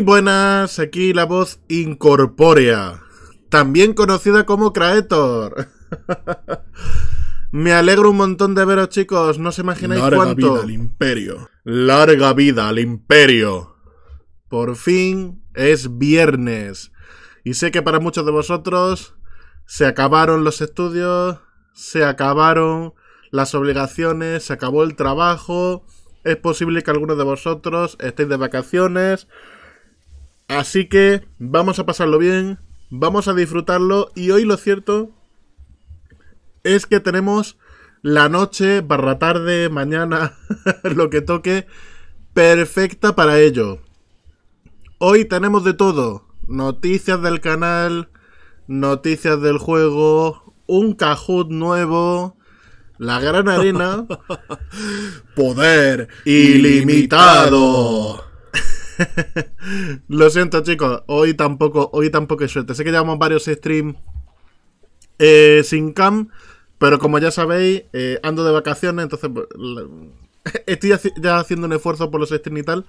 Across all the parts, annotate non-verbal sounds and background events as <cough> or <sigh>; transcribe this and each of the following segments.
buenas, aquí la voz incorpórea, también conocida como Craetor. <laughs> Me alegro un montón de veros chicos, no os imagináis cuánto. Larga vida al imperio. Larga vida al imperio. Por fin es viernes. Y sé que para muchos de vosotros se acabaron los estudios, se acabaron las obligaciones, se acabó el trabajo. Es posible que algunos de vosotros estéis de vacaciones Así que vamos a pasarlo bien, vamos a disfrutarlo y hoy lo cierto es que tenemos la noche, barra tarde, mañana, <laughs> lo que toque, perfecta para ello. Hoy tenemos de todo. Noticias del canal, noticias del juego, un Kahoot nuevo, la gran arena. <laughs> Poder ilimitado. <laughs> Lo siento, chicos. Hoy tampoco, hoy tampoco suerte. Sé que llevamos varios streams eh, sin cam, pero como ya sabéis, eh, ando de vacaciones, entonces pues, <laughs> estoy ya, haciendo un esfuerzo por los streams y tal.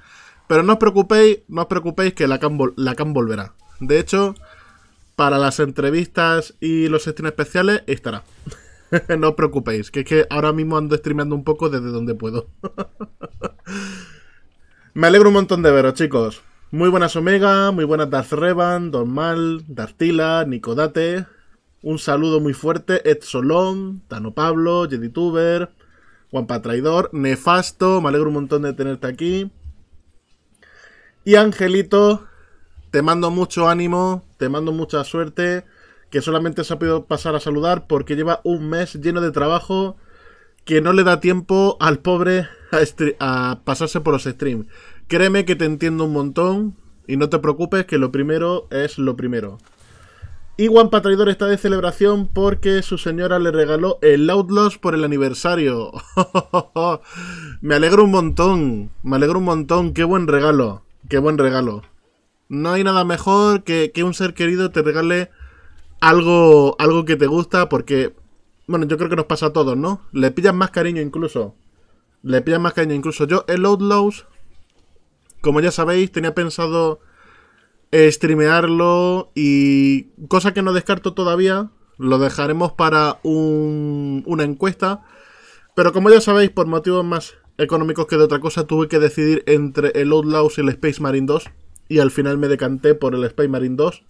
Pero no os preocupéis, no os preocupéis que la cam, la cam volverá. De hecho, para las entrevistas y los streams especiales estará. <laughs> no os preocupéis, que es que ahora mismo ando streameando un poco desde donde puedo. Me alegro un montón de veros, chicos. Muy buenas Omega, muy buenas Darth Revan, Dormal, Dartila, Nicodate. Un saludo muy fuerte, Ed Solón, Tano Pablo, Jedituber, Juanpa Traidor, Nefasto, me alegro un montón de tenerte aquí. Y Angelito, te mando mucho ánimo, te mando mucha suerte, que solamente se ha podido pasar a saludar porque lleva un mes lleno de trabajo que no le da tiempo al pobre a, pasarse por los streams. Créeme que te entiendo un montón y no te preocupes que lo primero es lo primero. Y WampaTraidor está de celebración porque su señora le regaló el Outlaws por el aniversario. <laughs> me alegro un montón, me alegro un montón, qué buen regalo, qué buen regalo. No hay nada mejor que, que un ser querido te regale algo, algo que te gusta porque bueno, yo creo que nos pasa a todos, ¿no? Le pillan más cariño incluso. Le pillan más cariño incluso. Yo, el Outlaws, como ya sabéis, tenía pensado eh, streamearlo y cosa que no descarto todavía, lo dejaremos para una encuesta. Pero como ya sabéis, por motivos más económicos que de otra cosa, tuve que decidir entre el Outlaws y el Space Marine 2. Y al final me decanté por el Space Marine 2.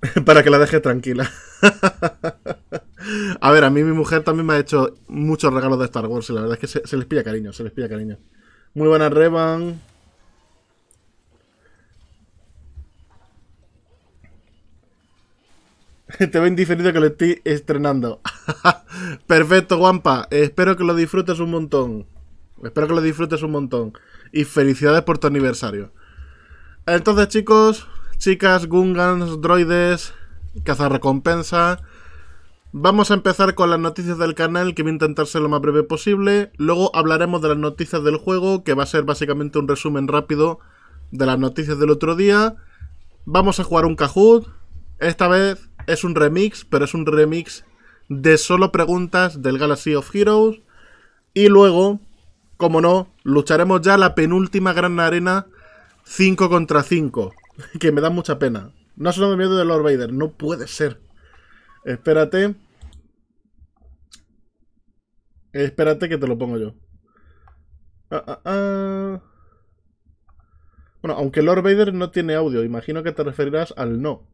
<laughs> para que la deje tranquila. <laughs> a ver, a mí mi mujer también me ha hecho muchos regalos de Star Wars y la verdad es que se, les pilla cariño, se les pilla cariño. Muy buenas, Revan. <laughs> Te veo indiferido que lo estoy estrenando. Perfecto, Guampa. Espero que lo disfrutes un montón. Espero que lo disfrutes un montón. Y felicidades por tu aniversario. Entonces, chicos, Chicas, Gungans, droides, recompensa. Vamos a empezar con las noticias del canal, que voy a intentar ser lo más breve posible. Luego hablaremos de las noticias del juego, que va a ser básicamente un resumen rápido de las noticias del otro día. Vamos a jugar un Kahoot. Esta vez es un remix, pero es un remix de solo preguntas del Galaxy of Heroes. Y luego, como no, lucharemos ya la penúltima gran arena 5 contra 5. <laughs> que me da mucha pena. No ha sonado miedo de Lord Vader, no puede ser. Espérate. Espérate que te lo pongo yo. Ah, ah, ah. Bueno, aunque Lord Vader no tiene audio, imagino que te referirás al no.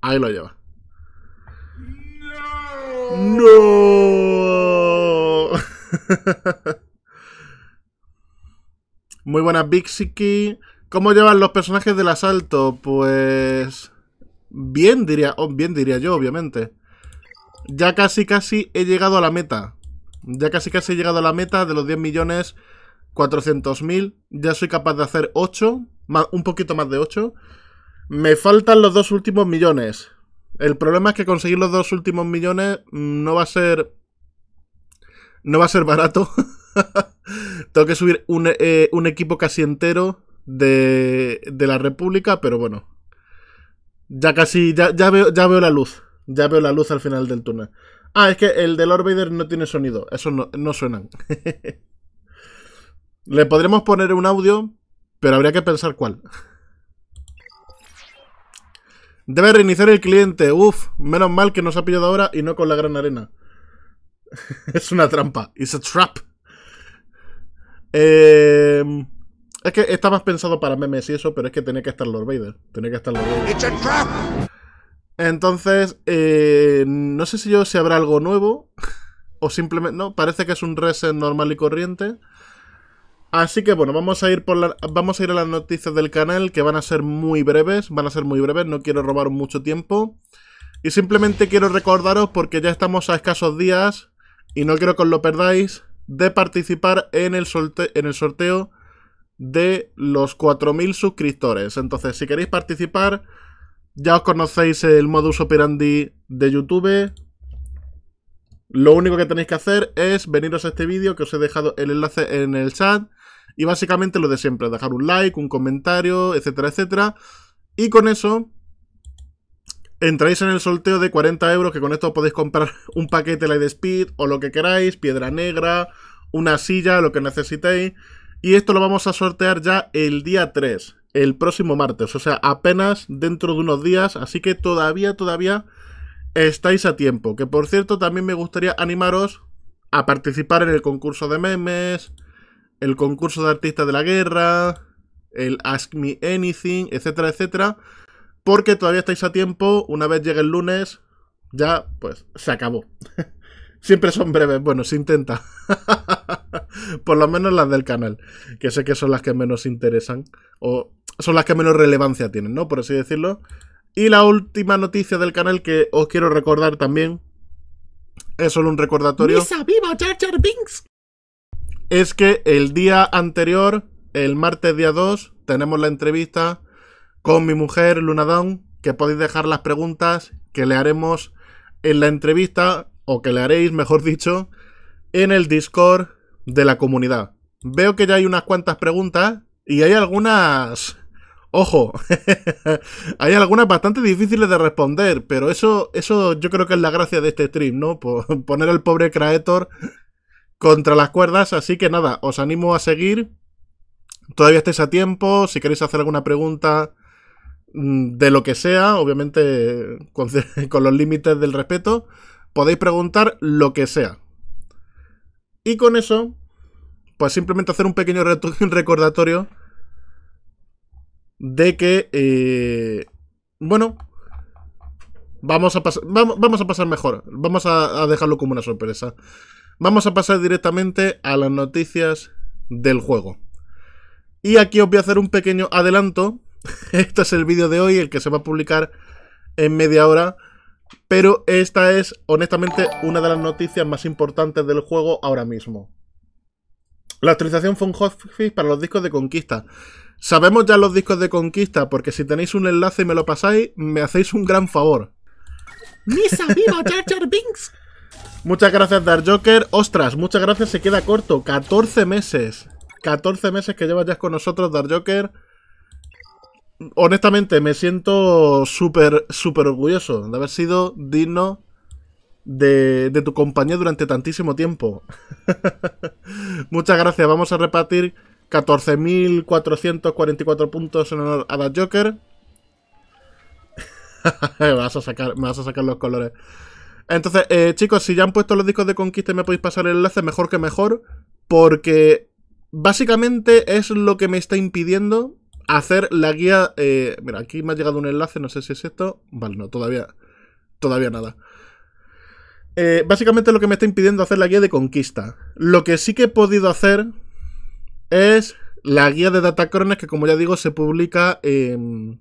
Ahí lo lleva. ¡No! <laughs> Muy buenas, Bixiki. ¿Cómo llevan los personajes del asalto? Pues... Bien diría, oh, bien diría yo, obviamente. Ya casi casi he llegado a la meta. Ya casi casi he llegado a la meta de los 10 millones Ya soy capaz de hacer 8, un poquito más de 8. Me faltan los dos últimos millones. El problema es que conseguir los dos últimos millones no va a ser... No va a ser barato. <laughs> <laughs> Tengo que subir un, eh, equipo casi entero de, la República, pero bueno. Ya casi, ya, ya, veo, ya veo la luz. Ya veo la luz al final del túnel. Ah, es que el de Lord no tiene sonido. Eso no, no suenan. <laughs> Le podremos poner un audio, pero habría que pensar cuál. Debe reiniciar el cliente. Uf, menos mal que nos ha pillado ahora y no con la gran arena. <laughs> es una trampa. It's a trap. Em, es que está más pensado para memes y eso, pero es que tenía que estar Lord Vader. tiene que estar Lord Vader. Entonces, eh, no sé si yo se habrá algo nuevo <laughs> o simplemente... No, parece que es un reset normal y corriente. Así que bueno, vamos a ir por la, vamos a ir a las noticias del canal que van a ser muy breves, van a ser muy breves, no quiero robar mucho tiempo. Y simplemente quiero recordaros porque ya estamos a escasos días y no quiero que os lo perdáis de participar en el, en el sorteo de los 4.000 suscriptores. Entonces, si queréis participar, ya os conocéis el modus operandi de YouTube. Lo único que tenéis que hacer es veniros a este vídeo, que os he dejado el enlace en el chat. Y básicamente lo de siempre, dejar un like, un comentario, etcétera, etcétera. Y con eso Entráis en el sorteo de 40 euros, que con esto podéis comprar un paquete Light Speed o lo que queráis, piedra negra, una silla, lo que necesitéis. Y esto lo vamos a sortear ya el día 3, el próximo martes, o sea, apenas dentro de unos días, así que todavía, todavía estáis a tiempo. Que por cierto, también me gustaría animaros a participar en el concurso de memes, el concurso de artistas de la guerra, el Ask Me Anything, etcétera, etcétera porque todavía estáis a tiempo, una vez llegue el lunes, ya pues se acabó. <laughs> Siempre son breves, bueno, se intenta. <laughs> Por lo menos las del canal, que sé que son las que menos interesan, o son las que menos relevancia tienen, ¿no? Por así decirlo. Y la última noticia del canal que os quiero recordar también, es solo un recordatorio. Es que el día anterior, el martes día 2, tenemos la entrevista con mi mujer Luna que podéis dejar las preguntas que le haremos en la entrevista, o que le haréis, mejor dicho, en el Discord de la comunidad. Veo que ya hay unas cuantas preguntas y hay algunas... Ojo, <laughs> hay algunas bastante difíciles de responder, pero eso, eso yo creo que es la gracia de este stream, ¿no? <laughs> poner al pobre Creator contra las cuerdas, así que nada, os animo a seguir. Todavía estáis a tiempo, si queréis hacer alguna pregunta, Mm, de lo que sea, obviamente <laughs> con, los límites del respeto, podéis preguntar lo que sea. Y con eso, pues simplemente hacer un pequeño <laughs> recordatorio de que, eh, bueno, vamos a, pasar, vamos, a pasar mejor, vamos a, a dejarlo como una sorpresa. Vamos a pasar directamente a las noticias del juego. Y aquí os voy a hacer un pequeño adelanto <laughs> este es el vídeo de hoy, el que se va a publicar en media hora. Pero esta es, honestamente, una de las noticias más importantes del juego ahora mismo. La actualización hotfix para los discos de conquista. Sabemos ya los discos de conquista, porque si tenéis un enlace y me lo pasáis, me hacéis un gran favor. ¡Misa viva, Jar Binks! Muchas gracias, Dark Joker. Ostras, muchas gracias, se queda corto. 14 meses. 14 meses que llevas ya con nosotros, Dark Joker honestamente, me siento súper, súper orgulloso de haber sido digno de, tu compañía durante tantísimo tiempo. <laughs> Muchas gracias. Vamos a repartir 14.444 puntos en honor a Bad Joker. <laughs> me, vas a sacar, vas a sacar los colores. Entonces, eh, chicos, si ya han puesto los discos de Conquista y me podéis pasar el enlace, mejor que mejor. Porque básicamente es lo que me está impidiendo hacer la guía. Eh, mira, aquí me ha llegado un enlace, no sé si es esto. Vale, no, todavía. Todavía nada. Eh, básicamente lo que me está impidiendo hacer la guía de conquista. Lo que sí que he podido hacer es la guía de Datacrones, que como ya digo, se publica en,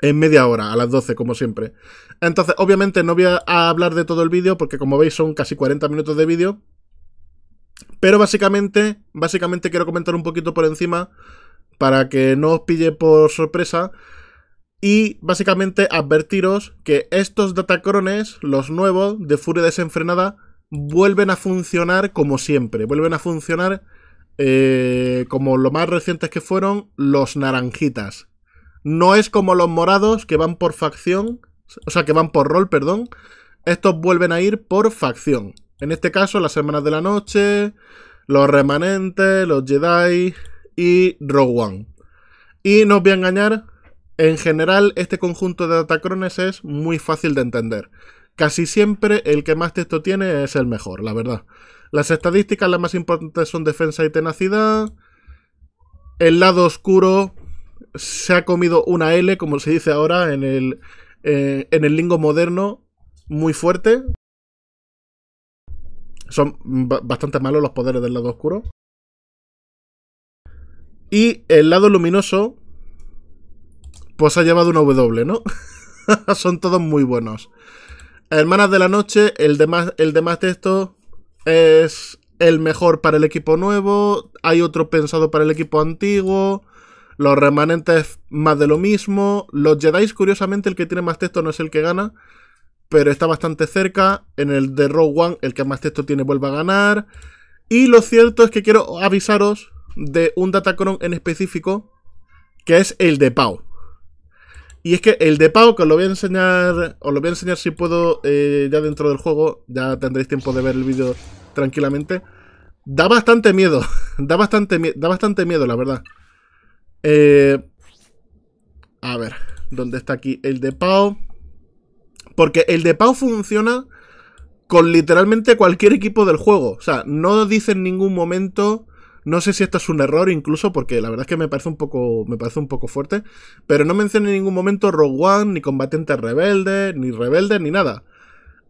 media hora, a las 12, como siempre. Entonces, obviamente no voy a, a hablar de todo el vídeo, porque como veis son casi 40 minutos de vídeo. Pero básicamente, básicamente quiero comentar un poquito por encima para que no os pille por sorpresa. Y básicamente advertiros que estos datacrones, los nuevos de Furia Desenfrenada, vuelven a funcionar como siempre. Vuelven a funcionar eh, como lo más recientes que fueron los naranjitas. No es como los morados que van por facción, o sea, que van por rol, perdón. Estos vuelven a ir por facción. En este caso, las semanas de la Noche, los Remanentes, los Jedi, y Rogue One. Y no os voy a engañar, en general este conjunto de datacrones es muy fácil de entender. Casi siempre el que más texto tiene es el mejor, la verdad. Las estadísticas las más importantes son defensa y tenacidad. El lado oscuro se ha comido una L, como se dice ahora en el, eh, en el lingo moderno, muy fuerte. Son bastante malos los poderes del lado oscuro. Y el lado luminoso, pues ha llevado una W, ¿no? <laughs> Son todos muy buenos. Hermanas de la Noche, el de más, el texto es el mejor para el equipo nuevo. Hay otro pensado para el equipo antiguo. Los remanentes más de lo mismo. Los Jedi, curiosamente, el que tiene más texto no es el que gana. Pero está bastante cerca. En el de Rogue One, el que más texto tiene vuelve a ganar. Y lo cierto es que quiero avisaros de un Datacron en específico, que es el de Pau. Y es que el de Pau, que os lo voy a enseñar, os lo voy a enseñar si puedo eh, ya dentro del juego, ya tendréis tiempo de ver el vídeo tranquilamente, da bastante miedo, <laughs> da bastante, da bastante miedo, la verdad. Eh, a ver, ¿dónde está aquí el de Pau? Porque el de Pau funciona con literalmente cualquier equipo del juego. O sea, no dice en ningún momento no sé si esto es un error incluso, porque la verdad es que me parece un poco, me parece un poco fuerte, pero no menciona en ningún momento Rogue One, ni combatientes rebeldes, ni rebeldes, ni nada.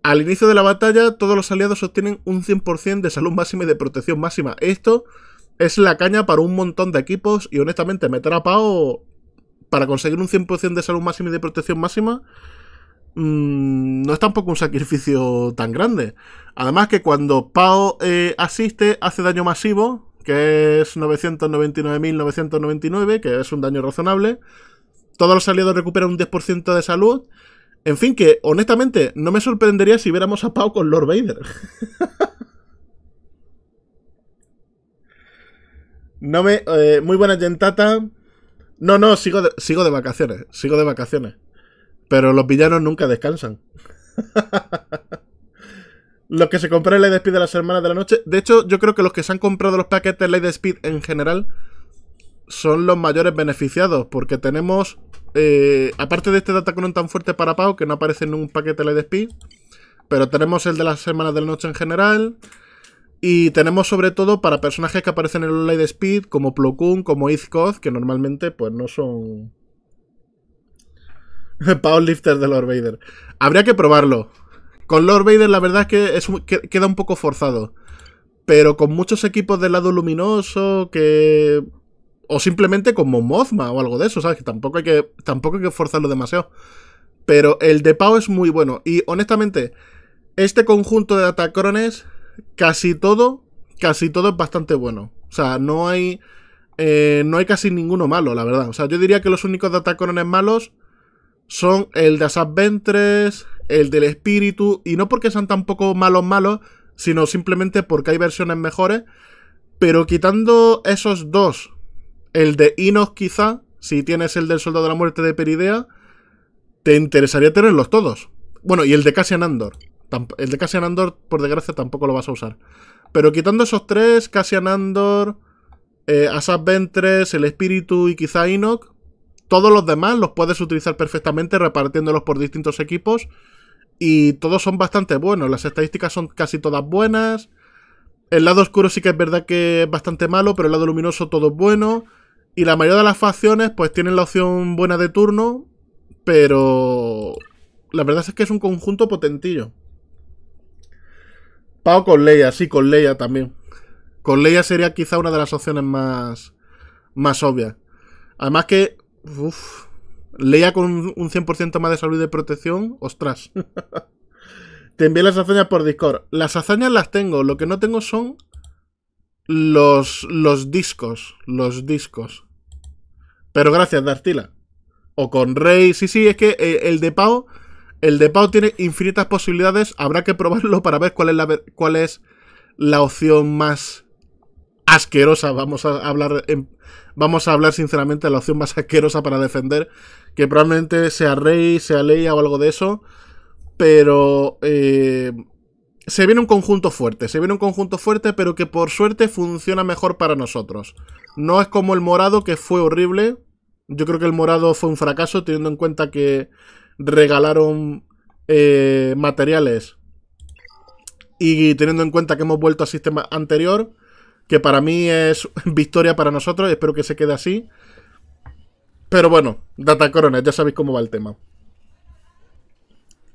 Al inicio de la batalla, todos los aliados obtienen un 100% de salud máxima y de protección máxima. Esto es la caña para un montón de equipos y honestamente meter a Pau para conseguir un 100% de salud máxima y de protección máxima mm, no es tampoco un sacrificio tan grande. Además que cuando Pau eh, asiste hace daño masivo, que es 999.999, que es un daño razonable. Todos los aliados recuperan un 10% de salud. En fin, que honestamente no me sorprendería si viéramos a Pau con Lord Vader. <laughs> no me. Eh, muy buena Gentata. No, no, sigo sigo de vacaciones. Sigo de vacaciones. Pero los villanos nunca descansan. <laughs> Los que se el Light Speed de las hermanas de la noche. De hecho, yo creo que los que se han comprado los paquetes Light Speed en general son los mayores beneficiados. Porque tenemos. Eh, aparte de este datacron tan fuerte para Pau, que no aparece en un paquete Light Speed. Pero tenemos el de las hermanas de la noche en general. Y tenemos sobre todo para personajes que aparecen en el Light Speed, como Plo Koon, como Izkoth, que normalmente pues no son. <laughs> Powerlifter de Lord Vader. Habría que probarlo. Con Lord Vader la verdad es que, es, queda un poco forzado. Pero con muchos equipos del lado luminoso que... O simplemente como Mozma o algo de eso, ¿sabes? Que tampoco hay que, tampoco hay que forzarlo demasiado. Pero el de Pau es muy bueno. Y honestamente, este conjunto de atacrones, casi todo, casi todo es bastante bueno. O sea, no hay... Eh, no hay casi ninguno malo, la verdad. O sea, yo diría que los únicos atacrones malos son el de Asap Ventres, el del espíritu, y no porque sean tampoco malos malos, sino simplemente porque hay versiones mejores. Pero quitando esos dos, el de Inoc quizá, si tienes el del Soldado de la Muerte de Peridea, te interesaría tenerlos todos. Bueno, y el de Cassian Andor. El de Cassian Andor, por desgracia, tampoco lo vas a usar. Pero quitando esos tres, Cassian Andor, eh, el Espíritu y quizá Enoch, todos los demás los puedes utilizar perfectamente repartiéndolos por distintos equipos y todos son bastante buenos. Las estadísticas son casi todas buenas. El lado oscuro sí que es verdad que es bastante malo, pero el lado luminoso todo es bueno. Y la mayoría de las facciones pues tienen la opción buena de turno, pero la verdad es que es un conjunto potentillo. Pago con Leia, sí, con Leia también. Con Leia sería quizá una de las opciones más, más obvias. Además que... Uf, Leía con un 100% más de salud y de protección, ostras. <laughs> Te envié las hazañas por Discord. Las hazañas las tengo, lo que no tengo son los, los discos. Los discos. Pero gracias, Dartila. O con Rey. Sí, sí, es que eh, el de Pau. El de Pau tiene infinitas posibilidades. Habrá que probarlo para ver cuál es la, cuál es la opción más asquerosa. Vamos a hablar en, vamos a hablar sinceramente de la opción más asquerosa para defender, que probablemente sea Rey, sea ley o algo de eso, pero eh, se viene un conjunto fuerte, se viene un conjunto fuerte, pero que por suerte funciona mejor para nosotros. No es como el morado, que fue horrible. Yo creo que el morado fue un fracaso, teniendo en cuenta que regalaron eh, materiales y teniendo en cuenta que hemos vuelto al sistema anterior que para mí es <laughs> victoria para nosotros, espero que se quede así. Pero bueno, Data ya sabéis cómo va el tema.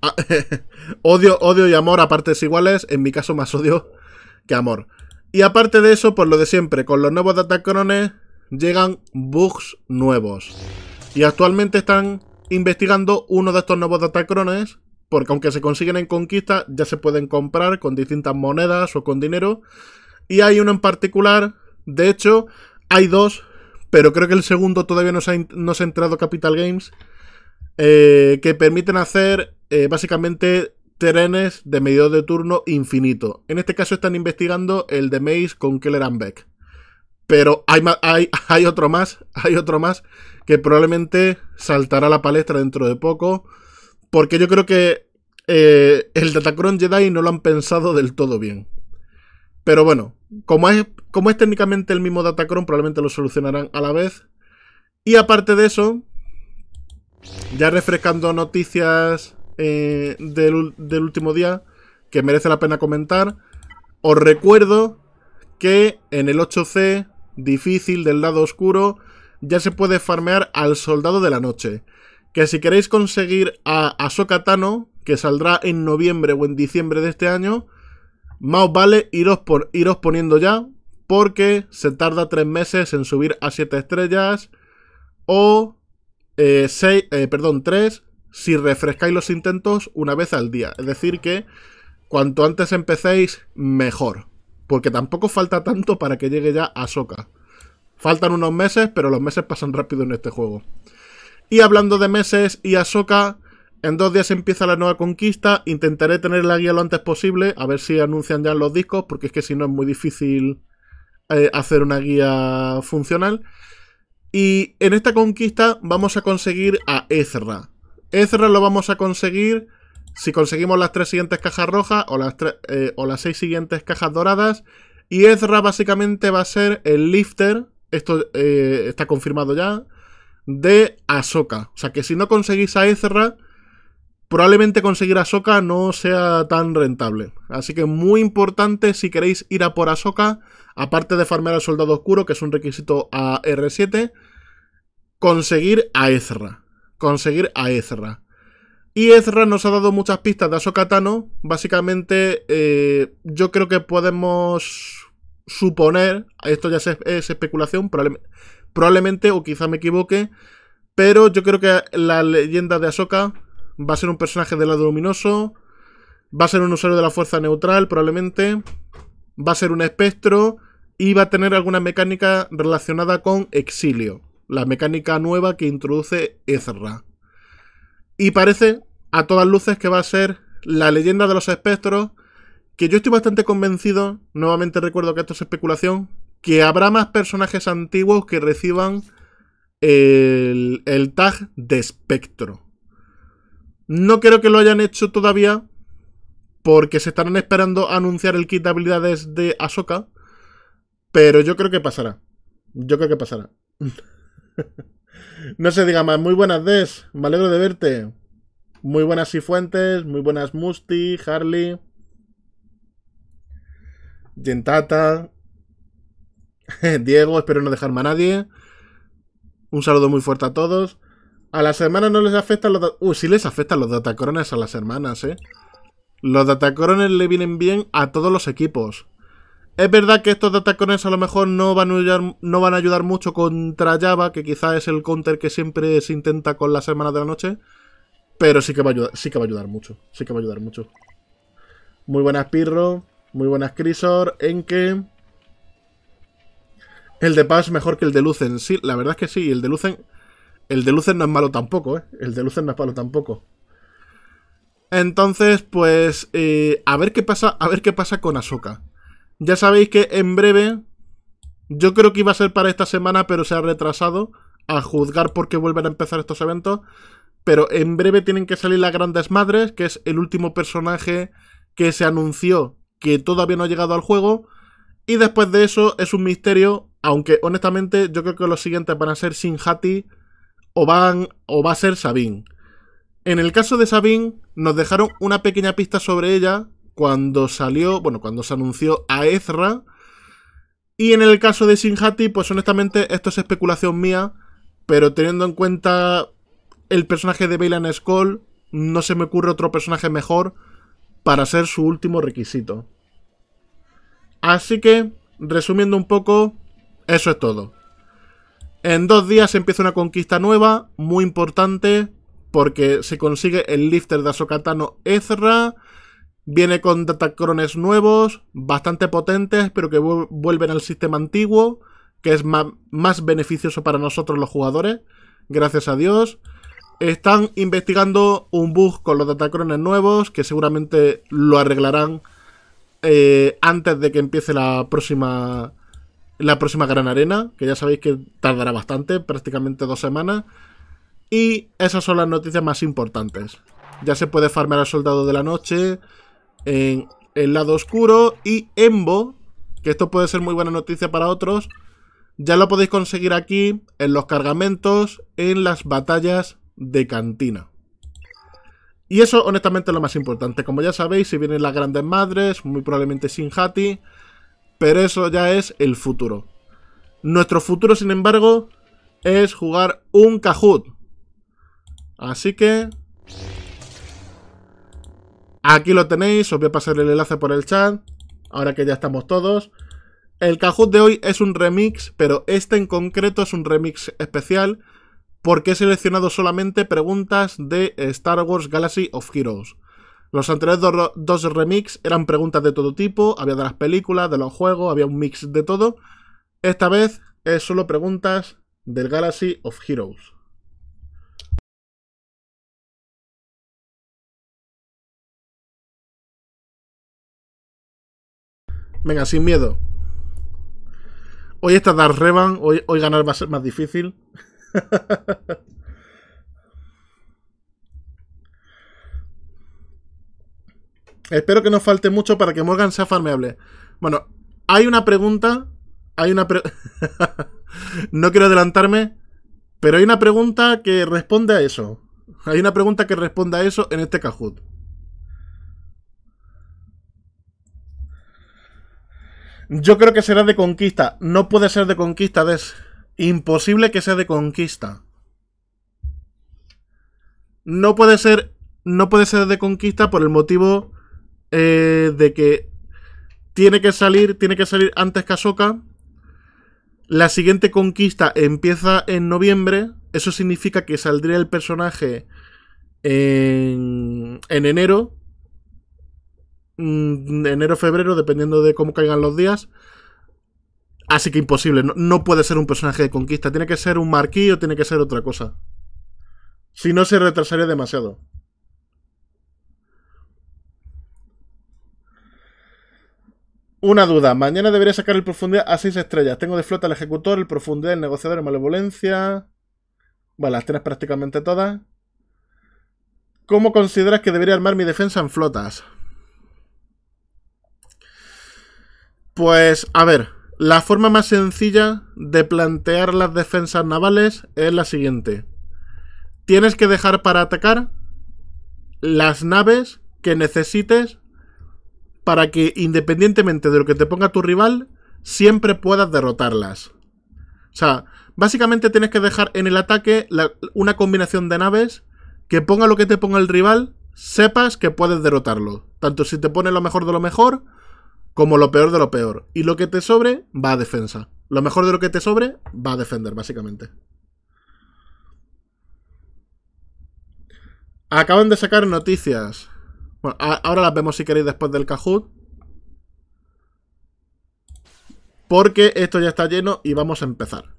Ah, <laughs> odio, odio y amor a partes iguales, en mi caso más odio que amor. Y aparte de eso, por lo de siempre, con los nuevos Data llegan bugs nuevos. Y actualmente están investigando uno de estos nuevos data Datacrones, porque aunque se consiguen en conquista, ya se pueden comprar con distintas monedas o con dinero. Y hay uno en particular, de hecho, hay dos, pero creo que el segundo todavía no se ha, no entrado Capital Games, eh, que permiten hacer eh, básicamente trenes de medio de turno infinito. En este caso están investigando el de Maze con Keller and Beck. Pero hay, hay, <laughs> hay otro más, hay otro más que probablemente saltará a la palestra dentro de poco. Porque yo creo que eh, el Datacron Jedi no lo han pensado del todo bien. Pero bueno, como es, técnicamente el mismo Datacron, probablemente lo solucionarán a la vez. Y aparte de eso, ya refrescando noticias eh, del, último día que merece la pena comentar, os recuerdo que en el 8C difícil del lado oscuro ya se puede farmear al soldado de la noche. Que si queréis conseguir a Ahsoka que saldrá en noviembre o en diciembre de este año, más vale iros, por, iros poniendo ya, porque se tarda 3 meses en subir a 7 estrellas, o eh, eh, perdón, 3 si refrescáis los intentos una vez al día. Es decir que cuanto antes empecéis, mejor. Porque tampoco falta tanto para que llegue ya a Soca. Faltan unos meses, pero los meses pasan rápido en este juego. Y hablando de meses y Ahsoka, en dos días empieza la nueva conquista. Intentaré tener la guía lo antes posible. A ver si anuncian ya los discos, porque es que si no es muy difícil eh, hacer una guía funcional. Y en esta conquista vamos a conseguir a Ezra. Ezra lo vamos a conseguir si conseguimos las tres siguientes cajas rojas o las, eh, o las seis siguientes cajas doradas. Y Ezra básicamente va a ser el lifter. Esto eh, está confirmado ya. De Ahsoka. O sea que si no conseguís a Ezra probablemente conseguir a Ahsoka no sea tan rentable. Así que muy importante si queréis ir a por Ahsoka, aparte de farmear al Soldado Oscuro, que es un requisito a R7, conseguir a Ezra. Conseguir a Ezra. Y Ezra nos ha dado muchas pistas de Ahsoka Tano. Básicamente, eh, yo creo que podemos suponer, esto ya es, especulación, probablemente, o quizá me equivoque, pero yo creo que la leyenda de Ahsoka Va a ser un personaje del lado luminoso. Va a ser un usuario de la fuerza neutral, probablemente. Va a ser un espectro. Y va a tener alguna mecánica relacionada con exilio. La mecánica nueva que introduce Ezra. Y parece, a todas luces, que va a ser la leyenda de los espectros. Que yo estoy bastante convencido. Nuevamente recuerdo que esto es especulación. Que habrá más personajes antiguos que reciban el, el tag de espectro. No creo que lo hayan hecho todavía porque se estarán esperando a anunciar el kit de habilidades de Ahsoka, pero yo creo que pasará. Yo creo que pasará. <laughs> no se diga más. Muy buenas, Des. Me alegro de verte. Muy buenas Cifuentes, muy buenas Musti, Harley, Gentata, <laughs> Diego, espero no dejarme a nadie. Un saludo muy fuerte a todos. A las hermanas no les afecta los... Uy, uh, sí les afectan los datacrones a las hermanas, ¿eh? Los datacrones le vienen bien a todos los equipos. Es verdad que estos datacrones a lo mejor no van, a ayudar, no van a ayudar mucho contra Java, que quizás es el counter que siempre se intenta con las hermanas de la noche. Pero sí que va a ayudar, sí que va a ayudar mucho. Sí que va a ayudar mucho. Muy buenas Pirro, muy buenas Crisor, que El de Paz mejor que el de Lucen. Sí, la verdad es que sí, el de Lucen... El de luces no es malo tampoco, ¿eh? El de luces no es malo tampoco. Entonces, pues, eh, a ver qué pasa, a ver qué pasa con Ahsoka. Ya sabéis que en breve, yo creo que iba a ser para esta semana, pero se ha retrasado, a juzgar por qué vuelven a empezar estos eventos. Pero en breve tienen que salir las grandes madres, que es el último personaje que se anunció que todavía no ha llegado al juego. Y después de eso es un misterio, aunque honestamente yo creo que los siguientes van a ser Sin Hati o, va a ser Sabine. En el caso de Sabine, nos dejaron una pequeña pista sobre ella cuando salió, bueno, cuando se anunció a Ezra. Y en el caso de Sinhati, pues honestamente, esto es especulación mía, pero teniendo en cuenta el personaje de Bailan Skull, no se me ocurre otro personaje mejor para ser su último requisito. Así que, resumiendo un poco, eso es todo. En dos días empieza una conquista nueva, muy importante, porque se consigue el lifter de Asokatano Ezra. Viene con datacrones nuevos, bastante potentes, pero que vuelven al sistema antiguo, que es más beneficioso para nosotros los jugadores, gracias a Dios. Están investigando un bug con los datacrones nuevos, que seguramente lo arreglarán eh, antes de que empiece la próxima la próxima Gran Arena, que ya sabéis que tardará bastante, prácticamente dos semanas. Y esas son las noticias más importantes. Ya se puede farmear al Soldado de la Noche en el lado oscuro y Embo, que esto puede ser muy buena noticia para otros. Ya lo podéis conseguir aquí, en los cargamentos, en las batallas de cantina. Y eso, honestamente, es lo más importante. Como ya sabéis, si vienen las grandes madres, muy probablemente sin Hati, pero eso ya es el futuro. Nuestro futuro, sin embargo, es jugar un Kahoot. Así que... Aquí lo tenéis, os voy a pasar el enlace por el chat, ahora que ya estamos todos. El Kahoot de hoy es un remix, pero este en concreto es un remix especial porque he seleccionado solamente preguntas de Star Wars Galaxy of Heroes. Los anteriores dos remix eran preguntas de todo tipo, había de las películas, de los juegos, había un mix de todo. Esta vez es solo preguntas del Galaxy of Heroes. Venga, sin miedo. Hoy está Dark Revan, hoy, hoy ganar va a ser más difícil. <laughs> Espero que no falte mucho para que Morgan sea farmeable. Bueno, hay una pregunta. Hay una <laughs> No quiero adelantarme. Pero hay una pregunta que responde a eso. Hay una pregunta que responde a eso en este Kahoot. Yo creo que será de conquista. No puede ser de conquista, Es Imposible que sea de conquista. No puede ser. No puede ser de conquista por el motivo eh, de que tiene que salir, tiene que salir antes que Ahsoka. La siguiente conquista empieza en noviembre. Eso significa que saldría el personaje en, enero enero. Mm, enero, febrero, dependiendo de cómo caigan los días. Así que imposible, no, no, puede ser un personaje de conquista, tiene que ser un marquí o tiene que ser otra cosa. Si no, se retrasaría demasiado. Una duda. Mañana debería sacar el profundidad a 6 estrellas. Tengo de flota el ejecutor, el profundidad, el negociador, el malevolencia. Bueno, las tienes prácticamente todas. ¿Cómo consideras que debería armar mi defensa en flotas? Pues, a ver, la forma más sencilla de plantear las defensas navales es la siguiente. Tienes que dejar para atacar las naves que necesites para que independientemente de lo que te ponga tu rival, siempre puedas derrotarlas. O sea, básicamente tienes que dejar en el ataque una combinación de naves que ponga lo que te ponga el rival, sepas que puedes derrotarlo. Tanto si te pone lo mejor de lo mejor, como lo peor de lo peor. Y lo que te sobre va a defensa. Lo mejor de lo que te sobre va a defender, básicamente. Acaban de sacar noticias. Bueno, ahora las vemos si queréis después del Kahoot. Porque esto ya está lleno y vamos a empezar.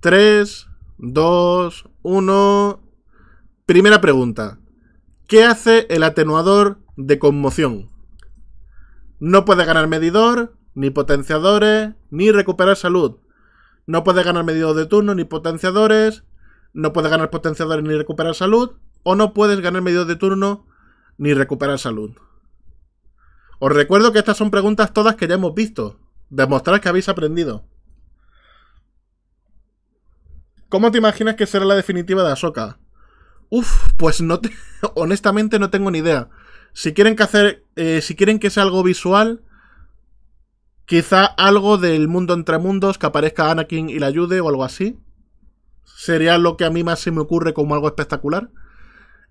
Tres, 2, 1... Primera pregunta. ¿Qué hace el atenuador de conmoción? No puede ganar medidor, ni potenciadores, ni recuperar salud. No puedes ganar medidos de turno ni potenciadores. No puedes ganar potenciadores ni recuperar salud. O no puedes ganar medidos de turno ni recuperar salud. Os recuerdo que estas son preguntas todas que ya hemos visto. Demostrar que habéis aprendido. ¿Cómo te imaginas que será la definitiva de Ahsoka? Uf, pues no te... <laughs> honestamente no tengo ni idea. Si quieren que hacer, eh, si quieren que sea algo visual, Quizá algo del mundo entre mundos, que aparezca Anakin y la ayude o algo así. Sería lo que a mí más se me ocurre como algo espectacular.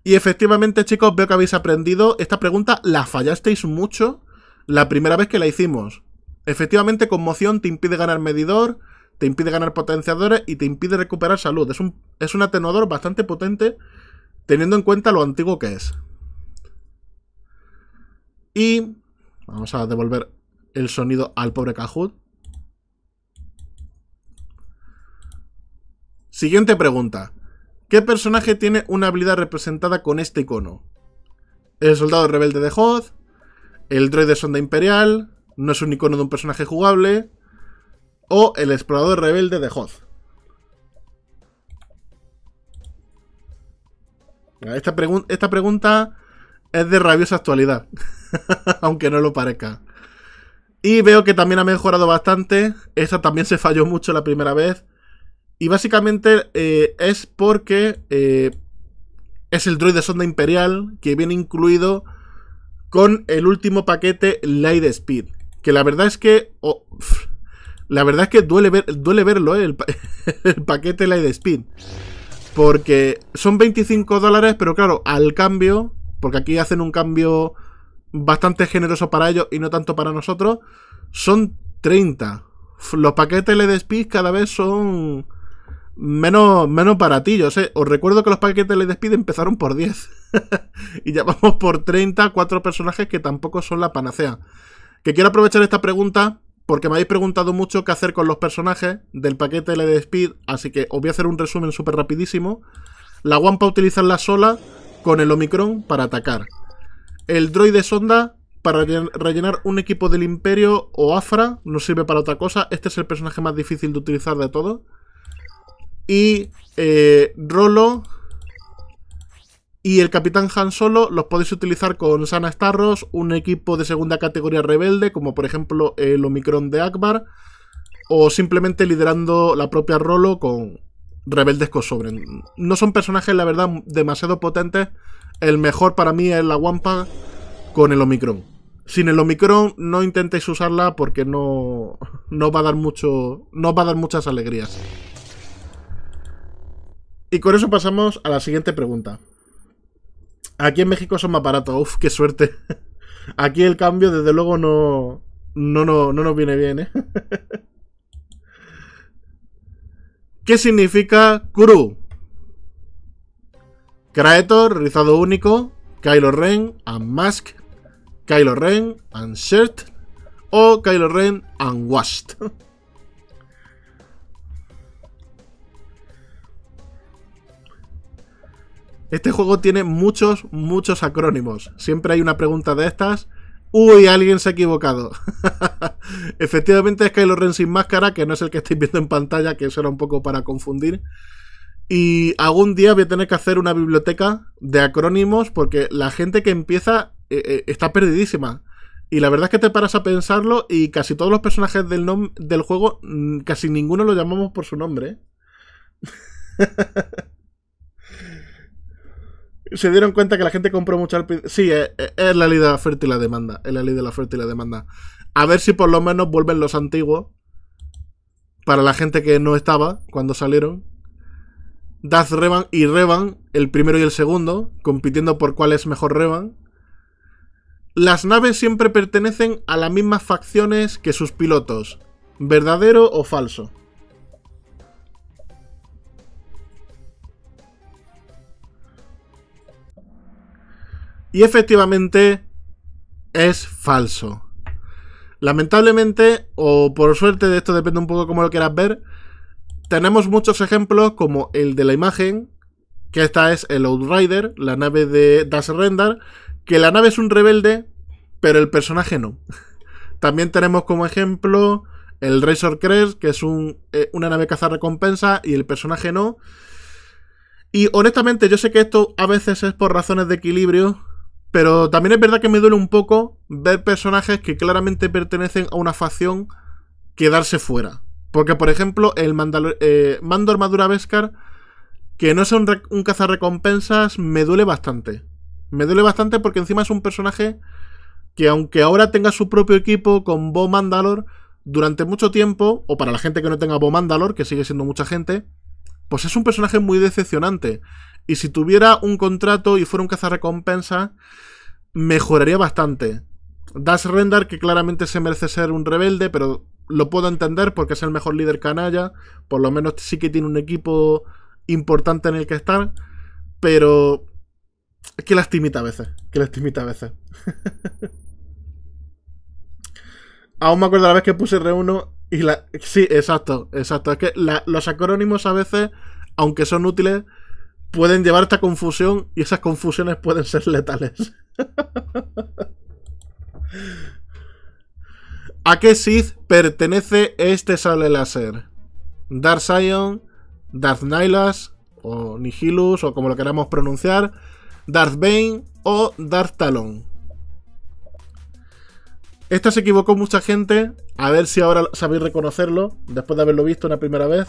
Y efectivamente, chicos, veo que habéis aprendido. Esta pregunta la fallasteis mucho la primera vez que la hicimos. Efectivamente, conmoción te impide ganar medidor, te impide ganar potenciadores y te impide recuperar salud. Es un, es un atenuador bastante potente teniendo en cuenta lo antiguo que es. Y vamos a devolver el sonido al pobre Kahoot. Siguiente pregunta. ¿Qué personaje tiene una habilidad representada con este icono? El soldado rebelde de Hoth, el droide sonda imperial, no es un icono de un personaje jugable, o el explorador rebelde de Hoth. Esta, esta pregunta es de rabiosa actualidad, <laughs> aunque no lo parezca. Y veo que también ha mejorado bastante. Esta también se falló mucho la primera vez. Y básicamente eh, es porque eh, es el droid de sonda imperial que viene incluido con el último paquete Light Speed. Que la verdad es que... la verdad es que duele, ver, duele verlo, eh, el, <laughs> el, paquete Light Speed. Porque son 25 dólares, pero claro, al cambio, porque aquí hacen un cambio bastante generoso para ellos y no tanto para nosotros, son 30. Los paquetes Speed cada vez son menos, menos baratillos. sé, ¿eh? Os recuerdo que los paquetes Speed empezaron por 10. <laughs> y ya vamos por 30, cuatro personajes que tampoco son la panacea. Que quiero aprovechar esta pregunta porque me habéis preguntado mucho qué hacer con los personajes del paquete LED Speed, así que os voy a hacer un resumen súper rapidísimo. La utiliza utilizarla sola con el Omicron para atacar. El droide sonda para rellenar un equipo del Imperio o Afra, no sirve para otra cosa. Este es el personaje más difícil de utilizar de todo. Y eh, Rolo y el Capitán Han Solo los podéis utilizar con Sana Starros, un equipo de segunda categoría rebelde, como por ejemplo el Omicron de Akbar, o simplemente liderando la propia Rolo con rebeldes que sobren. No son personajes, la verdad, demasiado potentes el mejor para mí es la Wampa con el Omicron. Sin el Omicron no intentéis usarla porque no, va a dar mucho, no va a dar muchas alegrías. Y con eso pasamos a la siguiente pregunta. Aquí en México son más baratos. Uf, qué suerte. <laughs> Aquí el cambio, desde luego, no, no, no, no nos viene bien. ¿eh? <laughs> ¿Qué significa CRU? Kraetor, Rizado Único, Kylo Ren and Mask, Kylo Ren and Shirt o Kylo Ren and <laughs> Este juego tiene muchos, muchos acrónimos. Siempre hay una pregunta de estas. Uy, alguien se ha equivocado. <laughs> Efectivamente es Kylo Ren sin máscara, que no es el que estáis viendo en pantalla, que eso era un poco para confundir. Y algún día voy a tener que hacer una biblioteca de acrónimos porque la gente que empieza eh, eh, está perdidísima. Y la verdad es que te paras a pensarlo y casi todos los personajes del, del juego, mm, casi ninguno lo llamamos por su nombre. <laughs> Se dieron cuenta que la gente compró mucho al Sí, eh, es, la ley de la fértil y la demanda. Es la ley de la fértil la demanda. A ver si por lo menos vuelven los antiguos. Para la gente que no estaba cuando salieron. Daz Revan y Revan, el primero y el segundo, compitiendo por cuál es mejor Revan. Las naves siempre pertenecen a las mismas facciones que sus pilotos, verdadero o falso. Y efectivamente es falso. Lamentablemente, o por suerte, de esto depende un poco cómo lo quieras ver, tenemos muchos ejemplos como el de la imagen, que esta es el Outrider, la nave de Das Render, que la nave es un rebelde, pero el personaje no. <laughs> También tenemos como ejemplo el Razor Crest, que es eh, una nave caza recompensa y el personaje no. Y honestamente, yo sé que esto a veces es por razones de equilibrio, pero también es verdad que me duele un poco ver personajes que claramente pertenecen a una facción quedarse fuera. Porque, por ejemplo, el Mandalor eh, Mando Armadura Beskar, que no es un, cazarrecompensas, me duele bastante. Me duele bastante porque encima es un personaje que aunque ahora tenga su propio equipo con Bo Mandalor, durante mucho tiempo, o para la gente que no tenga Bo Mandalor, que sigue siendo mucha gente, pues es un personaje muy decepcionante. Y si tuviera un contrato y fuera un cazarrecompensa, mejoraría bastante. das Rendar, que claramente se merece ser un rebelde, pero lo puedo entender porque es el mejor líder canalla, por lo menos sí que tiene un equipo importante en el que estar, pero es que lastimita a veces, que lastimita a veces. <laughs> Aún me acuerdo la vez que puse R1 y la... Sí, exacto, exacto. Es que los acrónimos a veces, aunque son útiles, pueden llevar esta confusión y esas confusiones pueden ser letales. <laughs> ¿A qué Sith pertenece este sable láser? Darth Sion, Darth Nihilus, o Nihilus, o como lo queramos pronunciar, Darth Bane o Darth Talon. Esta se equivocó mucha gente, a ver si ahora sabéis reconocerlo, después de haberlo visto una primera vez,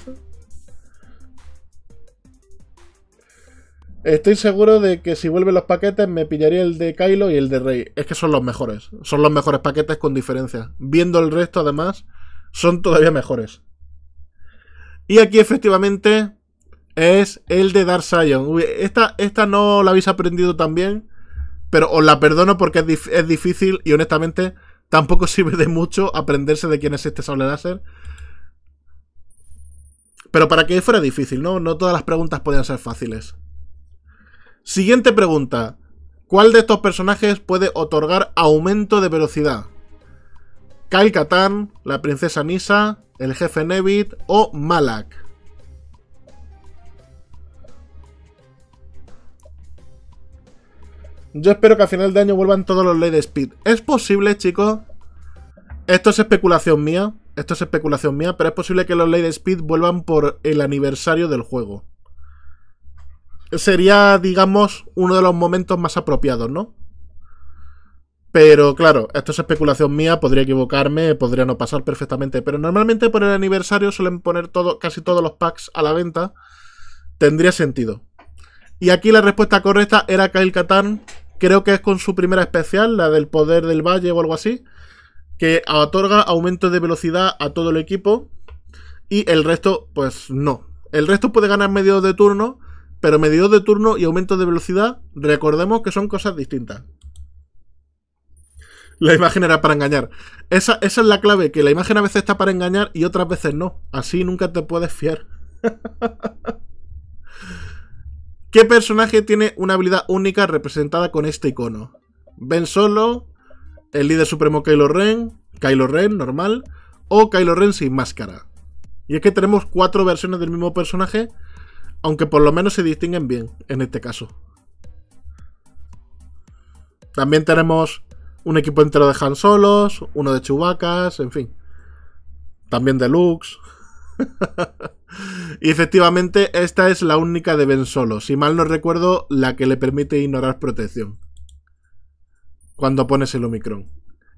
Estoy seguro de que si vuelven los paquetes me pillaría el de Kylo y el de Rey. Es que son los mejores. Son los mejores paquetes con diferencia. Viendo el resto, además, son todavía mejores. Y aquí efectivamente es el de Dark Sion. Esta, esta no la habéis aprendido tan bien, pero os la perdono porque es, es difícil y honestamente tampoco <laughs> sirve de mucho aprenderse de quién es este sable láser. Pero para que fuera difícil, ¿no? No todas las preguntas podían ser fáciles. Siguiente pregunta. ¿Cuál de estos personajes puede otorgar aumento de velocidad? Kyle Katarn, la princesa Nisa, el jefe Nevit o Malak. Yo espero que a final de año vuelvan todos los Lady Speed. ¿Es posible, chicos? Esto es especulación mía. Esto es especulación mía, pero es posible que los Lady Speed vuelvan por el aniversario del juego sería, digamos, uno de los momentos más apropiados, ¿no? Pero claro, esto es especulación mía, podría equivocarme, podría no pasar perfectamente. Pero normalmente por el aniversario suelen poner todo, casi todos los packs a la venta. Tendría sentido. Y aquí la respuesta correcta era Kyle Katan. Creo que es con su primera especial, la del poder del valle o algo así. Que otorga aumento de velocidad a todo el equipo. Y el resto, pues no. El resto puede ganar medio de turno. Pero medidor de turno y aumento de velocidad, recordemos que son cosas distintas. La imagen era para engañar. Esa, esa es la clave, que la imagen a veces está para engañar y otras veces no. Así nunca te puedes fiar. <laughs> ¿Qué personaje tiene una habilidad única representada con este icono? Ben Solo, el líder supremo Kylo Ren, Kylo Ren normal, o Kylo Ren sin máscara. Y es que tenemos cuatro versiones del mismo personaje aunque por lo menos se distinguen bien en este caso. También tenemos un equipo entero de Han Solos, uno de Chubacas, en fin. También de Lux. <laughs> y efectivamente, esta es la única de Ben Solo. Si mal no recuerdo, la que le permite ignorar protección. Cuando pones el Omicron.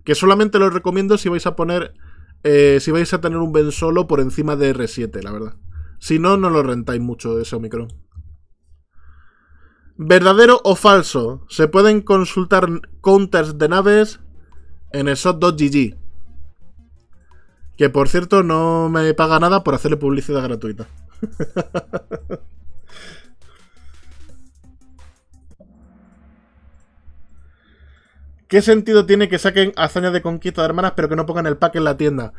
Que solamente lo recomiendo si vais a poner. Eh, si vais a tener un Ben Solo por encima de R7, la verdad. Si no, no lo rentáis mucho ese Omicron. ¿Verdadero o falso? Se pueden consultar counters de naves en el sot Que por cierto, no me paga nada por hacerle publicidad gratuita. <laughs> ¿Qué sentido tiene que saquen hazañas de conquista de hermanas pero que no pongan el pack en la tienda?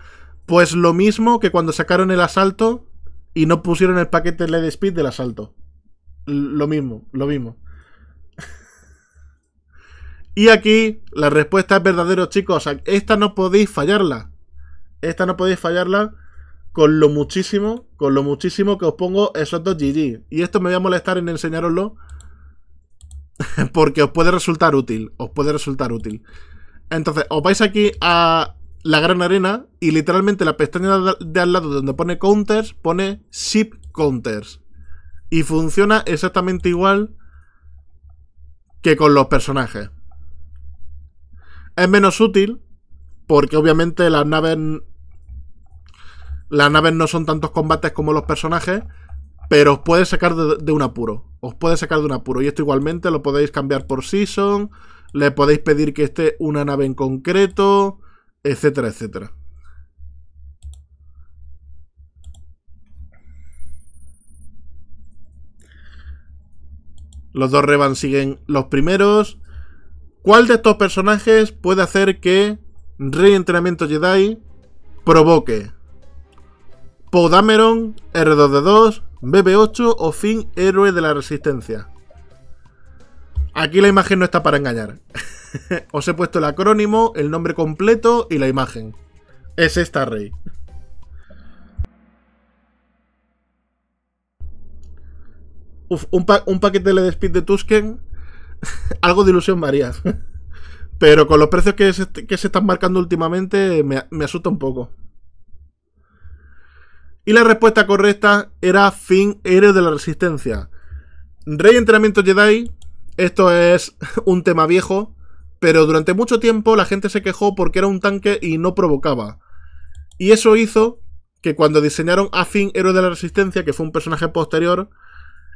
Pues lo mismo que cuando sacaron el asalto y no pusieron el paquete LED Speed del asalto. Lo mismo, lo mismo. <laughs> y aquí la respuesta es verdadero, chicos. esta no podéis fallarla. Esta no podéis fallarla con lo muchísimo, con lo muchísimo que os pongo esos dos GG. Y esto me voy a molestar en enseñaroslo <laughs> porque os puede resultar útil. Os puede resultar útil. Entonces, os vais aquí a la gran arena y literalmente la pestaña de al lado donde pone counters pone ship counters. Y funciona exactamente igual que con los personajes. Es menos útil porque obviamente las naves las naves no son tantos combates como los personajes, pero os puede sacar de, un apuro. Os puede sacar de un apuro. Y esto igualmente lo podéis cambiar por season. Le podéis pedir que esté una nave en concreto etcétera, etcétera. Los dos Revan siguen los primeros. ¿Cuál de estos personajes puede hacer que Rey Entrenamiento Jedi provoque? Podameron, R2D2, BB8 o Finn, héroe de la resistencia. Aquí la imagen no está para engañar. <laughs> Os he puesto el acrónimo, el nombre completo y la imagen. Es esta, Rey. un, paquete de Speed de Tusken. <laughs> algo de ilusión Marías. <laughs> Pero con los precios que se, están marcando últimamente, me, asusta un poco. Y la respuesta correcta era Fin héroe de la resistencia. Rey Entrenamiento Jedi esto es <laughs> un tema viejo, pero durante mucho tiempo la gente se quejó porque era un tanque y no provocaba. Y eso hizo que cuando diseñaron a Finn, héroe de la resistencia, que fue un personaje posterior,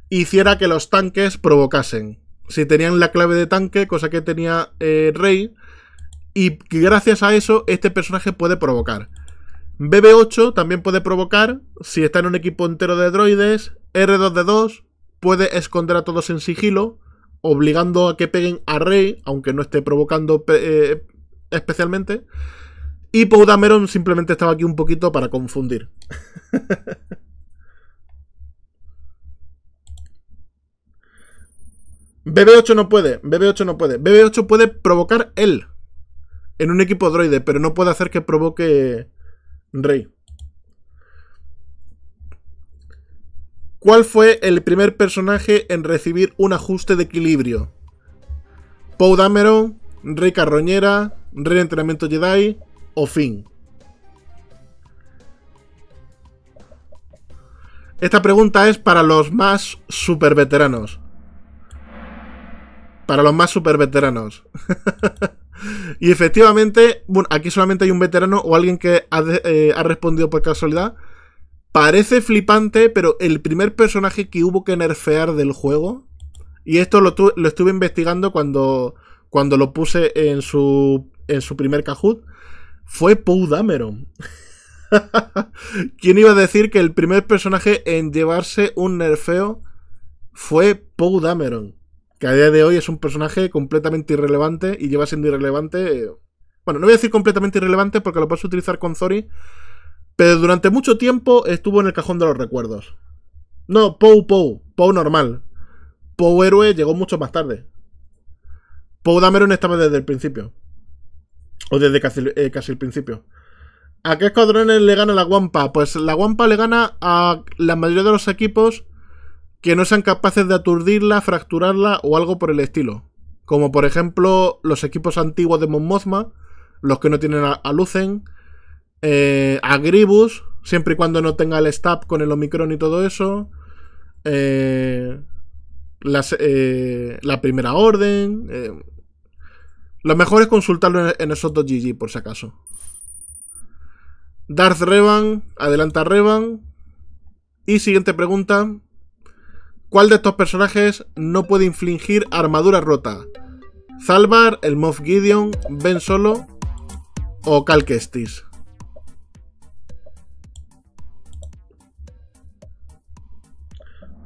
hiciera que los tanques provocasen. Si tenían la clave de tanque, cosa que tenía eh, Rey, y gracias a eso este personaje puede provocar. BB8 también puede provocar, si está en un equipo entero de droides, R2D2 puede esconder a todos en sigilo, obligando a que peguen a Rey, aunque no esté provocando eh, especialmente. Y Poudameron simplemente estaba aquí un poquito para confundir. <laughs> BB8 no puede, BB8 no puede. BB8 puede provocar él en un equipo droide, pero no puede hacer que provoque Rey. ¿Cuál fue el primer personaje en recibir un ajuste de equilibrio? Poe Dameron, Rey Carroñera, Rey Entrenamiento Jedi o Finn. Esta pregunta es para los más super veteranos. Para los más super veteranos. <laughs> y efectivamente, aquí solamente hay un veterano o alguien que ha eh, respondido por casualidad. Parece flipante, pero el primer personaje que hubo que nerfear del juego, y esto lo, estuve investigando cuando, cuando lo puse en su, en su primer Kahoot, fue Pou Dameron. <laughs> ¿Quién iba a decir que el primer personaje en llevarse un nerfeo fue Pou Dameron? Que a día de hoy es un personaje completamente irrelevante y lleva siendo irrelevante. Eh, bueno, no voy a decir completamente irrelevante porque lo puedes utilizar con Zori pero durante mucho tiempo estuvo en el cajón de los recuerdos. No, Pou Pou, Pou normal. Pou héroe llegó mucho más tarde. Pou Dameron estaba desde el principio. O desde eh, casi, el principio. ¿A qué escuadrones le gana la Guampa? Pues la Guampa le gana a la mayoría de los equipos que no sean capaces de aturdirla, fracturarla o algo por el estilo. Como por ejemplo los equipos antiguos de Mon los que no tienen a, a Lucen, eh, Agribus, siempre y cuando no tenga el stab con el Omicron y todo eso. Eh, eh, la primera orden. lo mejor es consultarlo en, esos dos GG, por si acaso. Darth Revan, adelanta Revan. Y siguiente pregunta. ¿Cuál de estos personajes no puede infligir armadura rota? Salvar el Moff Gideon, Ben Solo o Cal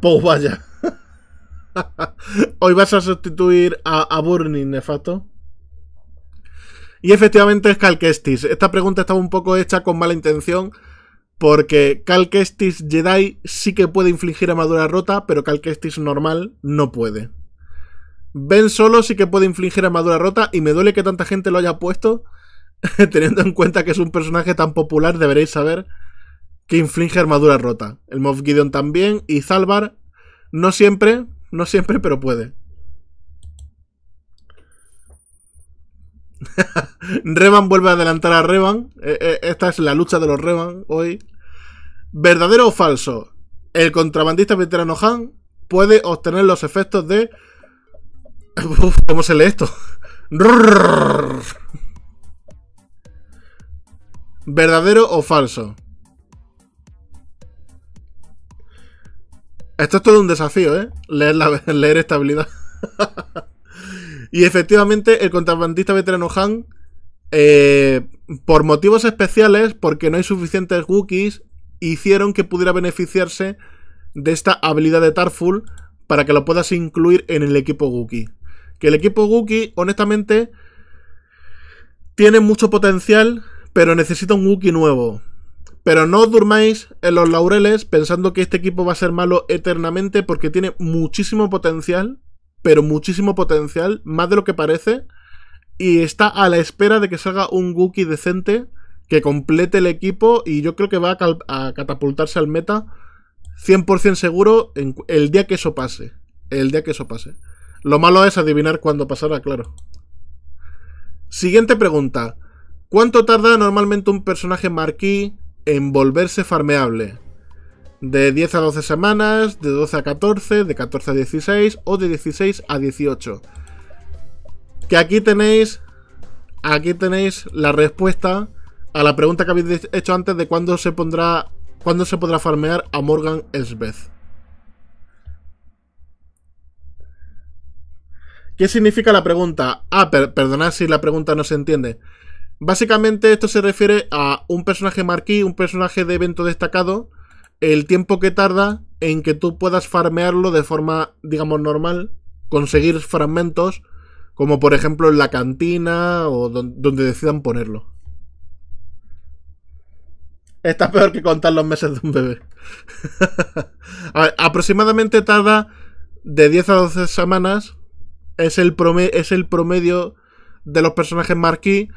Pues vaya. <laughs> Hoy vas a sustituir a, Burning, Nefato? Y efectivamente es Calquestis. Esta pregunta estaba un poco hecha con mala intención. Porque Calquestis Jedi sí que puede infligir armadura rota, pero Calquestis normal no puede. Ben solo sí que puede infligir armadura rota y me duele que tanta gente lo haya puesto. <laughs> Teniendo en cuenta que es un personaje tan popular, deberéis saber que inflige armadura rota. El Moff Gideon también y Zalbar no siempre, no siempre, pero puede. <laughs> Revan vuelve a adelantar a Revan. E, e, esta es la lucha de los Revan hoy. ¿Verdadero o falso? El contrabandista veterano Han puede obtener los efectos de... <laughs> ¿Cómo se lee esto? <laughs> ¿Verdadero o falso? Esto es todo un desafío, ¿eh? Leer, <laughs> leer esta habilidad. <laughs> y efectivamente, el contrabandista veterano Han, eh, por motivos especiales, porque no hay suficientes Wookiees, hicieron que pudiera beneficiarse de esta habilidad de Tarful para que lo puedas incluir en el equipo Wookiee. Que el equipo Wookiee, honestamente, tiene mucho potencial, pero necesita un Wookiee nuevo. Pero no os durmáis en los laureles pensando que este equipo va a ser malo eternamente porque tiene muchísimo potencial, pero muchísimo potencial, más de lo que parece, y está a la espera de que salga un Gookie decente que complete el equipo y yo creo que va a, catapultarse al meta 100% seguro el día que eso pase. El día que eso pase. Lo malo es adivinar cuándo pasará, claro. Siguiente pregunta. ¿Cuánto tarda normalmente un personaje marquí Envolverse farmeable. De 10 a 12 semanas, de 12 a 14, de 14 a 16 o de 16 a 18. Que aquí tenéis, aquí tenéis la respuesta a la pregunta que habéis hecho antes de cuándo se pondrá, cuándo se podrá farmear a Morgan Esbeth ¿Qué significa la pregunta? Ah, perdonad si la pregunta no se entiende. Básicamente esto se refiere a un personaje marquí, un personaje de evento destacado, el tiempo que tarda en que tú puedas farmearlo de forma, digamos, normal, conseguir fragmentos, como por ejemplo en la cantina o donde decidan ponerlo. Está peor que contar los meses de un bebé. <laughs> aproximadamente tarda de 10 a 12 semanas. Es el, es el promedio de los personajes marquí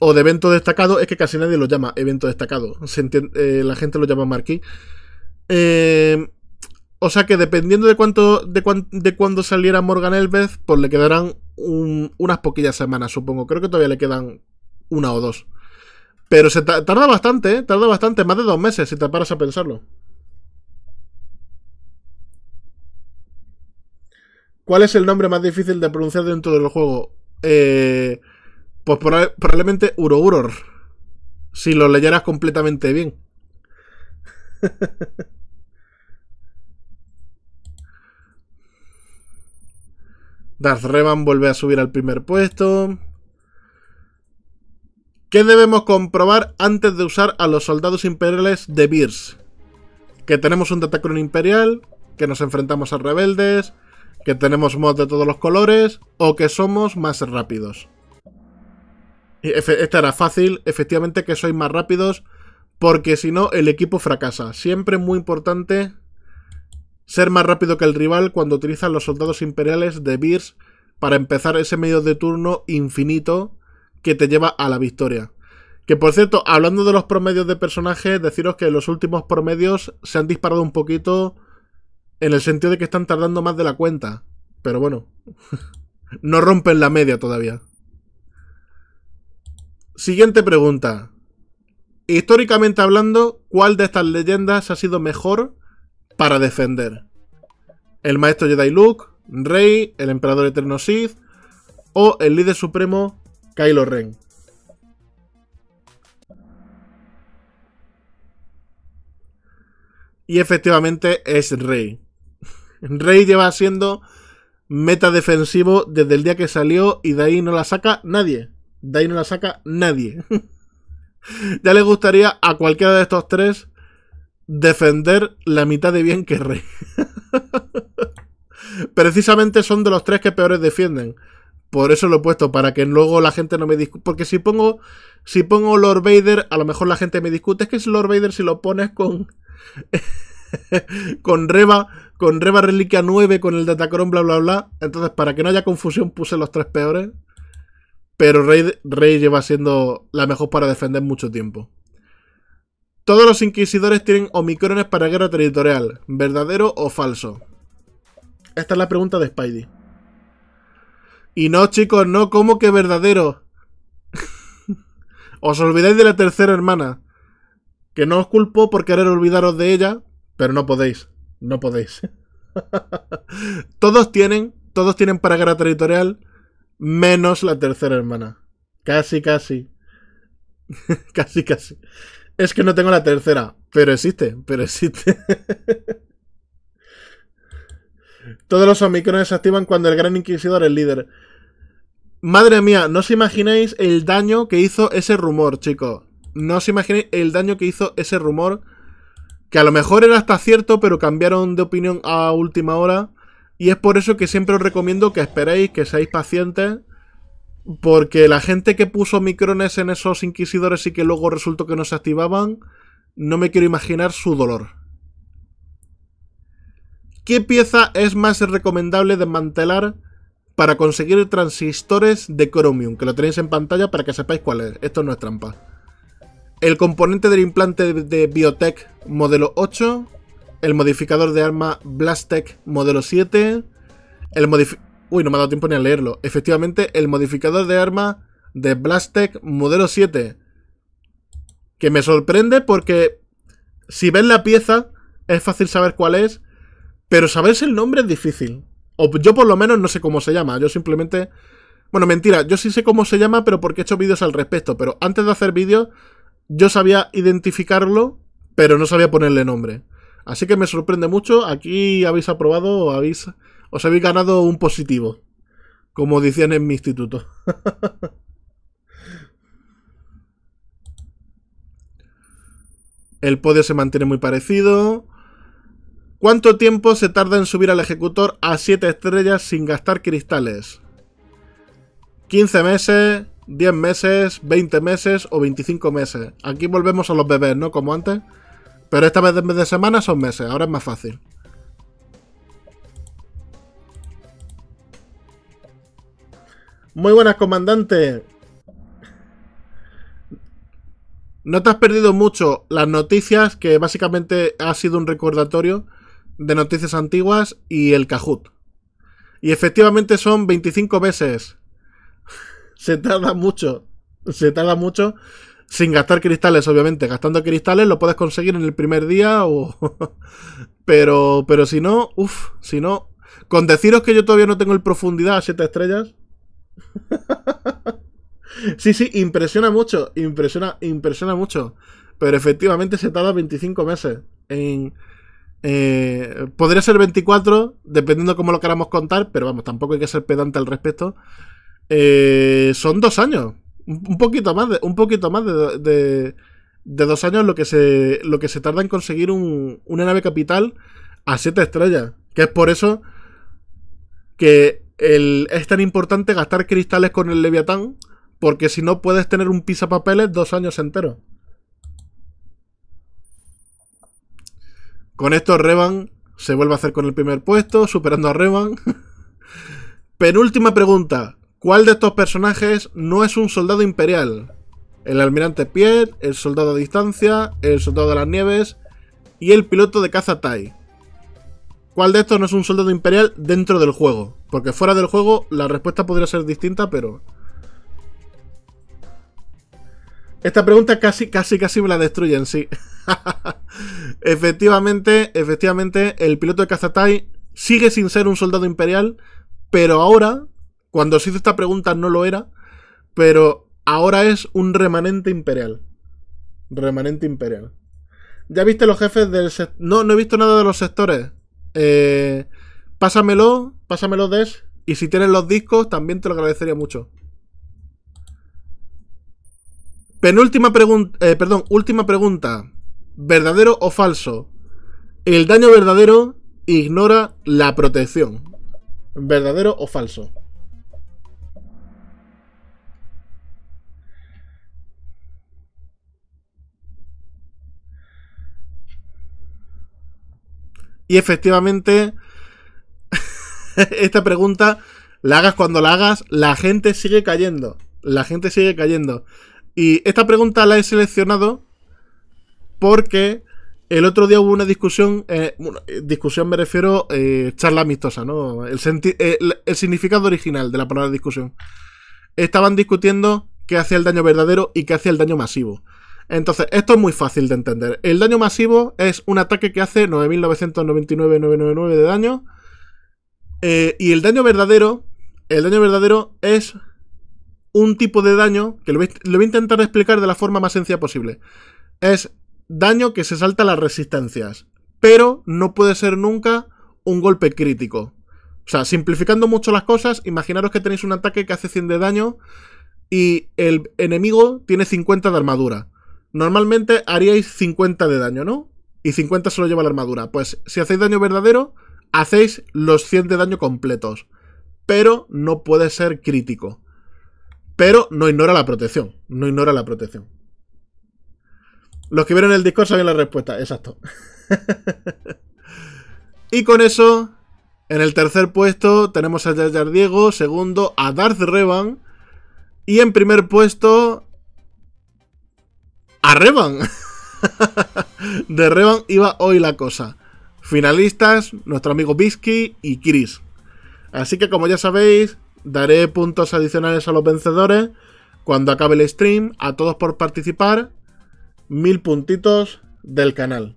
o de evento destacado, es que casi nadie lo llama evento destacado. Eh, la gente lo llama marquee. Eh, o sea que dependiendo de cuánto de, de cuándo saliera Morgan Elbeth, pues le quedarán unas poquillas semanas, supongo. Creo que todavía le quedan una o dos. Pero se tarda bastante, ¿eh? tarda bastante, más de dos meses, si te paras a pensarlo. ¿Cuál es el nombre más difícil de pronunciar dentro del juego? Eh, pues probablemente Urouror. Si lo leyeras completamente bien. <laughs> Darth Revan vuelve a subir al primer puesto. ¿Qué debemos comprobar antes de usar a los soldados imperiales de Beers? Que tenemos un Datacron imperial, que nos enfrentamos a rebeldes, que tenemos mods de todos los colores o que somos más rápidos. Esta era fácil, efectivamente que sois más rápidos, porque si no el equipo fracasa. Siempre es muy importante ser más rápido que el rival cuando utilizan los soldados imperiales de Beers para empezar ese medio de turno infinito que te lleva a la victoria. Que por cierto, hablando de los promedios de personajes, deciros que los últimos promedios se han disparado un poquito en el sentido de que están tardando más de la cuenta. Pero bueno, <laughs> no rompen la media todavía. Siguiente pregunta. Históricamente hablando, ¿cuál de estas leyendas ha sido mejor para defender? ¿El maestro Jedi Luke, Rey, el emperador eterno Sith o el líder supremo Kylo Ren? Y efectivamente es Rey. <laughs> Rey lleva siendo meta defensivo desde el día que salió y de ahí no la saca nadie. De ahí no la saca nadie. <laughs> ya le gustaría a cualquiera de estos tres defender la mitad de bien que Rey. <laughs> Precisamente son de los tres que peores defienden. Por eso lo he puesto, para que luego la gente no me discute. Porque si pongo, si pongo Lord Vader, a lo mejor la gente me discute. Es que es Lord Vader si lo pones con. <laughs> con Reba, con Reba Reliquia 9, con el Datacron, bla, bla, bla. Entonces, para que no haya confusión, puse los tres peores pero Rey, Rey lleva siendo la mejor para defender mucho tiempo. Todos los inquisidores tienen omicrones para guerra territorial, ¿verdadero o falso? Esta es la pregunta de Spidey. Y no, chicos, no, ¿cómo que verdadero? <laughs> os olvidáis de la tercera hermana. Que no os culpo por querer olvidaros de ella, pero no podéis. No podéis. <laughs> todos tienen, todos tienen para guerra territorial menos la tercera hermana. Casi, casi. <laughs> casi, casi. Es que no tengo la tercera, pero existe, pero existe. <laughs> Todos los omicrones se activan cuando el gran inquisidor es líder. Madre mía, no os imagináis el daño que hizo ese rumor, chicos. No os imaginéis el daño que hizo ese rumor. Que a lo mejor era hasta cierto, pero cambiaron de opinión a última hora. Y es por eso que siempre os recomiendo que esperéis, que seáis pacientes, porque la gente que puso micrones en esos inquisidores y que luego resultó que no se activaban, no me quiero imaginar su dolor. ¿Qué pieza es más recomendable desmantelar para conseguir transistores de Chromium? Que lo tenéis en pantalla para que sepáis cuál es. Esto no es trampa. El componente del implante de Biotech modelo 8, el modificador de arma Blastec modelo 7, el Uy, no me ha dado tiempo ni a leerlo. Efectivamente, el modificador de arma de Blastec modelo 7. Que me sorprende porque si ves la pieza es fácil saber cuál es, pero saberse el nombre es difícil. O yo por lo menos no sé cómo se llama, yo simplemente... Bueno, mentira, yo sí sé cómo se llama, pero porque he hecho vídeos al respecto. Pero antes de hacer vídeos, yo sabía identificarlo, pero no sabía ponerle nombre. Así que me sorprende mucho. Aquí habéis aprobado, habéis, os habéis ganado un positivo. Como decían en mi instituto. <laughs> El podio se mantiene muy parecido. ¿Cuánto tiempo se tarda en subir al ejecutor a 7 estrellas sin gastar cristales? 15 meses, 10 meses, 20 meses o 25 meses. Aquí volvemos a los bebés, ¿no? Como antes. Pero esta vez en vez de semana son meses, ahora es más fácil. Muy buenas, comandante. No te has perdido mucho las noticias, que básicamente ha sido un recordatorio de noticias antiguas y el Kahoot. Y efectivamente son 25 veces. Se tarda mucho. Se tarda mucho sin gastar cristales, obviamente. Gastando cristales lo puedes conseguir en el primer día o... <laughs> pero, pero si no, uff, si no... Con deciros que yo todavía no tengo el profundidad a 7 estrellas. <laughs> sí, sí, impresiona mucho, impresiona, impresiona mucho. Pero efectivamente se tarda 25 meses en... Eh, podría ser 24, dependiendo cómo lo queramos contar, pero vamos, tampoco hay que ser pedante al respecto. Eh, son dos años un poquito más de, un poquito más de, dos años lo que se lo que se tarda en conseguir una nave capital a siete estrellas que es por eso que es tan importante gastar cristales con el Leviatán porque si no puedes tener un pisapapeles dos años enteros con esto Revan se vuelve a hacer con el primer puesto superando a Revan <laughs> penúltima pregunta ¿Cuál de estos personajes no es un soldado imperial? El almirante Pierre, el soldado a distancia, el soldado de las nieves y el piloto de caza Tai. ¿Cuál de estos no es un soldado imperial dentro del juego? Porque fuera del juego la respuesta podría ser distinta, pero... Esta pregunta casi, casi, casi me la destruyen, sí. <laughs> efectivamente, efectivamente, el piloto de Tai sigue sin ser un soldado imperial, pero ahora cuando se hizo esta pregunta no lo era, pero ahora es un remanente imperial. Remanente imperial. ¿Ya viste los jefes del sector? No, no he visto nada de los sectores. Eh, pásamelo, pásamelo Des. Y si tienes los discos, también te lo agradecería mucho. Penúltima pregunta. Eh, perdón, última pregunta. ¿Verdadero o falso? El daño verdadero ignora la protección. ¿Verdadero o falso? Y efectivamente, <laughs> esta pregunta, la hagas cuando la hagas, la gente sigue cayendo. La gente sigue cayendo. Y esta pregunta la he seleccionado porque el otro día hubo una discusión, eh, eh, discusión me refiero, eh, charla amistosa, ¿no? El, el, significado original de la palabra discusión. Estaban discutiendo qué hacía el daño verdadero y qué hacía el daño masivo. Entonces, esto es muy fácil de entender. El daño masivo es un ataque que hace 9.999.999 de daño. Eh, y el daño verdadero, el daño verdadero es un tipo de daño que lo voy, a intentar explicar de la forma más sencilla posible. Es daño que se salta las resistencias, pero no puede ser nunca un golpe crítico. O sea, simplificando mucho las cosas, imaginaros que tenéis un ataque que hace 100 de daño y el enemigo tiene 50 de armadura. Normalmente haríais 50 de daño, ¿no? Y 50 solo lleva la armadura. Pues si hacéis daño verdadero, hacéis los 100 de daño completos. Pero no puede ser crítico. Pero no ignora la protección. No ignora la protección. Los que vieron el Discord saben la respuesta. Exacto. <laughs> y con eso, en el tercer puesto tenemos a Yayar Diego. Segundo, a Darth Revan. Y en primer puesto a Revan. <laughs> de reban iba hoy la cosa. Finalistas, nuestro amigo Bisky y Chris. Así que como ya sabéis, daré puntos adicionales a los vencedores cuando acabe el stream. A todos por participar. Mil puntitos del canal.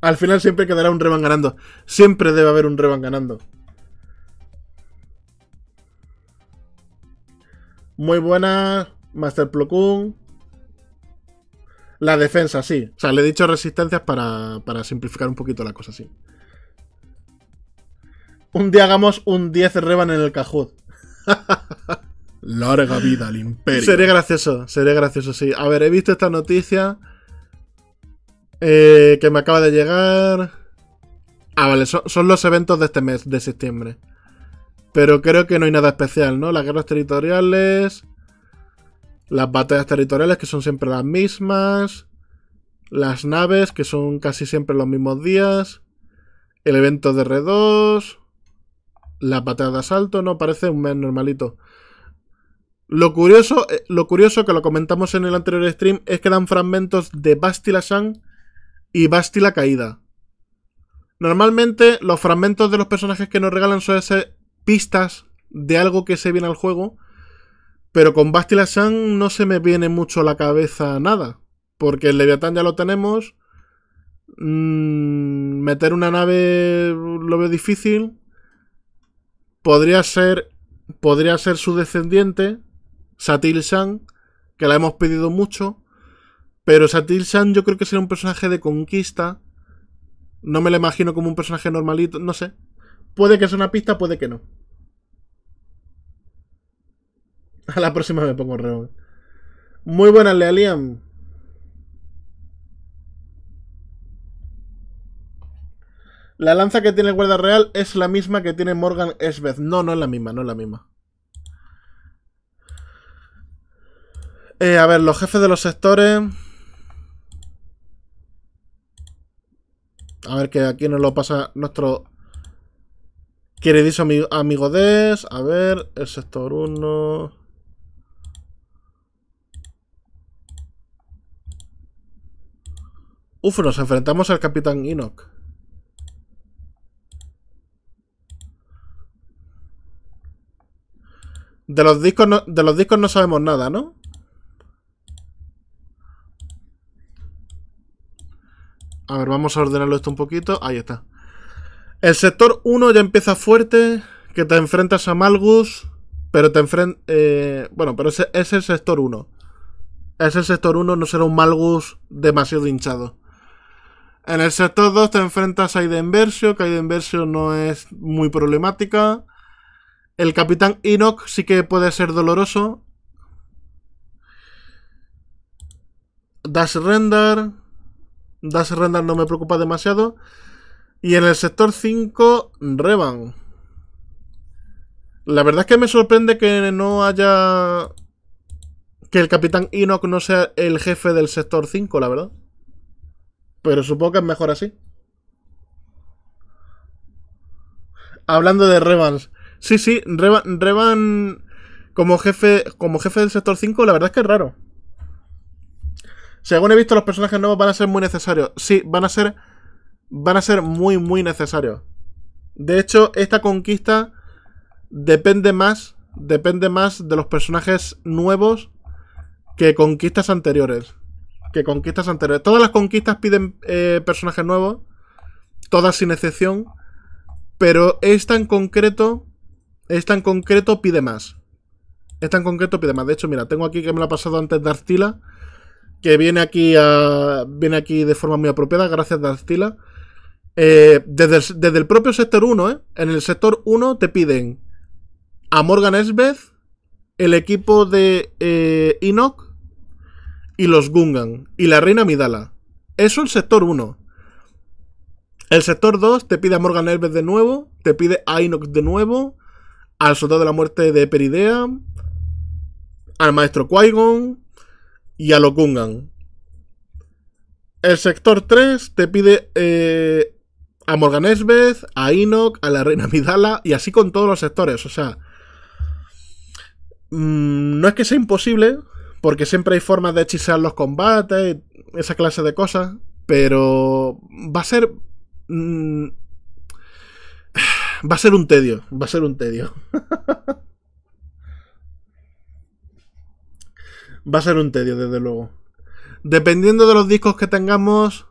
Al final siempre quedará un reban ganando. Siempre debe haber un Revan ganando. muy buena. Master Plo La defensa, sí. O sea, le he dicho resistencias para, simplificar un poquito la cosa, sí. Un día hagamos un 10 Reban en el Cajud. <laughs> Larga vida al imperio. Sería gracioso, sería gracioso, sí. A ver, he visto esta noticia eh, que me acaba de llegar. Ah, vale, son los eventos de este mes, de septiembre. Pero creo que no hay nada especial, ¿no? Las guerras territoriales, las batallas territoriales que son siempre las mismas, las naves que son casi siempre los mismos días, el evento de R2, las batallas de asalto, ¿no? Parece un mes normalito. Lo curioso, eh, lo curioso que lo comentamos en el anterior stream es que dan fragmentos de Bastila Shang... y Bastila Caída. Normalmente los fragmentos de los personajes que nos regalan son ese pistas de algo que se viene al juego, pero con Bastila Shan no se me viene mucho a la cabeza nada, porque el Leviatán ya lo tenemos, mm, meter una nave lo veo difícil, podría ser, podría ser su descendiente, Satil Shan, que la hemos pedido mucho, pero Satil Shan yo creo que será un personaje de conquista, no me lo imagino como un personaje normalito, no sé. Puede que sea una pista, puede que no. <laughs> A la próxima me pongo reo. Muy buenas, Lealian. La lanza que tiene el guarda real es la misma que tiene Morgan Esbeth. No, no es la misma, no es la misma. Eh, a ver, los jefes de los sectores... A ver que aquí nos lo pasa nuestro queridísimo amigo, amigo A ver, el sector 1... Uf, nos enfrentamos al Capitán Enoch. De los discos no, de los discos no sabemos nada, ¿no? A ver, vamos a ordenarlo esto un poquito. Ahí está. El sector 1 ya empieza fuerte, que te enfrentas a Malgus, pero te enfrentas... Eh, bueno, pero ese es el sector 1. Es el sector 1, no será un Malgus demasiado hinchado. En el sector 2 te enfrentas a Aiden Versio, que Aiden Versio no es muy problemática. El capitán Enoch sí que puede ser doloroso. Dash Render. Dash Render no me preocupa demasiado. Y en el sector 5, Revan. La verdad es que me sorprende que no haya... Que el capitán Enoch no sea el jefe del sector 5, la verdad. Pero supongo que es mejor así. Hablando de Revans. Sí, sí, Revan, como jefe, como jefe del sector 5, la verdad es que es raro. Según he visto, los personajes nuevos van a ser muy necesarios. Sí, van a ser. Van a ser muy, muy necesarios. De hecho, esta conquista depende más. Depende más de los personajes nuevos que conquistas anteriores que conquistas anteriores. Todas las conquistas piden eh, personajes nuevos, todas sin excepción, pero esta en concreto, esta en concreto pide más. Esta en concreto pide más. De hecho, mira, tengo aquí que me lo ha pasado antes Dartila, que viene aquí, a, viene aquí de forma muy apropiada, gracias Dartila. Eh, desde, el, propio sector 1, ¿eh? en el sector 1 te piden a Morgan Esbeth, el equipo de eh, Enoch y los Gungan y la reina Midala. Es el sector 1. El sector 2 te pide a Morgan Elves de nuevo, te pide a Enoch de nuevo, al soldado de la muerte de Peridea, al maestro qui y a los Gungan. El sector 3 te pide eh, a Morgan Esbeth, a Enoch, a la reina Midala y así con todos los sectores. O sea, mm, no es que sea imposible, porque siempre hay formas de hechizar los combates, esa clase de cosas. Pero va a ser... Mm, <sighs> va a ser un tedio, va a ser un tedio. <laughs> va a ser un tedio, desde luego. Dependiendo de los discos que tengamos,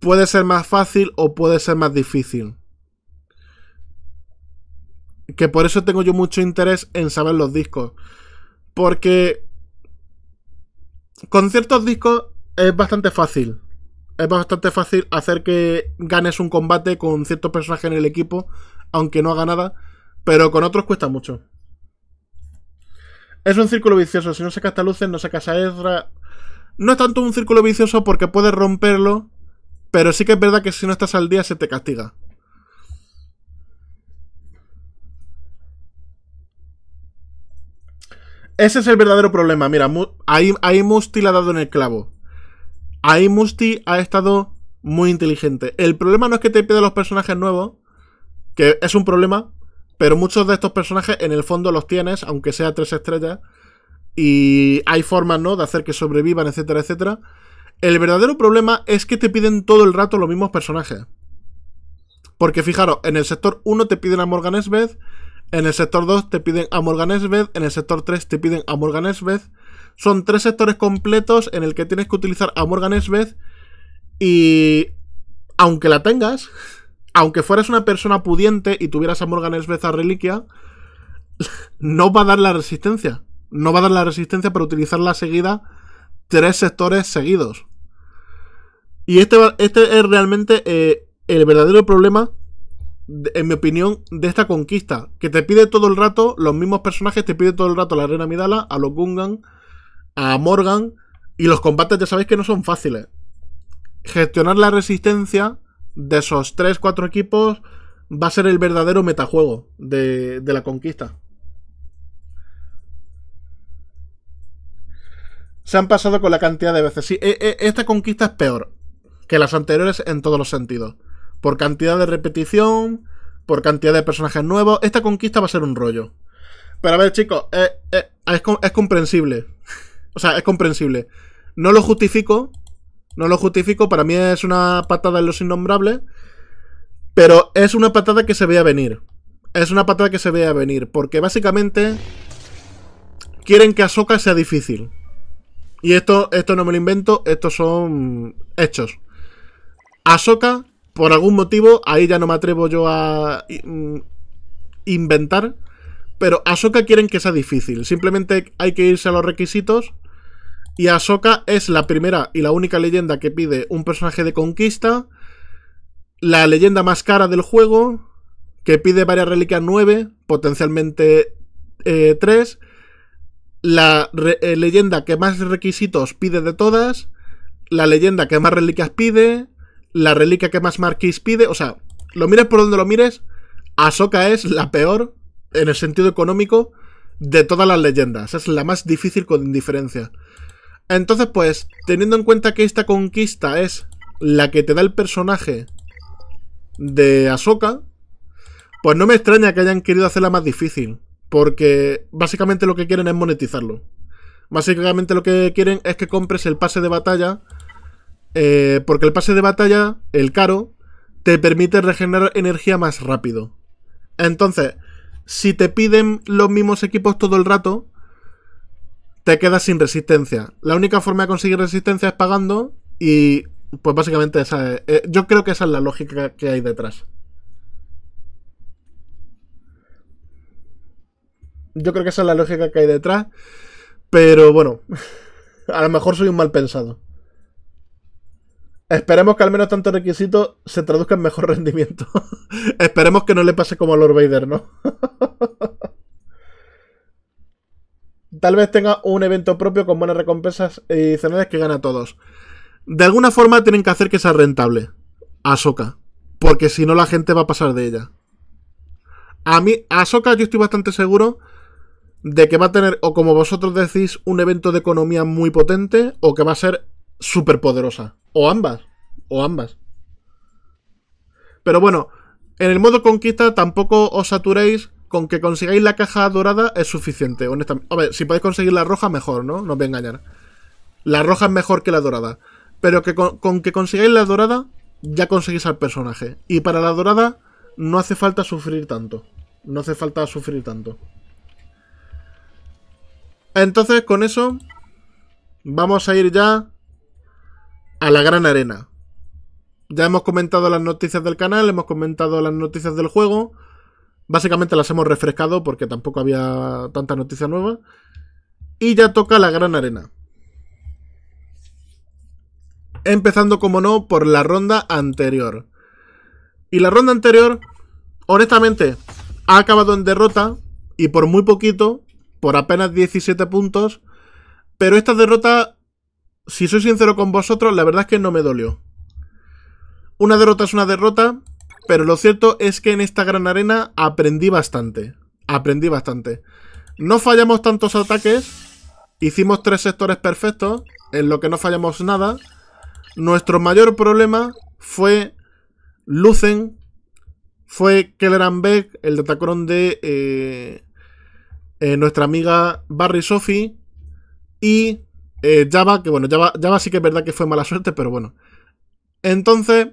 puede ser más fácil o puede ser más difícil. Que por eso tengo yo mucho interés en saber los discos. Porque con ciertos discos es bastante fácil. Es bastante fácil hacer que ganes un combate con cierto personaje en el equipo, aunque no haga nada, pero con otros cuesta mucho. Es un círculo vicioso, si no sacas Taluces, no sacas a Ezra. No es tanto un círculo vicioso porque puedes romperlo, pero sí que es verdad que si no estás al día se te castiga. Ese es el verdadero problema. Mira, ahí, Musti la ha dado en el clavo. Ahí Musti ha estado muy inteligente. El problema no es que te pida los personajes nuevos, que es un problema, pero muchos de estos personajes en el fondo los tienes, aunque sea tres estrellas, y hay formas, ¿no?, de hacer que sobrevivan, etcétera, etcétera. El verdadero problema es que te piden todo el rato los mismos personajes. Porque fijaros, en el sector 1 te piden a Morgan Esbeth, en el sector 2 te piden a Morgan Esbeth, en el sector 3 te piden a Morgan Esbeth. Son tres sectores completos en el que tienes que utilizar a Morgan Esbeth y aunque la tengas, <laughs> aunque fueras una persona pudiente y tuvieras a Morgan Esbeth a reliquia, <laughs> no va a dar la resistencia. No va a dar la resistencia para utilizarla seguida tres sectores seguidos. Y este, este es realmente eh, el verdadero problema en mi opinión, de esta conquista. Que te pide todo el rato, los mismos personajes, te pide todo el rato a la reina Midala, a los Gungan, a Morgan. Y los combates ya sabéis que no son fáciles. Gestionar la resistencia de esos 3-4 equipos va a ser el verdadero metajuego de, de la conquista. Se han pasado con la cantidad de veces. Sí, e, e, esta conquista es peor que las anteriores en todos los sentidos. Por cantidad de repetición, por cantidad de personajes nuevos. Esta conquista va a ser un rollo. Pero a ver, chicos, eh, eh, es, comprensible. <laughs> o sea, es comprensible. No lo justifico. No lo justifico. Para mí es una patada en los innombrables. Pero es una patada que se vea venir. Es una patada que se vea venir. Porque básicamente quieren que Ahsoka sea difícil. Y esto, esto no me lo invento, estos son hechos. Ahsoka por algún motivo, ahí ya no me atrevo yo a inventar. Pero Ahsoka quieren que sea difícil. Simplemente hay que irse a los requisitos. Y Ahsoka es la primera y la única leyenda que pide un personaje de conquista. La leyenda más cara del juego. Que pide varias reliquias nueve, Potencialmente eh, tres. la eh, leyenda que más requisitos pide de todas. La leyenda que más reliquias pide la reliquia que más Marquis pide. O sea, lo mires por donde lo mires, Ahsoka es la peor en el sentido económico de todas las leyendas. Es la más difícil con indiferencia. Entonces, pues, teniendo en cuenta que esta conquista es la que te da el personaje de Ahsoka, pues no me extraña que hayan querido hacerla más difícil. Porque básicamente lo que quieren es monetizarlo. Básicamente lo que quieren es que compres el pase de batalla eh, porque el pase de batalla, el caro, te permite regenerar energía más rápido. Entonces, si te piden los mismos equipos todo el rato, te quedas sin resistencia. La única forma de conseguir resistencia es pagando y pues básicamente eh, yo creo que esa es la lógica que hay detrás. Yo creo que esa es la lógica que hay detrás, pero bueno, <laughs> a lo mejor soy un mal pensado. Esperemos que al menos tanto requisito se traduzca en mejor <laughs> rendimiento. Esperemos que no le pase como a Lord Vader, ¿no? <laughs> Tal vez tenga un evento propio con buenas recompensas Y zonas que gana a todos. De alguna forma tienen que hacer que sea rentable. Ahsoka. Porque si no, la gente va a pasar de ella. A mí, Ahsoka, yo estoy bastante seguro de que va a tener, o como vosotros decís, un evento de economía muy potente, o que va a ser súper poderosa. O ambas. O ambas. Pero bueno, en el modo conquista tampoco os saturéis con que consigáis la caja dorada es suficiente, honestamente. A ver, si podéis conseguir la roja, mejor, ¿no? No os voy a engañar. La roja es mejor que la dorada. Pero que con que consigáis la dorada, ya conseguís al personaje. Y para la dorada, no hace falta sufrir tanto. No hace falta sufrir tanto. Entonces, con eso, vamos a ir ya a la gran arena. Ya hemos comentado las noticias del canal, hemos comentado las noticias del juego. Básicamente las hemos refrescado porque tampoco había tanta noticia nueva. Y ya toca la gran arena. Empezando, como no, por la ronda anterior. Y la ronda anterior, honestamente, ha acabado en derrota y por muy poquito, por apenas 17 puntos. Pero esta derrota si soy sincero con vosotros, la verdad es que no me dolió. Una derrota es una derrota, pero lo cierto es que en esta gran arena aprendí bastante. Aprendí bastante. No fallamos tantos ataques. Hicimos tres sectores perfectos, en lo que no fallamos nada. Nuestro mayor problema fue Lucen, fue Beck. el datacron de eh, eh, nuestra amiga Barry Sophie, y eh, Java, que bueno, Java, sí que es verdad que fue mala suerte, pero bueno. Entonces,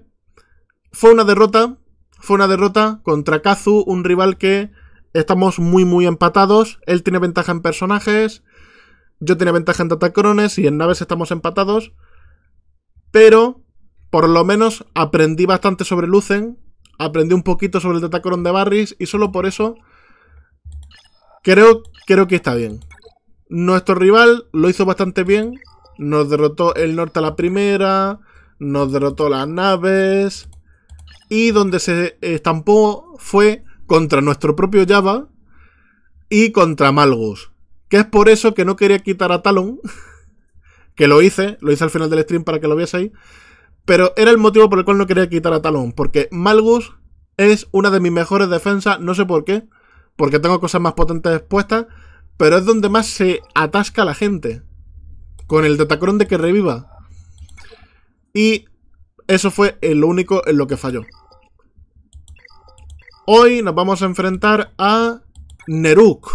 fue una derrota. Fue una derrota contra Kazu, un rival que estamos muy, muy empatados. Él tiene ventaja en personajes. Yo tenía ventaja en datacrones y en naves estamos empatados. Pero, por lo menos, aprendí bastante sobre Lucen. Aprendí un poquito sobre el datacron de Barris. Y solo por eso, creo, creo que está bien. Nuestro rival lo hizo bastante bien. Nos derrotó el norte a la primera. Nos derrotó las naves. Y donde se estampó fue contra nuestro propio Java y contra Malgus. Que es por eso que no quería quitar a Talon. <laughs> que lo hice, lo hice al final del stream para que lo ahí Pero era el motivo por el cual no quería quitar a Talon. Porque Malgus es una de mis mejores defensas, no sé por qué. Porque tengo cosas más potentes expuestas pero es donde más se atasca la gente. Con el Datacron de que reviva. Y eso fue el único en lo que falló. Hoy nos vamos a enfrentar a Neruk.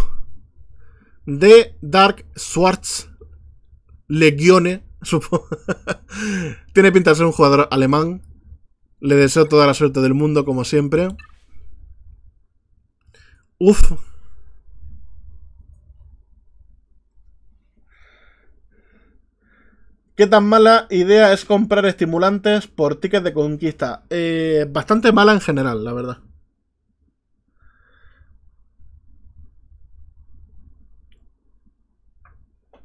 De Dark Swartz Legione. Supongo. <laughs> Tiene pinta de ser un jugador alemán. Le deseo toda la suerte del mundo, como siempre. Uff... ¿Qué tan mala idea es comprar estimulantes por tickets de conquista? Eh, bastante mala en general, la verdad.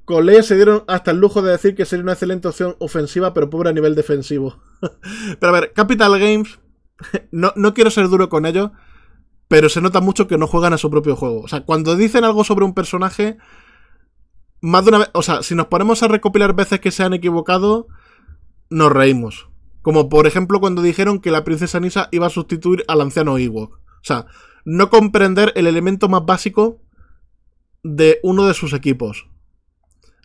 Cole se dieron hasta el lujo de decir que sería una excelente opción ofensiva, pero pobre a nivel defensivo. <laughs> pero a ver, Capital Games, <laughs> no, no, quiero ser duro con ellos, pero se nota mucho que no juegan a su propio juego. O sea, cuando dicen algo sobre un personaje, más de una vez, o sea, si nos ponemos a recopilar veces que se han equivocado, nos reímos. Como por ejemplo cuando dijeron que la princesa Nisa iba a sustituir al anciano Ewok. O sea, no comprender el elemento más básico de uno de sus equipos.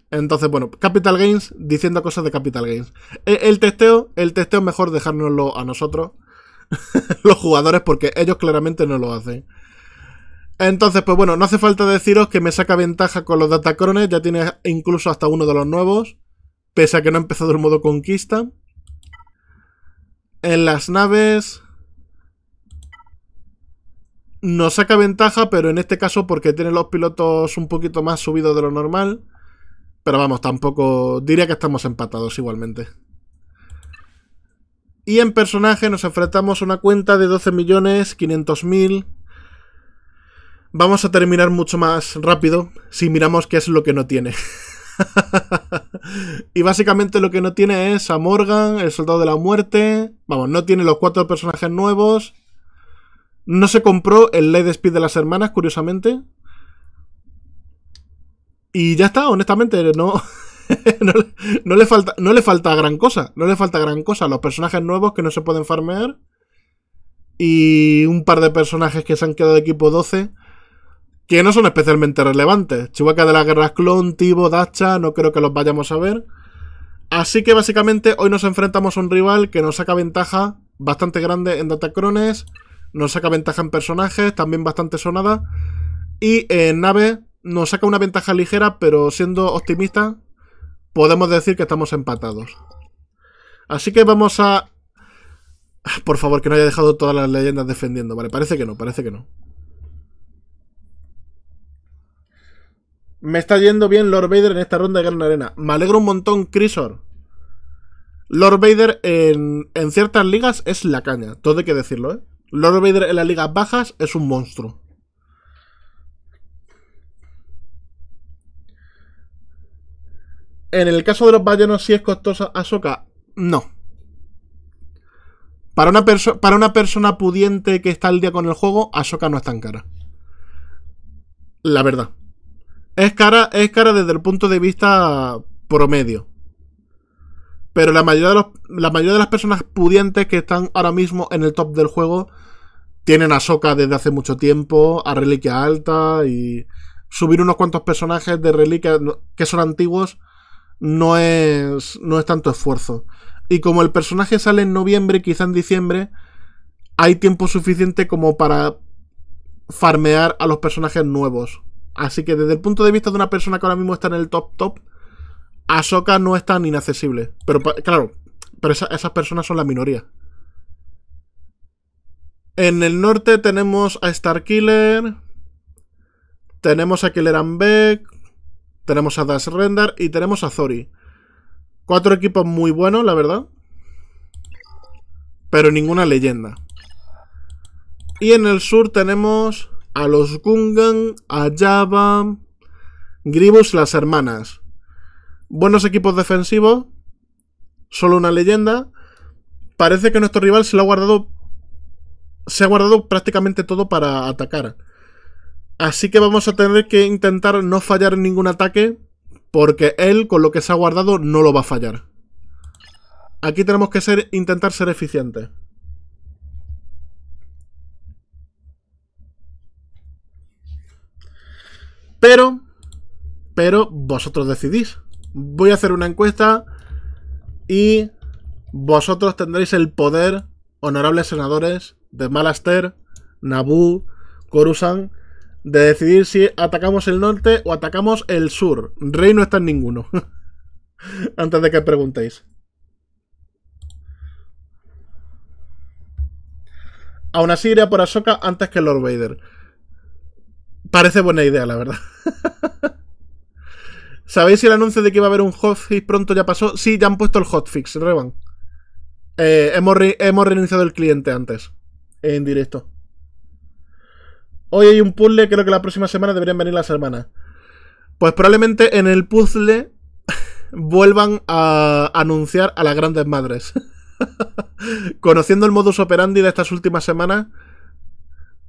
Entonces, bueno, Capital Games diciendo cosas de Capital Games. E-, el, testeo, el testeo mejor dejárnoslo a nosotros, <laughs> los jugadores, porque ellos claramente no lo hacen. Entonces, pues bueno, no hace falta deciros que me saca ventaja con los Datacrones, ya tiene incluso hasta uno de los nuevos, pese a que no ha empezado el modo conquista. En las naves... Nos saca ventaja, pero en este caso porque tiene los pilotos un poquito más subidos de lo normal. Pero vamos, tampoco... Diría que estamos empatados igualmente. Y en personaje nos enfrentamos a una cuenta de 12.500.000 vamos a terminar mucho más rápido si miramos qué es lo que no tiene. <laughs> y básicamente lo que no tiene es a Morgan, el soldado de la muerte. Vamos, no tiene los cuatro personajes nuevos. No se compró el Light Speed de las hermanas, curiosamente. Y ya está, honestamente, <laughs> no, le falta, no le falta gran cosa. No le falta gran cosa. Los personajes nuevos que no se pueden farmear. Y un par de personajes que se han quedado de equipo 12 que no son especialmente relevantes. Chihuahua de las guerras, Clon, Tibo, Dacha, no creo que los vayamos a ver. Así que básicamente hoy nos enfrentamos a un rival que nos saca ventaja bastante grande en Datacrones, nos saca ventaja en personajes, también bastante sonada, y en nave nos saca una ventaja ligera, pero siendo optimista, podemos decir que estamos empatados. Así que vamos a... Por favor, que no haya dejado todas las leyendas defendiendo, vale, parece que no, parece que no. Me está yendo bien Lord Vader en esta ronda de Gran Arena. Me alegro un montón, Crisor. Lord Vader en, ciertas ligas es la caña, todo hay que decirlo, ¿eh? Lord Vader en las ligas bajas es un monstruo. En el caso de los ballenos, si es costosa Ahsoka, no. Para una, para una, persona pudiente que está al día con el juego, Ahsoka no es tan cara. La verdad. Es cara, es cara desde el punto de vista promedio. Pero la mayoría, de la mayoría de las personas pudientes que están ahora mismo en el top del juego tienen a Soka desde hace mucho tiempo, a Reliquia Alta y subir unos cuantos personajes de Reliquia que son antiguos no es, no es tanto esfuerzo. Y como el personaje sale en noviembre, quizá en diciembre, hay tiempo suficiente como para farmear a los personajes nuevos. Así que desde el punto de vista de una persona que ahora mismo está en el top top, Ahsoka no es tan inaccesible. Pero claro, pero esas personas son la minoría. En el norte tenemos a Starkiller, tenemos a Killer Beck, tenemos a Dash Render y tenemos a Zori. Cuatro equipos muy buenos, la verdad. Pero ninguna leyenda. Y en el sur tenemos a los Gungan, a Java, Gribus, las hermanas. Buenos equipos defensivos, solo una leyenda. Parece que nuestro rival se lo ha guardado. Se ha guardado prácticamente todo para atacar. Así que vamos a tener que intentar no fallar ningún ataque. Porque él, con lo que se ha guardado, no lo va a fallar. Aquí tenemos que ser, intentar ser eficientes. Pero, pero vosotros decidís. Voy a hacer una encuesta y vosotros tendréis el poder, honorables senadores de Malaster, Naboo, Coruscant, de decidir si atacamos el norte o atacamos el sur. Rey no está en ninguno. <laughs> Antes de que preguntéis. Aún así iré por Ahsoka antes que Lord Vader. Parece buena idea, la verdad. <laughs> ¿Sabéis si el anuncio de que iba a haber un hotfix pronto ya pasó? Sí, ya han puesto el hotfix, Revan. Eh, hemos, reiniciado el cliente antes, en directo. Hoy hay un puzzle, creo que la próxima semana deberían venir las hermanas. Pues probablemente en el puzzle <laughs> vuelvan a anunciar a las grandes madres. <laughs> Conociendo el modus operandi de estas últimas semanas,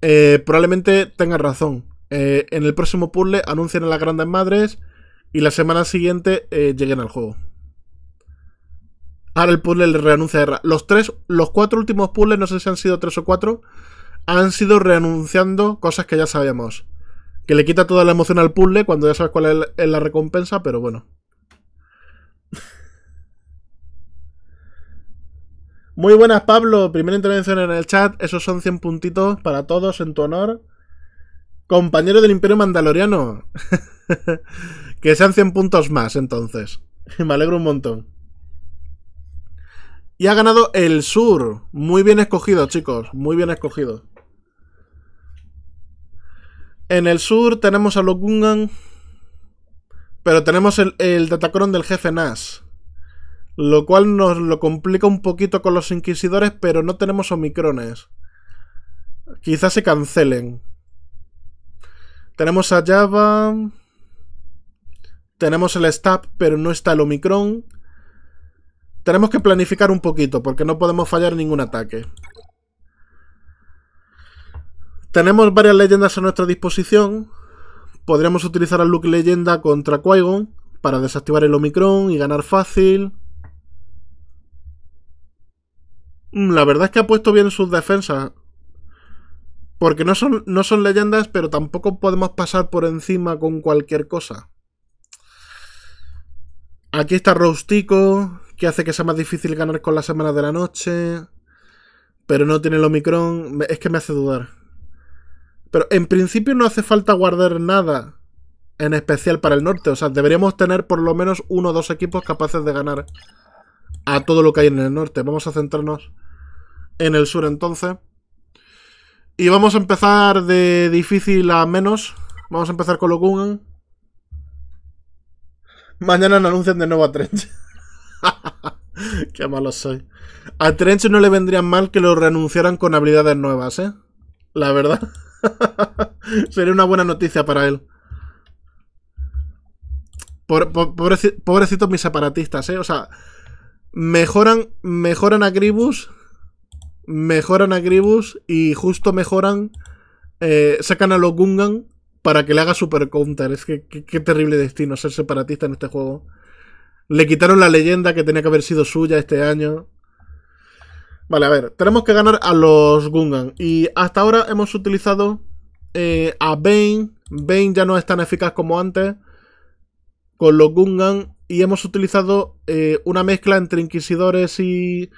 eh, probablemente tengan razón. Eh, en el próximo puzzle anuncian a las grandes madres y la semana siguiente eh, lleguen al juego. Ahora el puzzle le reanuncia. Los tres, los cuatro últimos puzzles, no sé si han sido tres o cuatro, han sido reanunciando cosas que ya sabíamos. Que le quita toda la emoción al puzzle cuando ya sabes cuál es la recompensa, pero bueno. <laughs> Muy buenas, Pablo. Primera intervención en el chat. Esos son 100 puntitos para todos en tu honor compañero del Imperio Mandaloriano. <laughs> que sean 100 puntos más, entonces. <laughs> Me alegro un montón. Y ha ganado el sur. Muy bien escogido, chicos. Muy bien escogido. En el sur tenemos a Lokungan. Pero tenemos el, el Datacron del jefe Nash. Lo cual nos lo complica un poquito con los inquisidores, pero no tenemos omicrones. Quizás se cancelen. Tenemos a Java. Tenemos el Stab pero no está el Omicron. Tenemos que planificar un poquito, porque no podemos fallar ningún ataque. Tenemos varias leyendas a nuestra disposición. Podríamos utilizar a Luke Leyenda contra qui para desactivar el Omicron y ganar fácil. Mm, la verdad es que ha puesto bien sus defensas. Porque no son, no son leyendas, pero tampoco podemos pasar por encima con cualquier cosa. Aquí está Roustico, que hace que sea más difícil ganar con la semana de la noche. Pero no tiene el Omicron. Es que me hace dudar. Pero en principio no hace falta guardar nada en especial para el norte. O sea, deberíamos tener por lo menos uno o dos equipos capaces de ganar a todo lo que hay en el norte. Vamos a centrarnos en el sur entonces. Y vamos a empezar de difícil a menos. Vamos a empezar con lo Kungan. Mañana anuncian de nuevo a Trench. <laughs> Qué malo soy. A Trench no le vendrían mal que lo renunciaran con habilidades nuevas, ¿eh? La verdad. <laughs> Sería una buena noticia para él. Pobrecitos mis separatistas, ¿eh? O sea, mejoran, mejoran a Gribus mejoran a Gribus y justo mejoran, eh, sacan a los Gungan para que le haga super counter. Es que qué terrible destino ser separatista en este juego. Le quitaron la leyenda que tenía que haber sido suya este año. Vale, a ver, tenemos que ganar a los Gungan. Y hasta ahora hemos utilizado eh, a Bane. Bane ya no es tan eficaz como antes. Con los Gungan. Y hemos utilizado eh, una mezcla entre Inquisidores y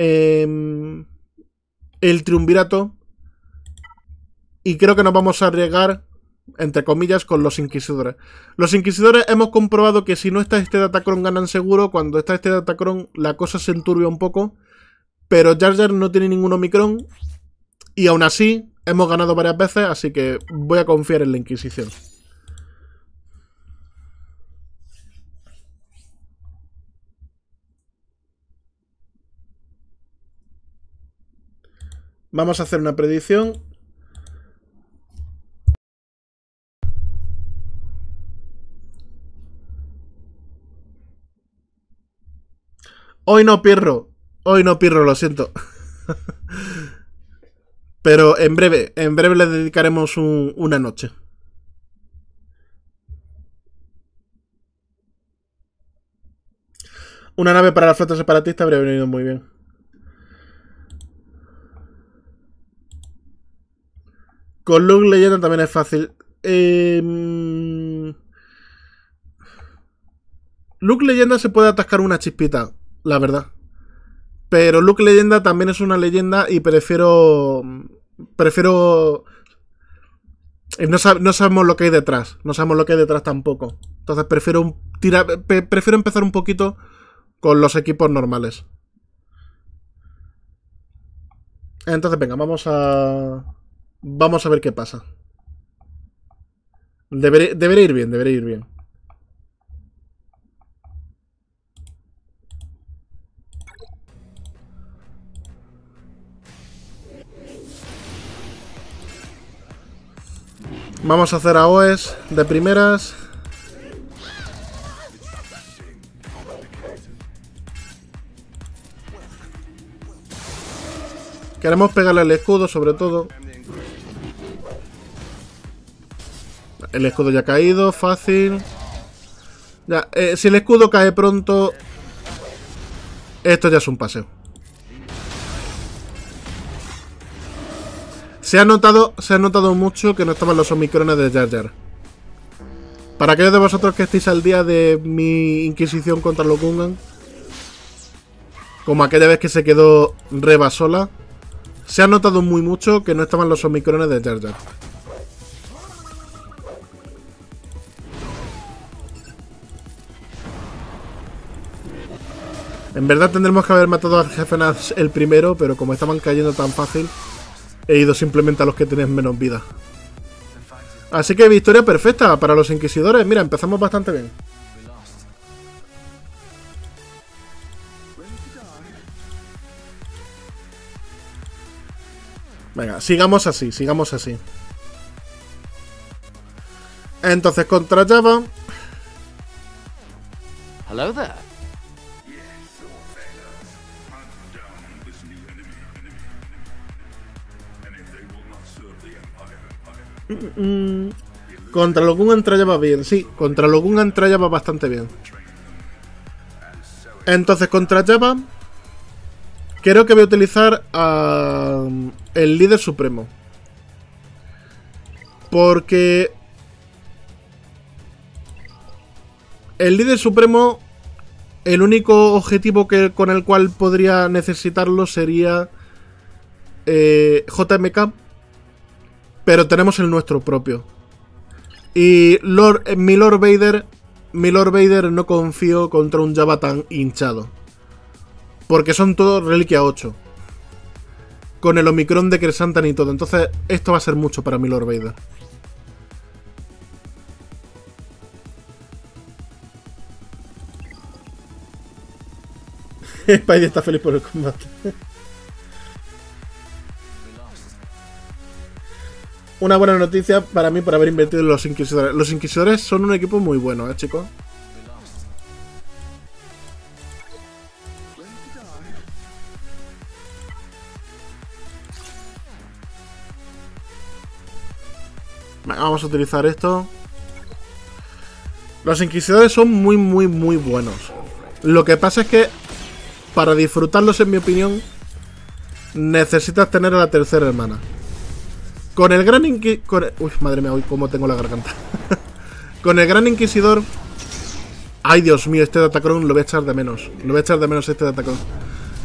Em, el triunvirato. Y creo que nos vamos a arriesgar, entre comillas, con los inquisidores. Los inquisidores hemos comprobado que si no está este Datacron ganan seguro. Cuando está este Datacron la cosa se enturbia un poco. Pero Jar, no tiene ningún Omicron. Y aún así, hemos ganado varias veces, así que voy a confiar en la Inquisición. Vamos a hacer una predicción. Hoy no pirro. Hoy no pirro, lo siento. <laughs> Pero en breve, en breve le dedicaremos una noche. Una nave para la flota separatista habría venido muy bien. Con Luke Leyenda también es fácil. Eh, mm, Luke Leyenda se puede atascar una chispita, la verdad. Pero Luke Leyenda también es una leyenda y prefiero. Prefiero. Eh, no, sabemos lo que hay detrás. No sabemos lo que hay detrás tampoco. Entonces prefiero, un prefiero empezar un poquito con los equipos normales. Entonces, venga, vamos a. Vamos a ver qué pasa. Debería ir bien, Debería ir bien. Vamos a hacer a OES de primeras. Queremos pegarle el escudo, sobre todo. El escudo ya ha caído, fácil. Ya, eh, si el escudo cae pronto... Esto ya es un paseo. Se ha notado, se ha notado mucho que no estaban los omicrones de Jar Jar. Para aquellos de vosotros que estéis al día de mi inquisición contra los Gungan, como aquella vez que se quedó Reba sola, se ha notado muy mucho que no estaban los omicrones de Jar Jar. En verdad tendremos que haber matado al jefe el primero, pero como estaban cayendo tan fácil, he ido simplemente a los que tienen menos vida. Así que victoria perfecta para los inquisidores. Mira, empezamos bastante bien. Venga, sigamos así, sigamos así. Entonces, contra Java. Hello there. Mm, contra Logun entra va bien, sí. Contra Logun ya va bastante bien. Entonces, contra Java, creo que voy a utilizar a mm, el líder supremo. Porque el líder supremo, el único objetivo que, con el cual podría necesitarlo sería eh, JMK pero tenemos el nuestro propio. Y Lord, eh, mi Lord Vader, mi Vader no confío contra un Java tan hinchado. Porque son todos reliquia 8. Con el Omicron de Cresantan y todo. Entonces, esto va a ser mucho para mi Lord Vader. <laughs> Spidey está feliz por el combate. una buena noticia para mí por haber invertido en los Inquisidores. Los Inquisidores son un equipo muy bueno, ¿eh, chicos? Vamos a utilizar esto. Los Inquisidores son muy, muy, muy buenos. Lo que pasa es que para disfrutarlos, en mi opinión, necesitas tener a la tercera hermana. Con el gran inquisidor... Uy, madre mía, hoy cómo tengo la garganta. <laughs> con el gran inquisidor... Ay, Dios mío, este Datacron lo voy a echar de menos. Lo voy a echar de menos este Datacron.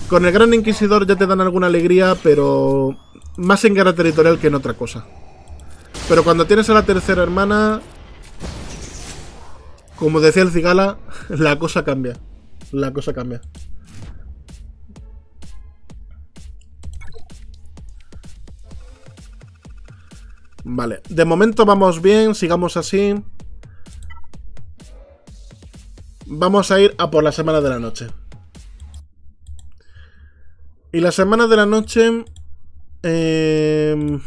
Con el gran inquisidor ya te dan alguna alegría, pero... Más en guerra territorial que en otra cosa. Pero cuando tienes a la tercera hermana... Como decía el cigala, <laughs> la cosa cambia. La cosa cambia. Vale, de momento vamos bien, sigamos así. Vamos a ir a por la semana de la noche. Y la semana de la noche... Em,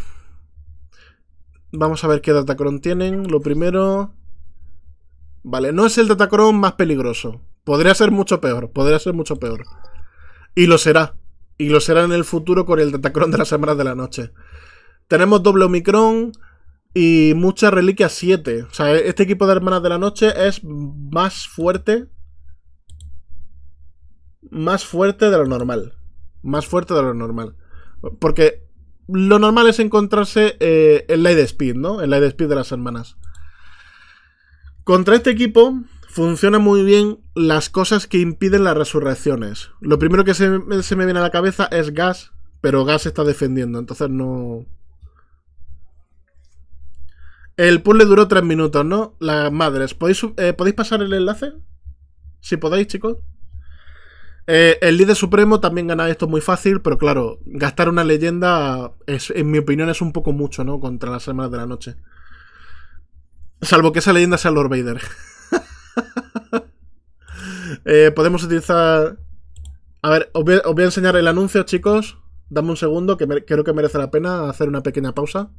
vamos a ver qué Datacron tienen. Lo primero... Vale, no es el Datacron más peligroso. Podría ser mucho peor, podría ser mucho peor. Y lo será. Y lo será en el futuro con el Datacron de las semana de la noche. Tenemos doble Omicron y mucha reliquia 7. O sea, este equipo de Hermanas de la Noche es más fuerte. Más fuerte de lo normal. Más fuerte de lo normal. Porque lo normal es encontrarse eh, en Light Speed, ¿no? En Light Speed de las hermanas. Contra este equipo funcionan muy bien las cosas que impiden las resurrecciones. Lo primero que se me viene a la cabeza es Gas, pero Gas está defendiendo, entonces no, el puzzle duró tres minutos, ¿no? Las madres. ¿Podéis, eh, ¿podéis pasar el enlace? Si podéis, chicos. Eh, el líder supremo también gana esto muy fácil, pero claro, gastar una leyenda, es, en mi opinión, es un poco mucho, ¿no? Contra las hermanas de la noche. Salvo que esa leyenda sea Lord Vader. <laughs> Eh, podemos utilizar... A ver, os voy, a enseñar el anuncio, chicos. Dame un segundo, que creo que merece la pena hacer una pequeña pausa.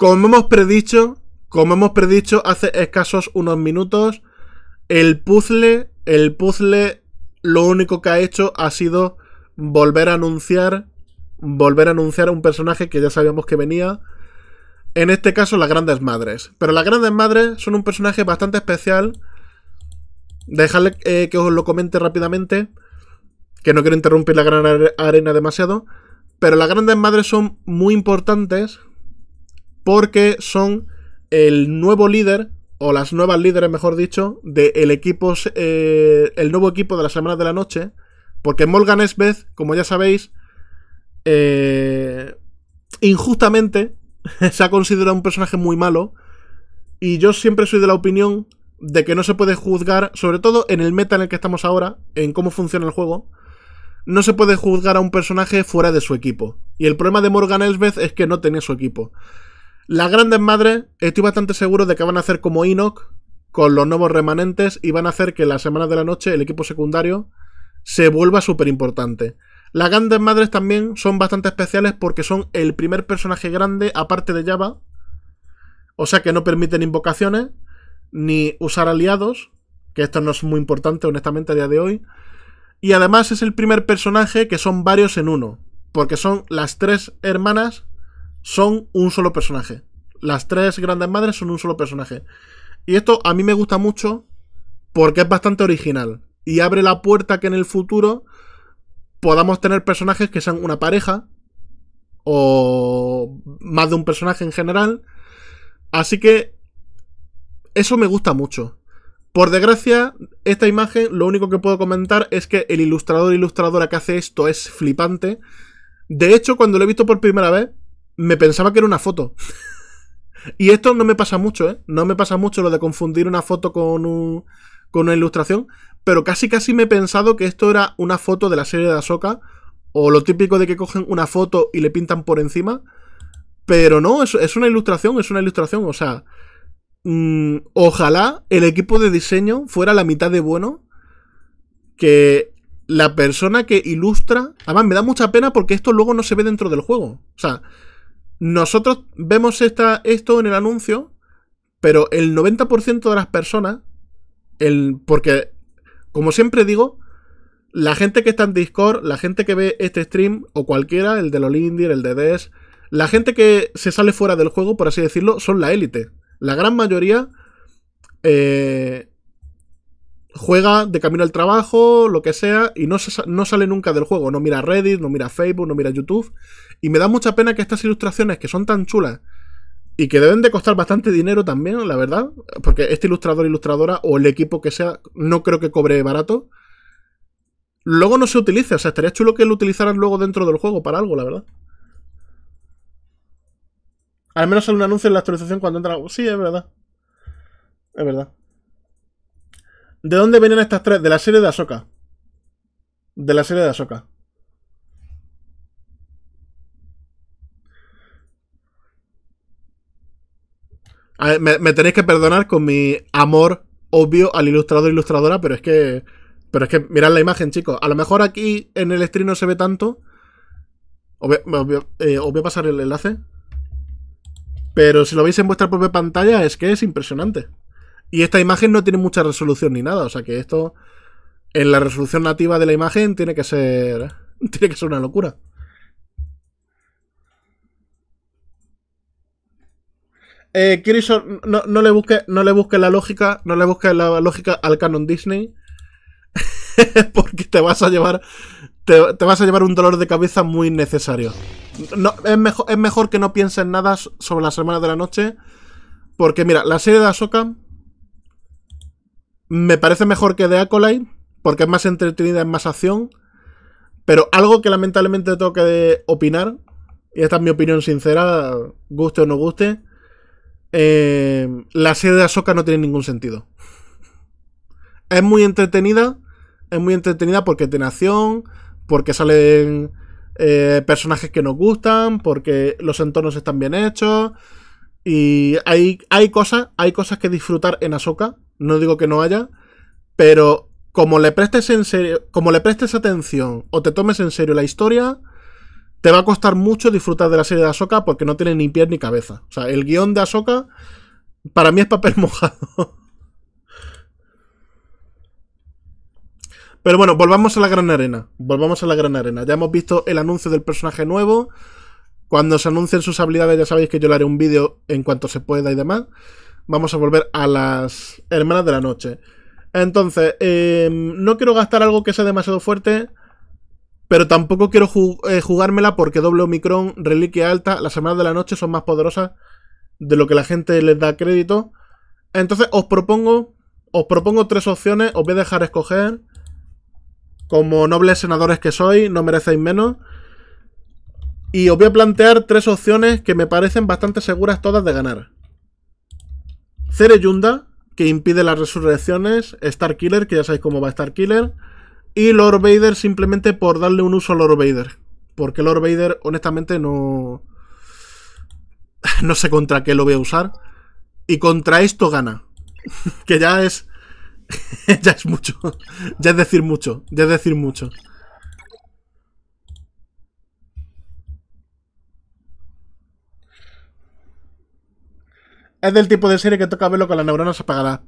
Como hemos predicho, como hemos predicho hace escasos unos minutos, el puzzle, el puzzle lo único que ha hecho ha sido volver a anunciar, volver a anunciar un personaje que ya sabíamos que venía. En este caso, las grandes madres. Pero las grandes madres son un personaje bastante especial. déjale eh, que os lo comente rápidamente. Que no quiero interrumpir la gran arena demasiado. Pero las grandes madres son muy importantes porque son el nuevo líder, o las nuevas líderes, mejor dicho, del equipo, eh, el nuevo equipo de la Semana de la Noche, porque Morgan Esbeth, como ya sabéis, eh, injustamente <laughs> se ha considerado un personaje muy malo, y yo siempre soy de la opinión de que no se puede juzgar, sobre todo en el meta en el que estamos ahora, en cómo funciona el juego, no se puede juzgar a un personaje fuera de su equipo. Y el problema de Morgan Elsbeth es que no tenía su equipo. Las grandes madres, estoy bastante seguro de que van a hacer como Enoch con los nuevos remanentes y van a hacer que la semana de la noche el equipo secundario se vuelva súper importante. Las grandes madres también son bastante especiales porque son el primer personaje grande aparte de Java. O sea que no permiten invocaciones ni usar aliados, que esto no es muy importante honestamente a día de hoy. Y además es el primer personaje que son varios en uno, porque son las tres hermanas son un solo personaje. Las tres grandes madres son un solo personaje. Y esto a mí me gusta mucho porque es bastante original y abre la puerta que en el futuro podamos tener personajes que sean una pareja o más de un personaje en general. Así que eso me gusta mucho. Por desgracia, esta imagen lo único que puedo comentar es que el ilustrador ilustradora que hace esto es flipante. De hecho, cuando lo he visto por primera vez, me pensaba que era una foto. <laughs> y esto no me pasa mucho, ¿eh? No me pasa mucho lo de confundir una foto con, con una ilustración, pero casi casi me he pensado que esto era una foto de la serie de Ahsoka, o lo típico de que cogen una foto y le pintan por encima, pero no, es, una ilustración, es una ilustración, o sea, mm, ojalá el equipo de diseño fuera la mitad de bueno que la persona que ilustra, además me da mucha pena porque esto luego no se ve dentro del juego, o sea, nosotros vemos esto en el anuncio, pero el 90% de las personas, el, porque, como siempre digo, la gente que está en Discord, la gente que ve este stream, o cualquiera, el de Lolindir, el de DES, la gente que se sale fuera del juego, por así decirlo, son la élite. La gran mayoría eh, juega de camino al trabajo, lo que sea, y no, no sale nunca del juego. No mira Reddit, no mira Facebook, no mira YouTube. Y me da mucha pena que estas ilustraciones, que son tan chulas, y que deben de costar bastante dinero también, la verdad, porque este ilustrador, ilustradora o el equipo que sea, no creo que cobre barato. Luego no se utiliza, o sea, estaría chulo que lo utilizaran luego dentro del juego para algo, la verdad. Al menos sale un anuncio en la actualización cuando entra. Sí, es verdad. Es verdad. ¿De dónde vienen estas tres? De la serie de Ahsoka. De la serie de Ahsoka. me, tenéis que perdonar con mi amor obvio al ilustrador ilustradora, pero es que. Pero es que mirad la imagen, chicos. A lo mejor aquí en el stream no se ve tanto. Os voy, eh, os voy a pasar el enlace. Pero si lo veis en vuestra propia pantalla, es que es impresionante. Y esta imagen no tiene mucha resolución ni nada. O sea que esto. En la resolución nativa de la imagen tiene que ser. <laughs> Tiene que ser una locura. eh, no, le busque, no busque la lógica, no le busque la lógica al canon Disney. <laughs> porque te vas a llevar. Te, vas a llevar un dolor de cabeza muy necesario. No, es, mejor, es mejor que no pienses nada sobre las hermanas de la noche. Porque mira, la serie de Ahsoka me parece mejor que de Acolyte. Porque es más entretenida, es más acción. Pero algo que lamentablemente tengo que opinar. Y esta es mi opinión sincera, guste o no guste Em, la serie de Ahsoka no tiene ningún sentido. Es muy entretenida, es muy entretenida porque tiene acción, porque salen eh, personajes que nos gustan, porque los entornos están bien hechos. Y hay, hay cosas, hay cosas que disfrutar en Ahsoka, no digo que no haya, pero como le en serio, como le prestes atención o te tomes en serio la historia, te va a costar mucho disfrutar de la serie de Ahsoka porque no tiene ni pies ni cabeza. O sea, el guión de Ahsoka para mí es papel <laughs> mojado. Pero bueno, volvamos a la gran arena. Volvamos a la gran arena. Ya hemos visto el anuncio del personaje nuevo. Cuando se anuncien sus habilidades, ya sabéis que yo le haré un vídeo en cuanto se pueda y demás. Vamos a volver a las hermanas de la noche. Entonces, eh, no quiero gastar algo que sea demasiado fuerte pero tampoco quiero eh, jugármela porque doble Omicron, reliquia alta, las semanas de la noche son más poderosas de lo que la gente les da crédito. Entonces os propongo, os propongo tres opciones, os voy a dejar escoger. Como nobles senadores que sois, no merecéis menos. Y os voy a plantear tres opciones que me parecen bastante seguras todas de ganar. Cere Yunda, que impide las resurrecciones. Star Killer, que ya sabéis cómo va Star Killer. Y Lord Vader simplemente por darle un uso a Lord Vader. Porque Lord Vader, honestamente, no. <sighs> No sé contra qué lo voy a usar. Y contra esto gana. <laughs> que ya es. <laughs> ya es mucho. <laughs> ya es decir mucho. Ya es decir mucho. Es del tipo de serie que toca verlo con las neuronas apagadas.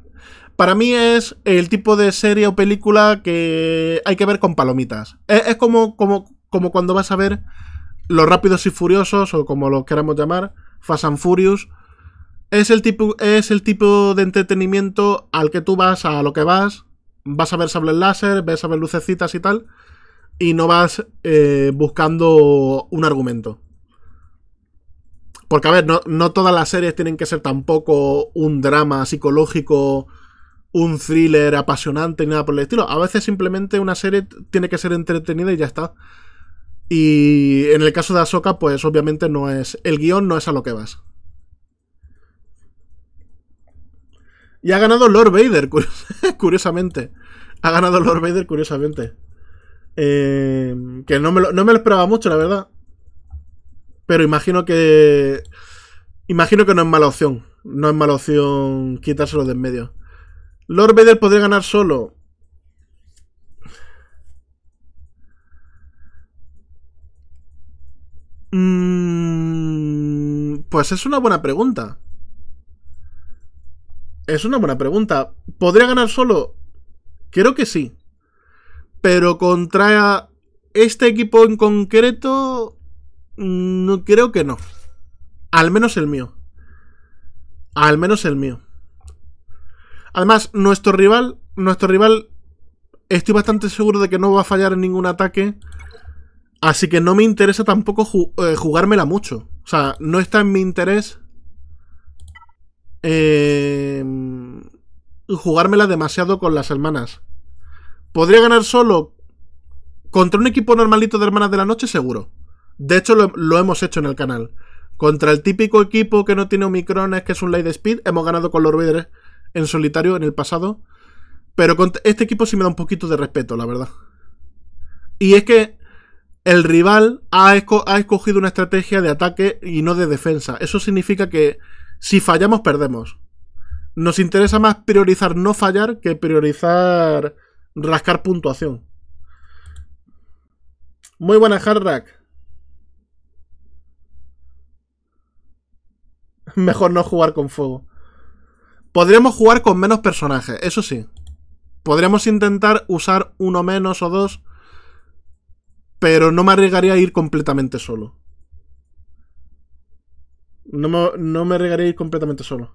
Para mí es el tipo de serie o película que hay que ver con palomitas. E-, es, como, como, cuando vas a ver Los Rápidos y Furiosos, o como los queramos llamar, Fast and Furious. Es el, tipo, es el tipo de entretenimiento al que tú vas, a lo que vas, vas a ver sables láser, ves a ver lucecitas y tal, y no vas eh, buscando un argumento. Porque, a ver, no, no, todas las series tienen que ser tampoco un drama psicológico un thriller apasionante y nada por el estilo. A veces simplemente una serie tiene que ser entretenida y ya está. Y en el caso de Ahsoka, pues obviamente no es. El guión no es a lo que vas. Y ha ganado Lord Vader, <laughs> curiosamente. Ha ganado Lord Vader, curiosamente. Eh, que no me, lo, no me lo esperaba mucho, la verdad. Pero imagino que. Imagino que no es mala opción. No es mala opción quitárselo de en medio. Lord Vader podría ganar solo. Mm, pues es una buena pregunta. Es una buena pregunta. ¿Podría ganar solo? Creo que sí. Pero contra este equipo en concreto, mm, no creo que no. Al menos el mío. Al menos el mío. Además, nuestro rival, nuestro rival, estoy bastante seguro de que no va a fallar en ningún ataque. Así que no me interesa tampoco eh, jugármela mucho. O sea, no está en mi interés eh, jugármela demasiado con las hermanas. ¿Podría ganar solo contra un equipo normalito de hermanas de la noche? Seguro. De hecho, lo, hemos hecho en el canal. Contra el típico equipo que no tiene Omicrones, que es un Light Speed, hemos ganado con los Raiders ¿eh? en solitario en el pasado. Pero con este equipo sí me da un poquito de respeto, la verdad. Y es que el rival ha, ha escogido una estrategia de ataque y no de defensa. Eso significa que si fallamos, perdemos. Nos interesa más priorizar no fallar que priorizar rascar puntuación. Muy buena, Hardrack. Mejor no jugar con fuego. Podríamos jugar con menos personajes, eso sí. Podríamos intentar usar uno menos o dos. Pero no me arriesgaría a ir completamente solo. No me, no me arriesgaría a ir completamente solo.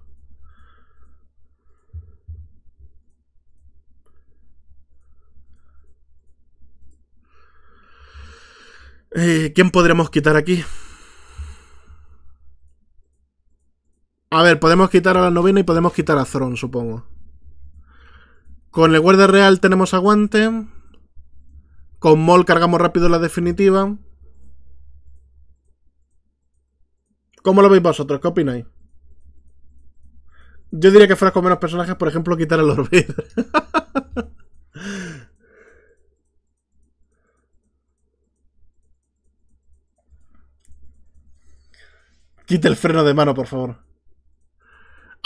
Eh, ¿Quién podremos quitar aquí? A ver, podemos quitar a la novena y podemos quitar a Thron, supongo. Con el guardia real tenemos aguante. Con Mol cargamos rápido la definitiva. ¿Cómo lo veis vosotros? ¿Qué opináis? Yo diría que fuera con menos personajes, por ejemplo, quitar el Orbit. <laughs> Quite el freno de mano, por favor.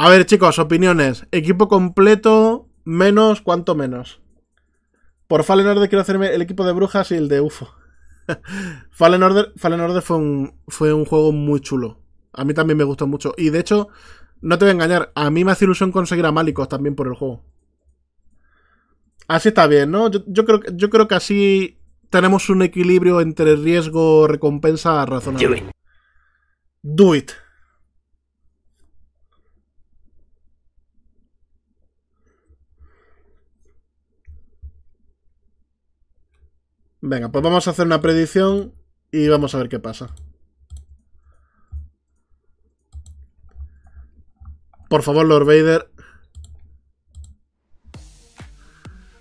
A ver, chicos, opiniones. Equipo completo, menos, cuanto menos? Por Fallen Order quiero hacerme el equipo de brujas y el de UFO. <laughs> Fallen Order, Fallen Order fue, un, fue un juego muy chulo. A mí también me gustó mucho. Y de hecho, no te voy a engañar, a mí me hace ilusión conseguir a Malicos también por el juego. Así está bien, ¿no? Yo, creo, yo creo que así tenemos un equilibrio entre riesgo, recompensa razonable. Do it. Venga, pues vamos a hacer una predicción y vamos a ver qué pasa. Por favor, Lord Vader.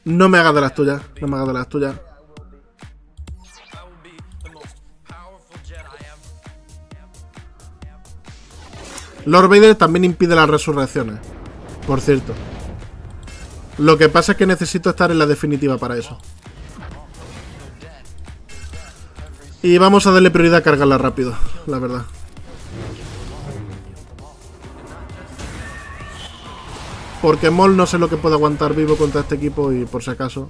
No me hagas de las tuyas. No me hagas de las tuyas. Lord Vader también impide las resurrecciones. Por cierto. Lo que pasa es que necesito estar en la definitiva para eso. Y vamos a darle prioridad a cargarla rápido, la verdad. Porque Mol no sé lo que puede aguantar vivo contra este equipo y por si acaso.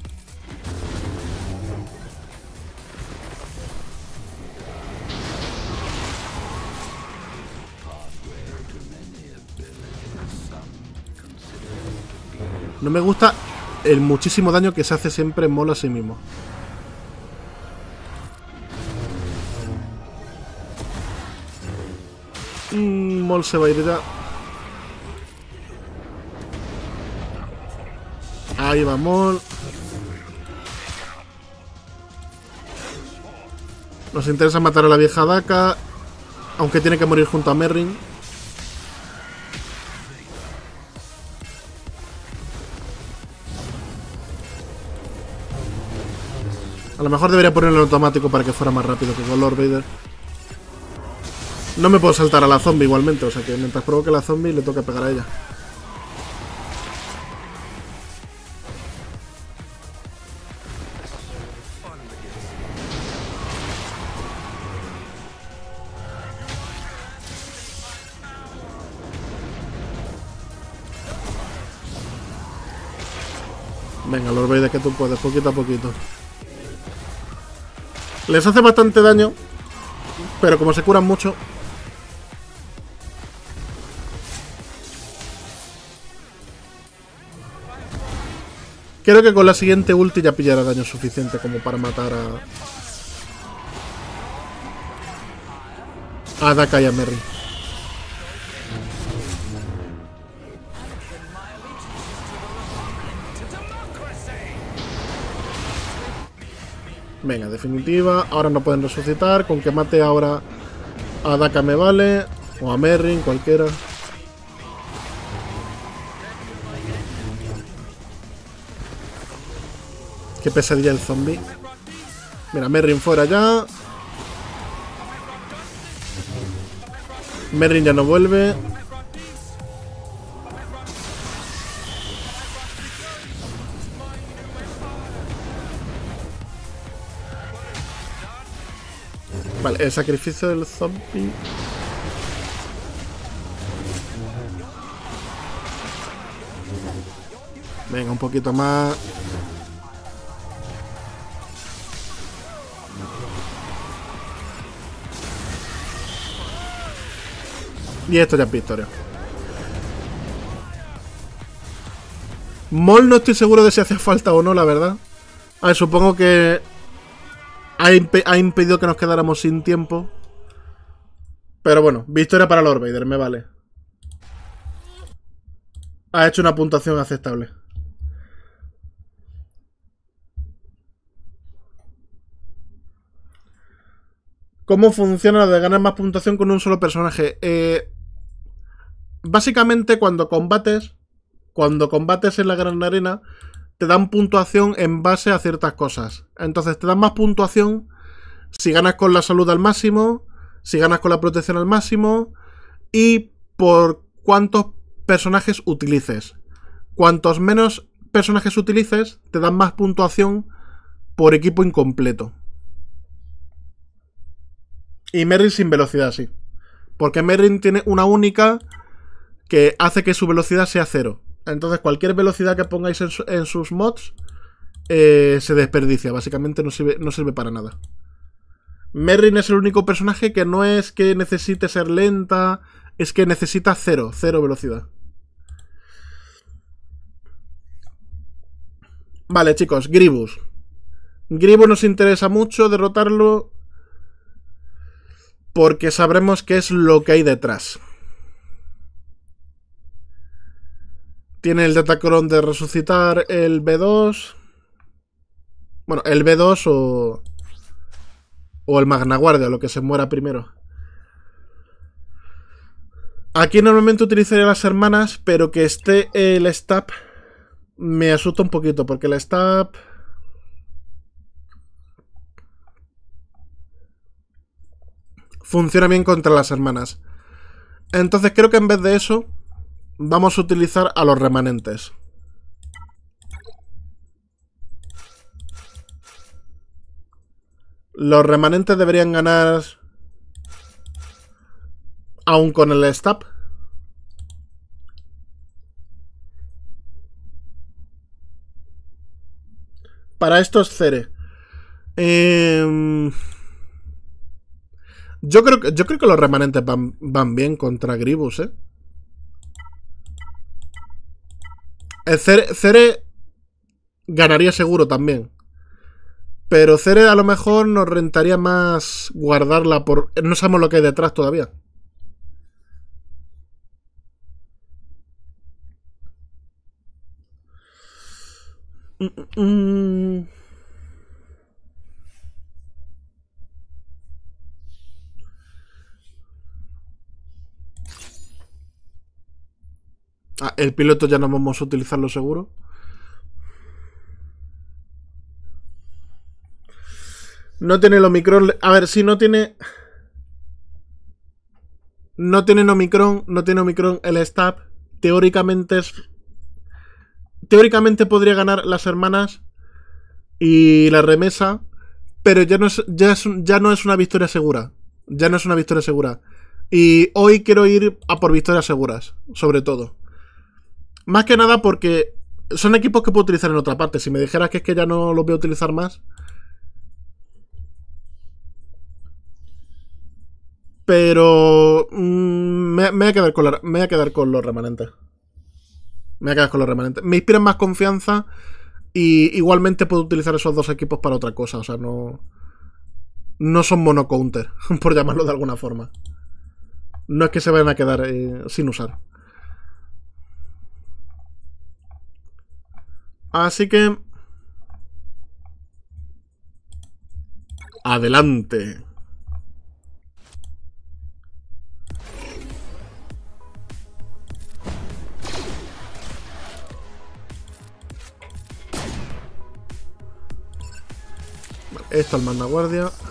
No me gusta el muchísimo daño que se hace siempre Mol a sí mismo. se va a ir ya. Ahí va vamos. Nos interesa matar a la vieja Daka. Aunque tiene que morir junto a Merrin. A lo mejor debería ponerlo en automático para que fuera más rápido que con Lord Vader. No me puedo saltar a la zombie igualmente, o sea que mientras provoque la zombie le toca pegar a ella. Venga, los veis de que tú puedes, poquito a poquito. Les hace bastante daño, pero como se curan mucho, Creo que con la siguiente ulti ya pillará daño suficiente como para matar a... A Daka y a Merry. Venga, definitiva. Ahora no pueden resucitar. Con que mate ahora a Daka me vale. O a Merrin, cualquiera. Qué pesadilla el zombie. Mira, Merrin fuera ya. Merrin ya no vuelve. Vale, el sacrificio del zombie. Venga, un poquito más. Y esto ya es victoria. Mol no estoy seguro de si hace falta o no, la verdad. A ver, supongo que ha, impedido que nos quedáramos sin tiempo. Pero bueno, victoria para Lord Vader, me vale. Ha hecho una puntuación aceptable. ¿Cómo funciona lo de ganar más puntuación con un solo personaje? Eh, básicamente cuando combates, cuando combates en la gran arena, te dan puntuación en base a ciertas cosas. Entonces te dan más puntuación si ganas con la salud al máximo, si ganas con la protección al máximo y por cuántos personajes utilices. Cuantos menos personajes utilices, te dan más puntuación por equipo incompleto. Y Merrin sin velocidad, sí. Porque Merrin tiene una única que hace que su velocidad sea cero. Entonces cualquier velocidad que pongáis en, sus mods eh, se desperdicia. Básicamente no sirve, no sirve para nada. Merrin es el único personaje que no es que necesite ser lenta, es que necesita cero, cero velocidad. Vale, chicos, Gribus. Gribus nos interesa mucho derrotarlo porque sabremos qué es lo que hay detrás. Tiene el Datacron de resucitar el B2. Bueno, el B2 o. O el Guardia, lo que se muera primero. Aquí normalmente utilizaría las hermanas, pero que esté el Stab me asusta un poquito, porque el Stab funciona bien contra las hermanas. Entonces creo que en vez de eso, vamos a utilizar a los remanentes. Los remanentes deberían ganar... Aún con el stab. Para esto es Cere. Eh... Yo creo, que los remanentes van, bien contra Gribus, ¿eh? eh Cere, ganaría seguro también. Pero Cere a lo mejor nos rentaría más guardarla por... No sabemos lo que hay detrás todavía. Mm, mm, mm. Ah, el piloto ya no vamos a utilizarlo seguro. No tiene el Omicron. A ver, si no tiene. No tiene Omicron. No tiene Omicron el Stab. Teóricamente es. Teóricamente podría ganar las hermanas y la remesa. Pero ya no ya no es una victoria segura. Ya no es una victoria segura. Y hoy quiero ir a por victorias seguras, sobre todo. Más que nada porque son equipos que puedo utilizar en otra parte. Si me dijeras que es que ya no los voy a utilizar más. Pero mm, me, voy a quedar con los remanentes. Me voy a quedar con los remanentes. Me inspiran más confianza. Y igualmente puedo utilizar esos dos equipos para otra cosa. O sea, no. No son mono <laughs> por llamarlo de alguna forma. No es que se vayan a quedar eh, sin usar. Así que... Adelante. Esto es mandaguardia. guardia.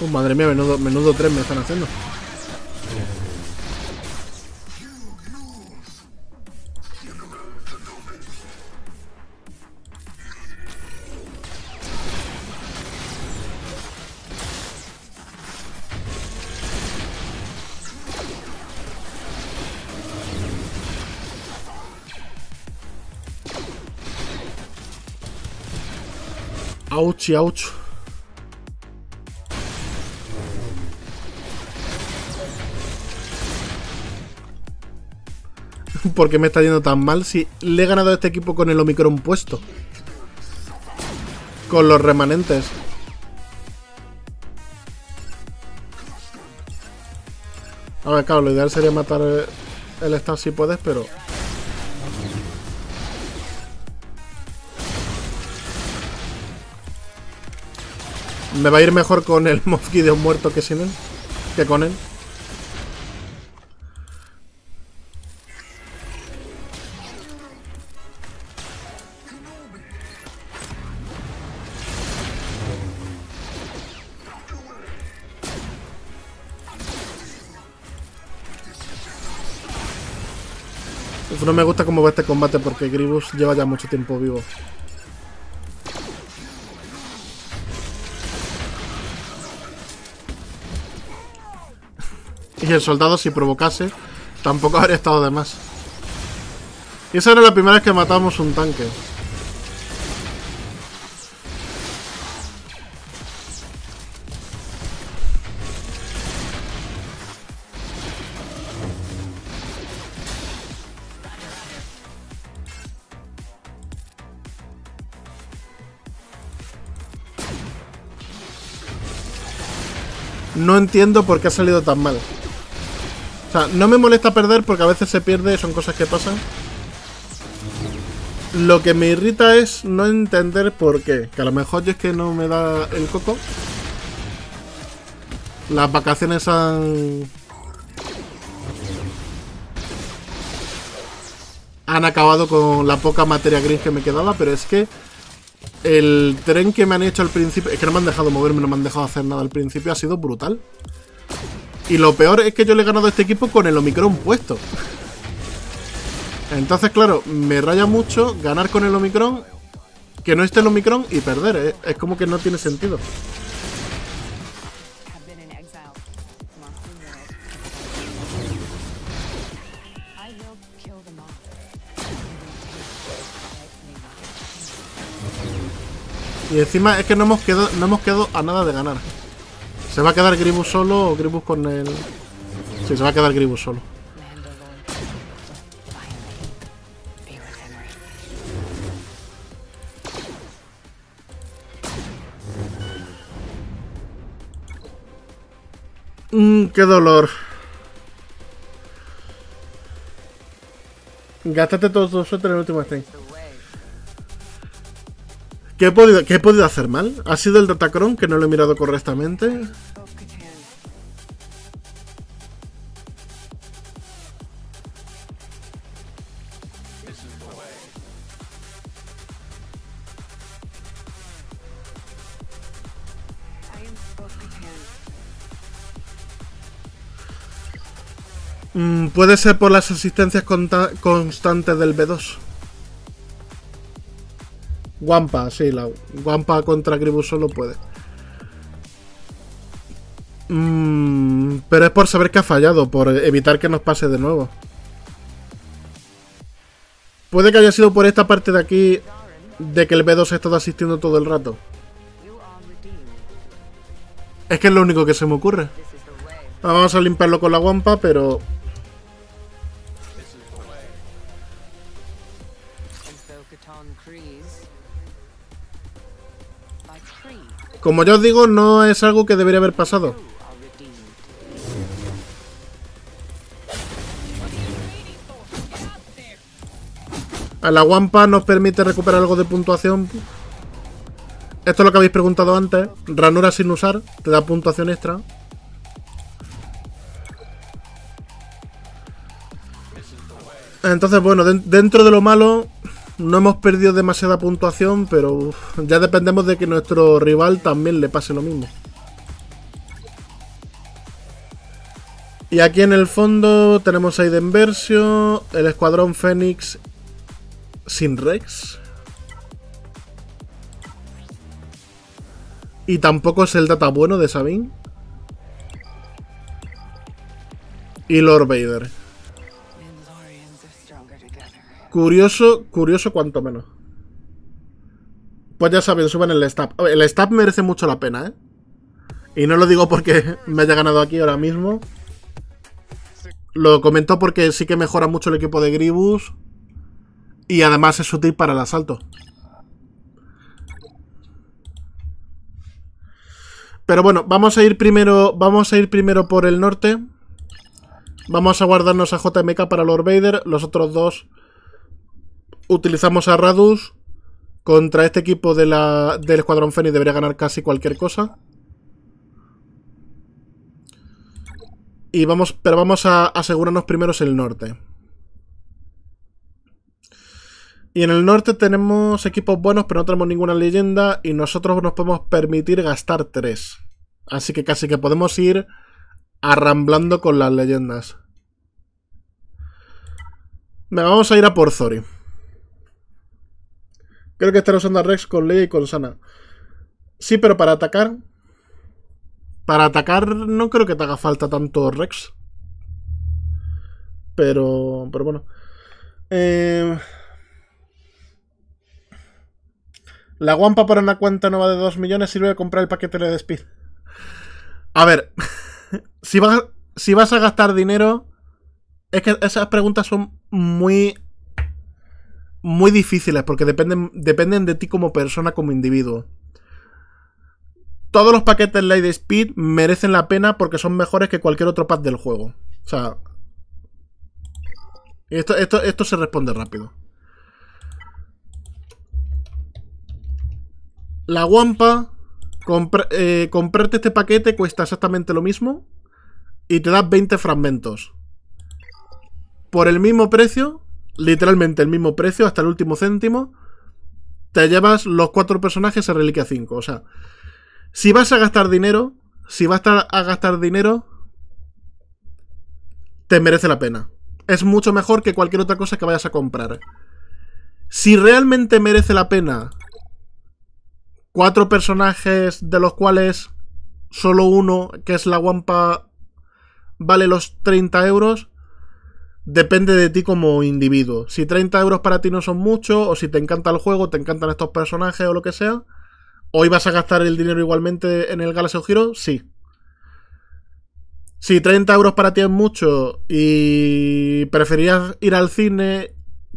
Oh, madre mía, menudo, menudo tres me están haciendo. Ouch por qué me está yendo tan mal si le he ganado a este equipo con el Omicron puesto. Con los remanentes. A ver, claro, lo ideal sería matar el staff si puedes, pero... Me va a ir mejor con el <laughs> Mofki de muerto que sin él. Que con él. No me gusta cómo va este combate porque Gribus lleva ya mucho tiempo vivo. <laughs> Y el soldado, si provocase, tampoco habría estado de más. Y esa era la primera vez que matamos un tanque. entiendo por qué ha salido tan mal. O sea, no me molesta perder porque a veces se pierde, son cosas que pasan. Lo que me irrita es no entender por qué. Que a lo mejor yo es que no me da el coco. Las vacaciones han... Han acabado con la poca materia gris que me quedaba, pero es que el tren que me han hecho al principio, es que no me han dejado moverme, no me han dejado hacer nada al principio, ha sido brutal. Y lo peor es que yo le he ganado a este equipo con el Omicron puesto. Entonces, claro, me raya mucho ganar con el Omicron, que no esté el Omicron y perder. ¿eh? Es como que no tiene sentido. Y encima es que no hemos quedado, no hemos quedado a nada de ganar. ¿Se va a quedar Gribus solo o Gribus con el...? Sí, se va a quedar Gribus solo. Mmm, qué dolor. Gastate todos los sueltos en el último stream. ¿Qué he, podido, hacer mal? ¿Ha sido el Datacron que no lo he mirado correctamente? Mm, puede ser por las asistencias constantes del B2. Guampa, sí, la Guampa contra Gribus solo puede. Mm, pero es por saber que ha fallado, por evitar que nos pase de nuevo. Puede que haya sido por esta parte de aquí de que el B2 ha estado asistiendo todo el rato. Es que es lo único que se me ocurre. Vamos a limpiarlo con la guampa, pero Como yo os digo, no es algo que debería haber pasado. A la guampa nos permite recuperar algo de puntuación. Esto es lo que habéis preguntado antes. Ranura sin usar, te da puntuación extra. Entonces, bueno, dentro de lo malo, no hemos perdido demasiada puntuación, pero ya dependemos de que nuestro rival también le pase lo mismo. Y aquí en el fondo tenemos a Idenversio, el Escuadrón Fénix sin Rex. Y tampoco es el data bueno de Sabine, Y Lord Vader. Curioso, curioso cuanto menos. Pues ya saben, suben el stab. El stab merece mucho la pena, ¿eh? Y no lo digo porque <laughs> me haya ganado aquí ahora mismo. Lo comento porque sí que mejora mucho el equipo de Gribus. Y además es útil para el asalto. Pero bueno, vamos a ir primero. Vamos a ir primero por el norte. Vamos a guardarnos a JMK para Lord Vader. Los otros dos utilizamos a Radus. Contra este equipo de la, del Escuadrón Fénix debería ganar casi cualquier cosa. Y vamos, pero vamos a asegurarnos primero el norte. Y en el norte tenemos equipos buenos, pero no tenemos ninguna leyenda. Y nosotros nos podemos permitir gastar tres. Así que casi que podemos ir arramblando con las leyendas. vamos a ir a por Zori. Creo que estaré usando a Rex con Lee y con Sana. Sí, pero para atacar. Para atacar no creo que te haga falta tanto Rex. Pero. Pero bueno. Eh, la guampa para una cuenta nueva de 2 millones sirve de comprar el paquete de Speed. A ver. <laughs> si, vas, si vas a gastar dinero. Es que esas preguntas son muy muy difíciles porque dependen, dependen de ti como persona, como individuo. Todos los paquetes Light Speed merecen la pena porque son mejores que cualquier otro pack del juego. O sea, esto, esto, esto se responde rápido. La guampa eh, comprarte este paquete cuesta exactamente lo mismo y te das 20 fragmentos. Por el mismo precio, literalmente el mismo precio, hasta el último céntimo, te llevas los cuatro personajes a Reliquia 5. O sea, si vas a gastar dinero, si vas a gastar dinero, te merece la pena. Es mucho mejor que cualquier otra cosa que vayas a comprar. Si realmente merece la pena cuatro personajes de los cuales solo uno, que es la guampa vale los 30 euros, depende de ti como individuo. Si 30 euros para ti no son mucho, o si te encanta el juego, te encantan estos personajes o lo que sea, ¿O vas a gastar el dinero igualmente en el Galaxy of Hero? Sí. Si 30 euros para ti es mucho y preferías ir al cine,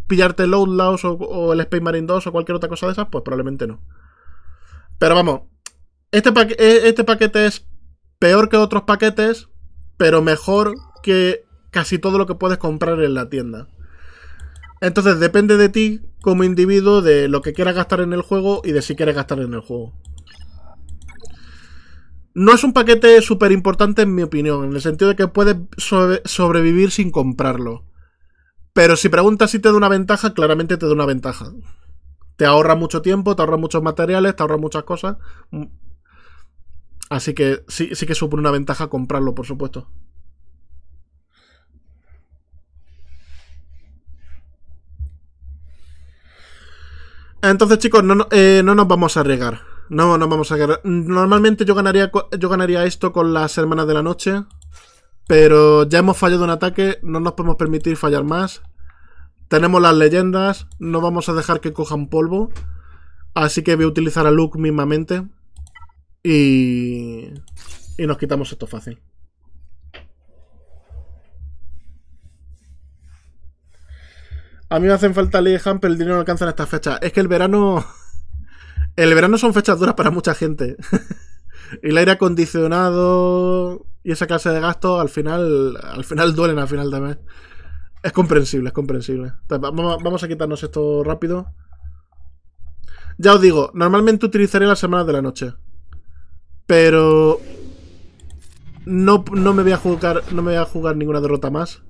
pillarte el Outlaws o, el Space Marine 2 o cualquier otra cosa de esas, pues probablemente no. Pero vamos, este, e-, este paquete es peor que otros paquetes, pero mejor que casi todo lo que puedes comprar en la tienda. Entonces depende de ti como individuo de lo que quieras gastar en el juego y de si quieres gastar en el juego. No es un paquete súper importante en mi opinión, en el sentido de que puedes sobrevivir sin comprarlo. Pero si preguntas si te da una ventaja, claramente te da una ventaja. Te ahorra mucho tiempo, te ahorra muchos materiales, te ahorra muchas cosas. Mm. Así que sí, sí que supone una ventaja comprarlo, por supuesto. Entonces, chicos, eh, no, nos vamos a arriesgar. No nos vamos a arriesgar. Normalmente yo ganaría, yo ganaría esto con las hermanas de la noche. Pero ya hemos fallado un ataque, no nos podemos permitir fallar más. Tenemos las leyendas, no vamos a dejar que cojan polvo. Así que voy a utilizar a Luke mismamente. Y... Y nos quitamos esto fácil. A mí me hacen falta ley pero el dinero no alcanza en estas fechas. Es que el verano. <laughs> El verano son fechas duras para mucha gente. <laughs> el aire acondicionado y esa clase de gastos al final. Al final duelen al final también. Es comprensible, es comprensible. Vamos a quitarnos esto rápido. Ya os digo, normalmente utilizaré las semanas de la noche. Pero. No, no me voy a jugar. No me voy a jugar ninguna derrota más.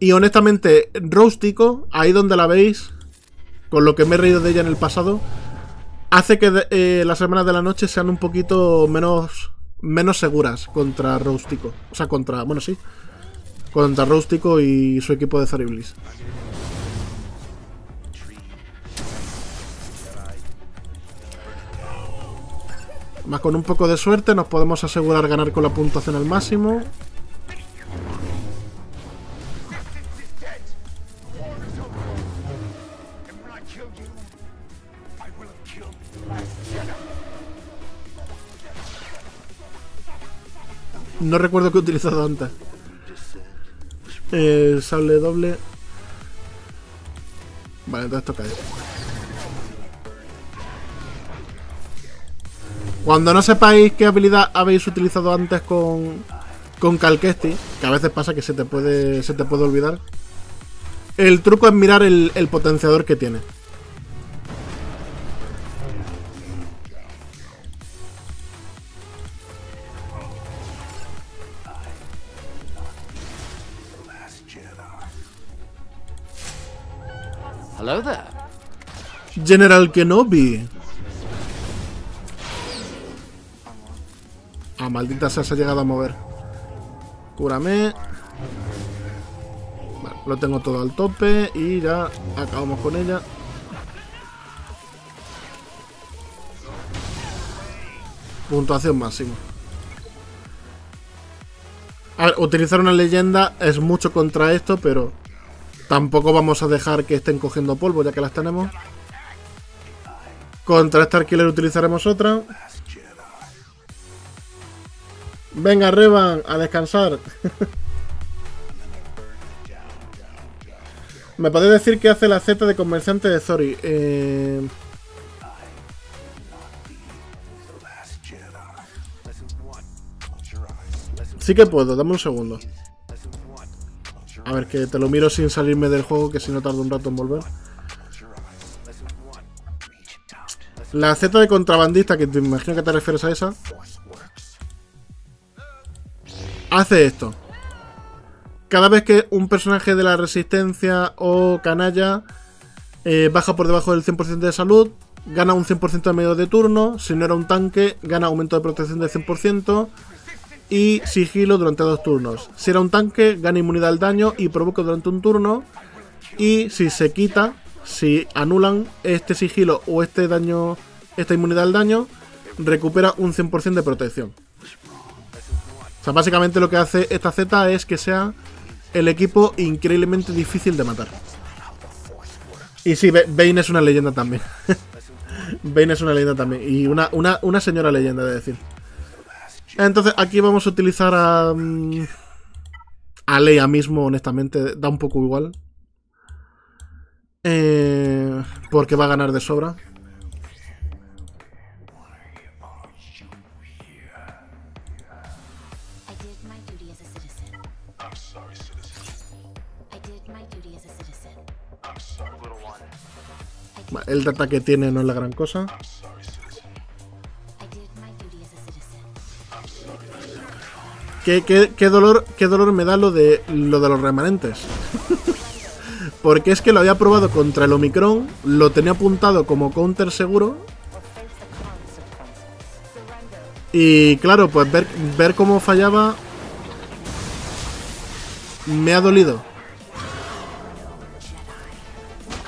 Y honestamente, Rústico, ahí donde la veis, con lo que me he reído de ella en el pasado, hace que eh, las semanas de la noche sean un poquito menos, menos seguras contra Rústico. O sea, contra, bueno, sí, contra Rústico y su equipo de Zariblis. Más con un poco de suerte nos podemos asegurar ganar con la puntuación al máximo. No recuerdo que he utilizado antes. Eh, sable doble. Vale, entonces toca eso. Cuando no sepáis qué habilidad habéis utilizado antes con, con Calquesti, que a veces pasa que se te puede, se te puede olvidar, el truco es mirar el potenciador que tiene. Hello there. General Kenobi. Ah, maldita sea, se ha llegado a mover. Cúrame. lo tengo todo al tope y ya acabamos con ella. Puntuación máxima utilizar una leyenda es mucho contra esto, pero tampoco vamos a dejar que estén cogiendo polvo ya que las tenemos. Contra alquiler utilizaremos otra. Venga, Revan, a descansar. <laughs> ¿Me podéis decir qué hace la Z de comerciante de Zori? Eh... Sí que puedo, dame un segundo. A ver, que te lo miro sin salirme del juego, que si no tardo un rato en volver. La Z de contrabandista, que te imagino que te refieres a esa. Hace esto. Cada vez que un personaje de la resistencia o canalla eh, baja por debajo del 100% de salud, gana un 100% de medio de turno. Si no era un tanque, gana aumento de protección del 100% y sigilo durante dos turnos. Si era un tanque, gana inmunidad al daño y provoca durante un turno. Y si se quita, si anulan este sigilo o este daño, esta inmunidad al daño, recupera un 100% de protección. O sea, básicamente lo que hace esta Z es que sea el equipo increíblemente difícil de matar. Y sí, Bane es una leyenda también. <laughs> Bane es una leyenda también. Y una, una, una señora leyenda, de decir. Entonces, aquí vamos a utilizar a. Mm, a Leia mismo, honestamente. Da un poco igual. Eh, porque va a ganar de sobra. El data que tiene no es la gran cosa. qué, dolor, qué dolor me da lo de, lo de los remanentes. <laughs> Porque es que lo había probado contra el Omicron, lo tenía apuntado como counter seguro. Y claro, pues ver, cómo fallaba me ha dolido.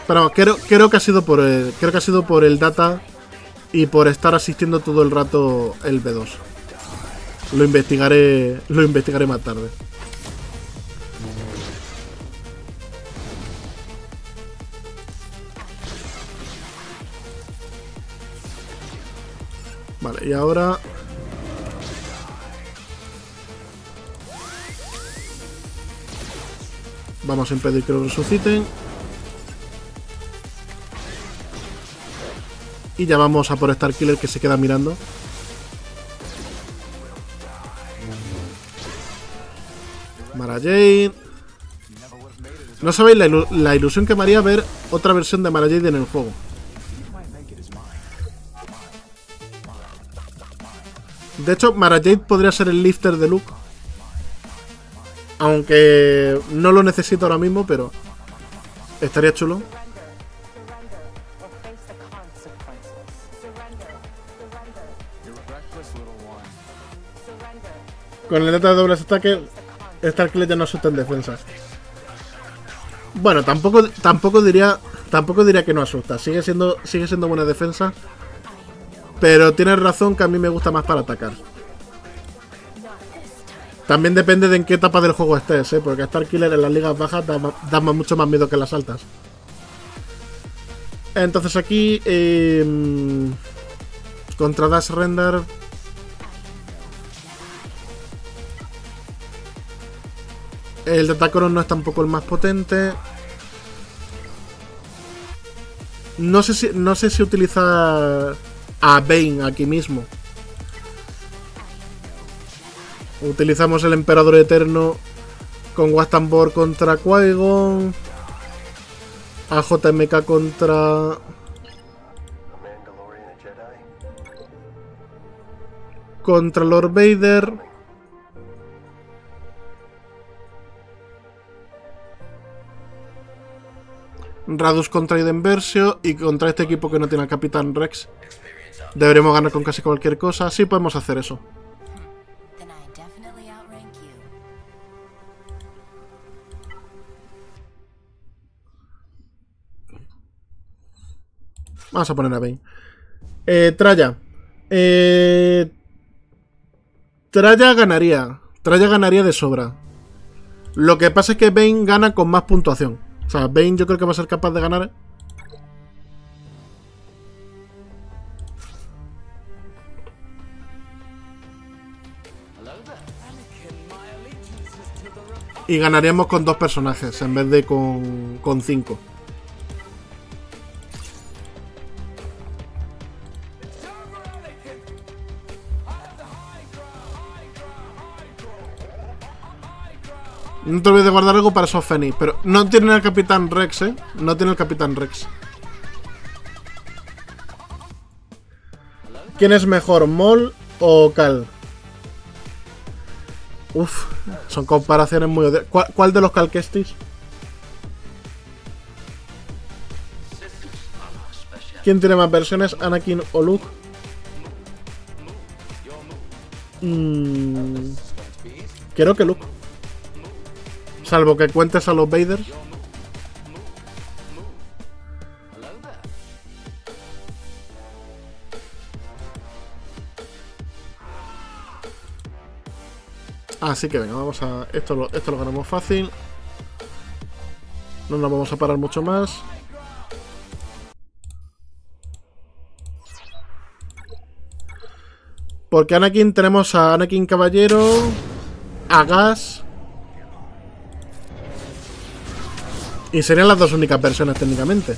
Pero creo, que ha sido por creo que ha sido por el data y por estar asistiendo todo el rato el B2. Lo investigaré, lo investigaré más tarde. Vale, y ahora... Vamos a impedir que lo resuciten. Y ya vamos a por Star Killer que se queda mirando. Mara Jade. No sabéis la, ilusión que me haría ver otra versión de Mara Jade en el juego. De hecho, Mara Jade podría ser el lifter de Luke. Aunque no lo necesito ahora mismo, pero estaría chulo. Con el data de dobles ataques Starkiller ya no asusta en defensa. Bueno, tampoco, tampoco diría. Tampoco diría que no asusta. Sigue siendo, sigue siendo buena defensa. Pero tienes razón que a mí me gusta más para atacar. También depende de en qué etapa del juego estés, ¿eh? porque Starkiller en las ligas bajas da, mucho más miedo que en las altas. Entonces aquí... Em, contra Dash Render El de no es tampoco el más potente. No sé si, no sé si utilizar a Bane aquí mismo. Utilizamos el Emperador Eterno con guastambor contra qui A JMK contra... Contra Lord Vader. Radus contra Idenversio y contra este equipo que no tiene al Capitán Rex. Deberemos ganar con casi cualquier cosa. Sí podemos hacer eso. Vamos a poner a Bane. Eh, Traya. Eh, Traya ganaría. Traya ganaría de sobra. Lo que pasa es que Bane gana con más puntuación. O sea, Bane yo creo que va a ser capaz de ganar. Y ganaríamos con dos personajes en vez de con, con cinco. No te olvides de guardar algo para Sofeni, Pero no tiene el Capitán Rex, ¿eh? No tiene el Capitán Rex. ¿Quién es mejor, Mol o Cal? Uf, son comparaciones muy ¿Cuál, de los Calquestis? ¿Quién tiene más versiones, Anakin o Luke? Mmm, creo que Luke. Salvo que cuentes a los Vaders. Así que venga, vamos a... Esto esto lo ganamos fácil. No nos vamos a parar mucho más. Porque Anakin tenemos a Anakin Caballero, a Gas Y serían las dos únicas versiones técnicamente.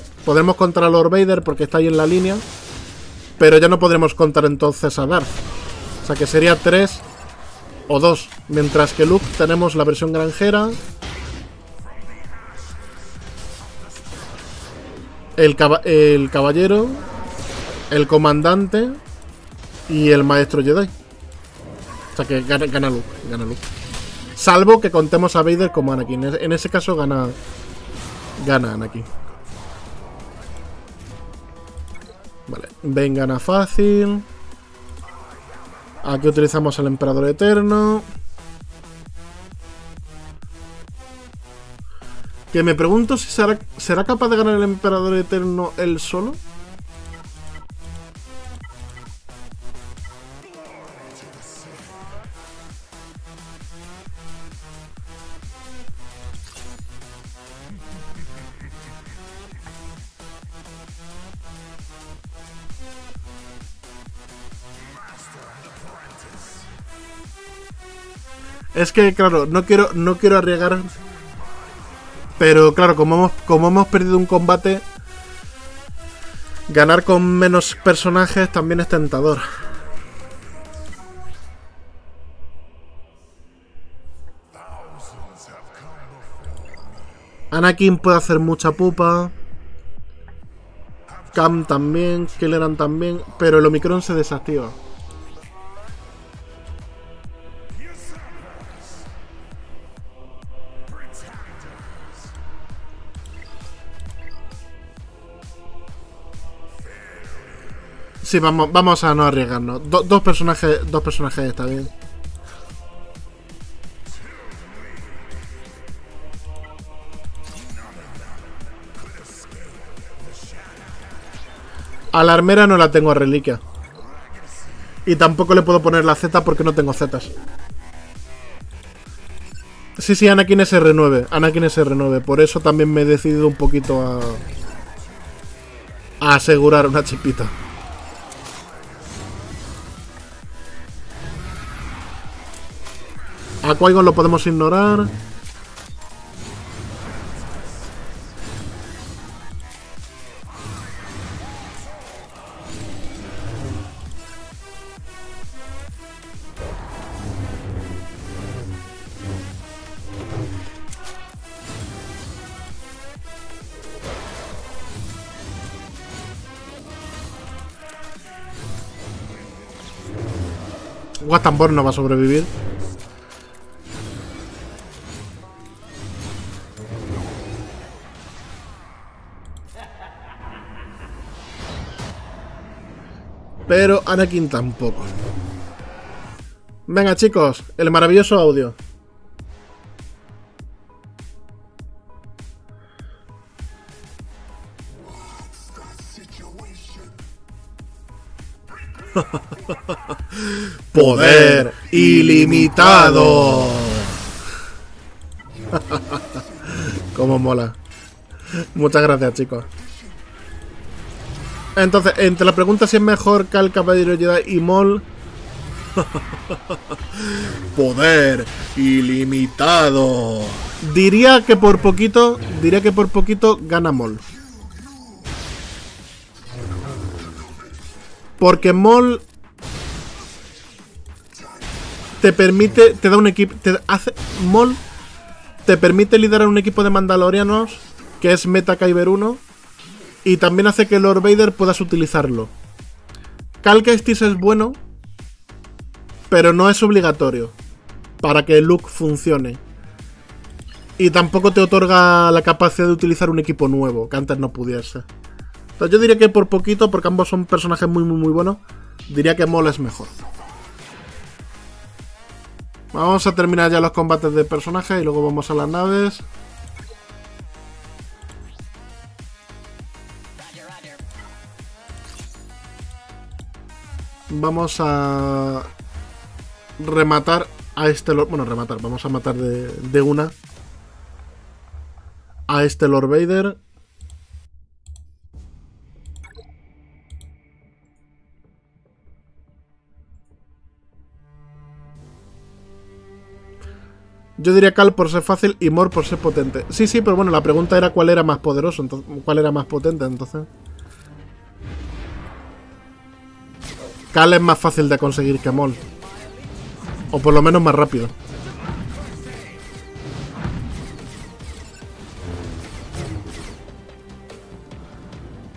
contar a Lord Vader porque está ahí en la línea. Pero ya no podremos contar entonces a Darth. O sea que sería 3 o 2. Mientras que Luke tenemos la versión granjera. El, caballero. El comandante. Y el maestro Jedi. O sea que Gana Luke. Salvo que contemos a Vader como Anakin. En ese caso gana, ganan aquí. Vale, Ben gana fácil. Aquí utilizamos al Emperador Eterno. Que me pregunto si será, será capaz de ganar el Emperador Eterno él solo. Es que, claro, no quiero, no quiero arriesgar. Pero claro, como hemos, como hemos perdido un combate, ganar con menos personajes también es tentador. Anakin puede hacer mucha pupa. Cam también, Kelleran también, pero el Omicron se desactiva. Sí, vamos, a no arriesgarnos. dos personajes, dos personajes está bien. A la armera no la tengo a reliquia. Y tampoco le puedo poner la Z porque no tengo Zetas. Sí, sí, Anakin es R9. Anakin es R9. Por eso también me he decidido un poquito a... A asegurar una chipita. A lo podemos ignorar. Guatambor no va a sobrevivir. pero Anakin tampoco. Venga chicos, el maravilloso audio. <laughs> Poder ilimitado. <laughs> Como mola. Muchas gracias, chicos. Entonces, entre la pregunta si es mejor Cal Caballero Jedi y Mol. <laughs> Poder ilimitado. Diría que por poquito, diría que por poquito gana Mol. Porque Mol te permite, te da un equipo, te hace Mol te permite liderar un equipo de mandalorianos que es meta Kyber 1 y también hace que Lord Vader puedas utilizarlo. Cal es bueno, pero no es obligatorio para que Luke funcione. Y tampoco te otorga la capacidad de utilizar un equipo nuevo, que antes no pudiese. Entonces yo diría que por poquito, porque ambos son personajes muy muy muy buenos, diría que Mola es mejor. Vamos a terminar ya los combates de personajes y luego vamos a las naves. vamos a rematar a este Lord. Bueno, rematar, vamos a matar de, de una a este Lord Vader. Yo diría Cal por ser fácil y Mor por ser potente. Sí, sí, pero bueno, la pregunta era cuál era más poderoso, entonces, cuál era más potente, entonces. Kale es más fácil de conseguir que Mol. O por lo menos más rápido.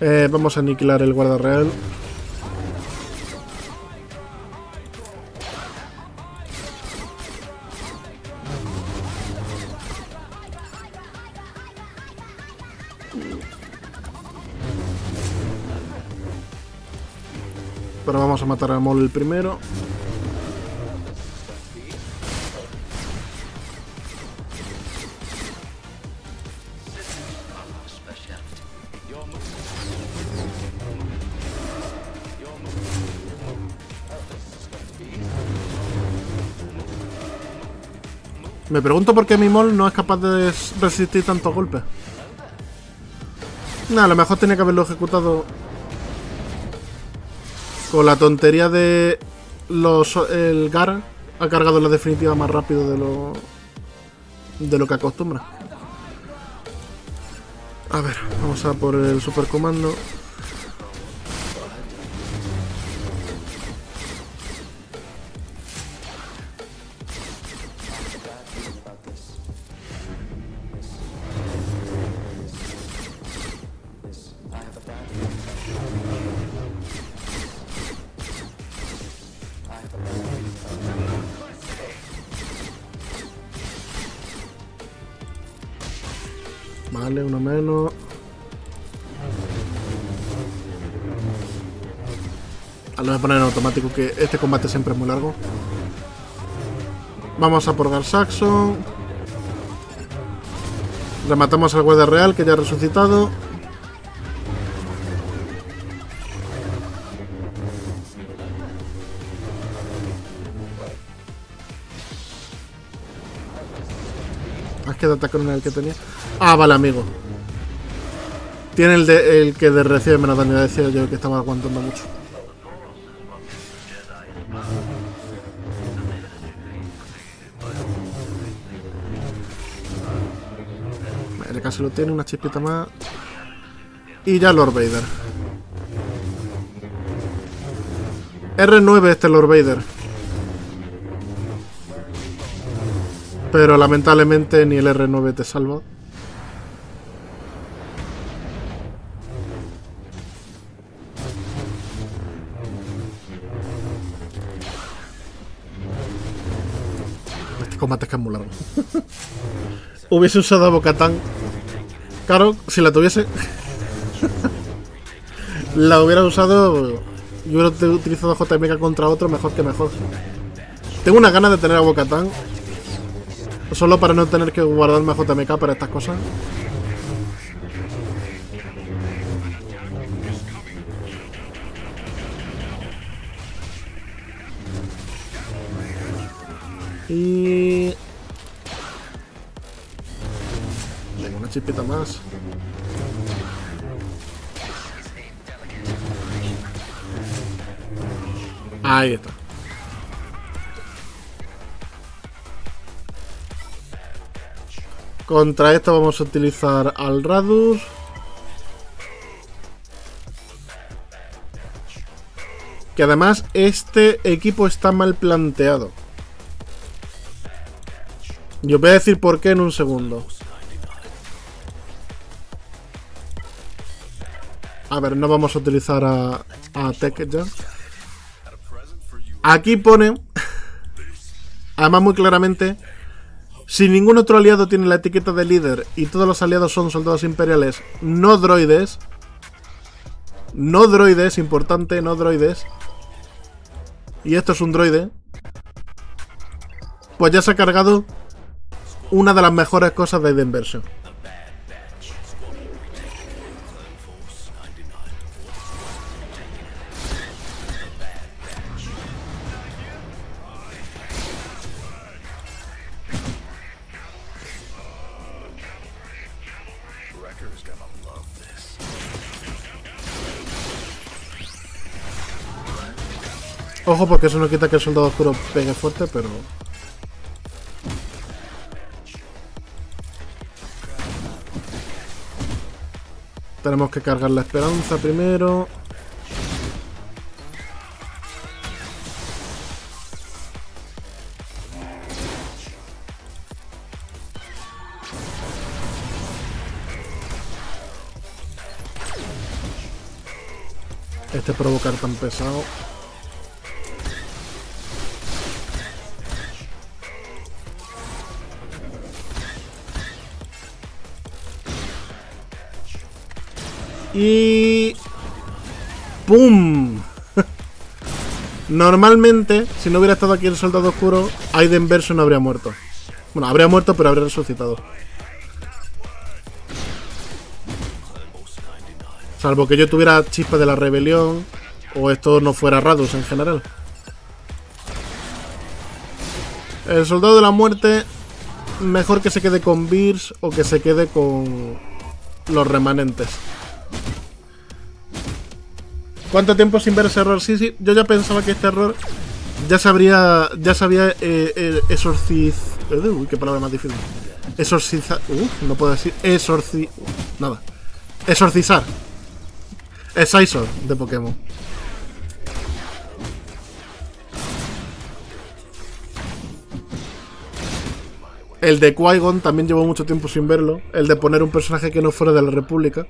Eh, vamos a aniquilar el guarda real. Pero vamos a matar a Mol el primero. Me pregunto por qué mi mol no es capaz de resistir tantos golpes. Nada, a lo mejor tiene que haberlo ejecutado con la tontería de los el Gar ha cargado la definitiva más rápido de lo de lo que acostumbra. A ver, vamos a por el supercomando. comando. Vale, uno menos. A ah, lo voy a poner en automático que este combate siempre es muy largo. Vamos a por Gar Saxon. matamos al guardia real que ya ha resucitado. Has ah, quedado con el que tenía. Ah, vale, amigo. Tiene el, el que de recibe menos daño, decía yo que estaba aguantando mucho. el casi lo tiene, una chispita más. Y ya Lord Vader. R9 este Lord Vader. Pero lamentablemente ni el R9 te salva. combates que han largo. Hubiese usado a Bocatán. Claro, si la tuviese. <laughs> la hubiera usado. Yo hubiera utilizado JMK contra otro mejor que mejor. Tengo una ganas de tener a Bocatán. Solo para no tener que guardarme a JMK para estas cosas. chipita más. Ahí está. Contra esto vamos a utilizar al Radus. Que además este equipo está mal planteado. Yo voy a decir por qué en un segundo. A ver, no vamos a utilizar a, a ya. Aquí pone, <laughs> además muy claramente, si ningún otro aliado tiene la etiqueta de líder y todos los aliados son soldados imperiales, no droides, no droides, importante, no droides, y esto es un droide, pues ya se ha cargado una de las mejores cosas de Inversion. Ojo porque eso no quita que el soldado oscuro pegue fuerte, pero... Tenemos que cargar la esperanza primero. Este provocar tan pesado. Y... ¡Pum! <laughs> Normalmente, si no hubiera estado aquí el soldado oscuro, Aiden Verso no habría muerto. Bueno, habría muerto, pero habría resucitado. Salvo que yo tuviera chispa de la rebelión, o esto no fuera Radus en general. El soldado de la muerte, mejor que se quede con Beers o que se quede con los remanentes. ¿Cuánto tiempo sin ver ese error? Sí, sí, yo ya pensaba que este error ya sabría, ya sabía eh, eh exorciz... Eh, uy, qué palabra más difícil. Exorcizar... Uh, no puedo decir exorci... Nada. Exorcizar. Exisor de Pokémon. El de qui también llevo mucho tiempo sin verlo. El de poner un personaje que no fuera de la República.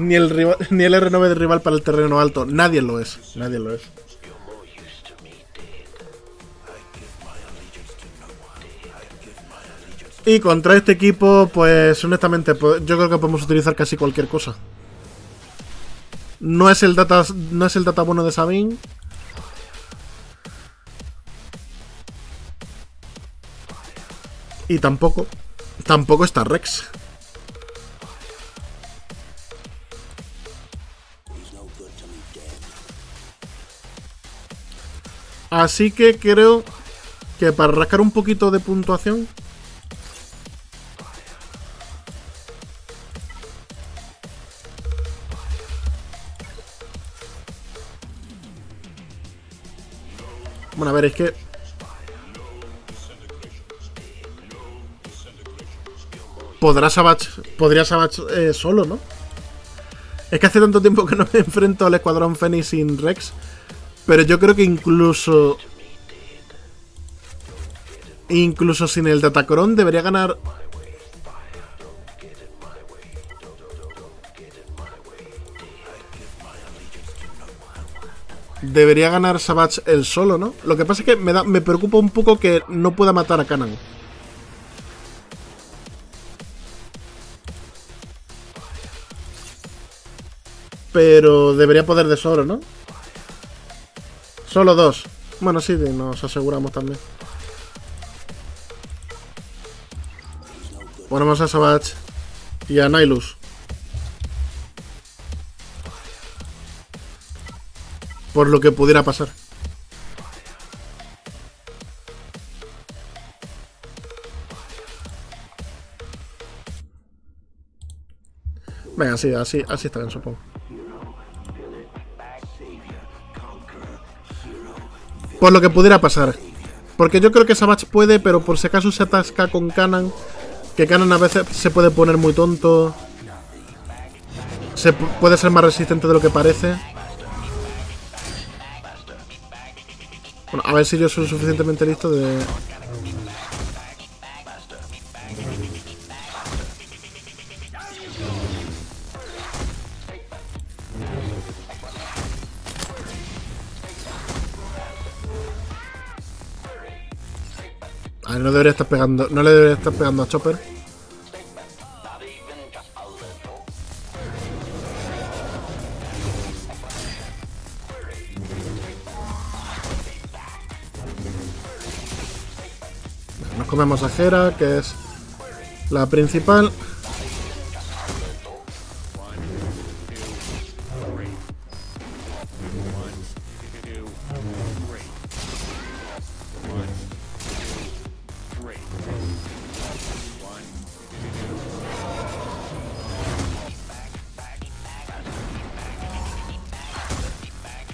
ni el, rival, <laughs> ni el R9 de rival para el terreno alto. Nadie lo es. Nadie lo es. Y contra este equipo, pues honestamente, pues, yo creo que podemos utilizar casi cualquier cosa. No es el data, no es el data bueno de Sabin. Y tampoco, tampoco está Rex. Así que creo que para rascar un poquito de puntuación... Bueno, a ver, es que... podrás Savage, podría Savage eh, solo, ¿no? Es que hace tanto tiempo que no me <laughs> enfrento al Escuadrón Fenix sin Rex pero yo creo que incluso... Incluso sin el Datacron debería ganar... Debería ganar Savage el solo, ¿no? Lo que pasa es que me, me preocupa un poco que no pueda matar a Kanan. Pero debería poder de sobra, ¿no? Solo dos. Bueno, sí, nos aseguramos también. Ponemos a Savage y a Nihilus. Por lo que pudiera pasar. Venga, así, así, así está bien, supongo. por lo que pudiera pasar. Porque yo creo que Sabach puede, pero por si acaso se atasca con Kanan, que Kanan a veces se puede poner muy tonto. Se puede ser más resistente de lo que parece. Bueno, a ver si yo soy suficientemente listo de... A ah, no debería estar pegando. No le debería estar pegando a Chopper. Nos comemos a Jera, que es la principal.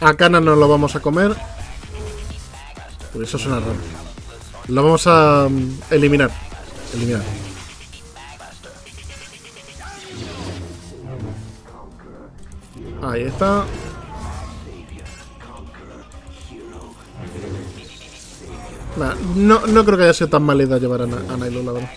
A Cana no lo vamos a comer. Por eso suena raro. Lo vamos a mm, eliminar. Eliminar. Ahí está. no, creo que haya sido tan mala idea llevar a, Nylon, la verdad.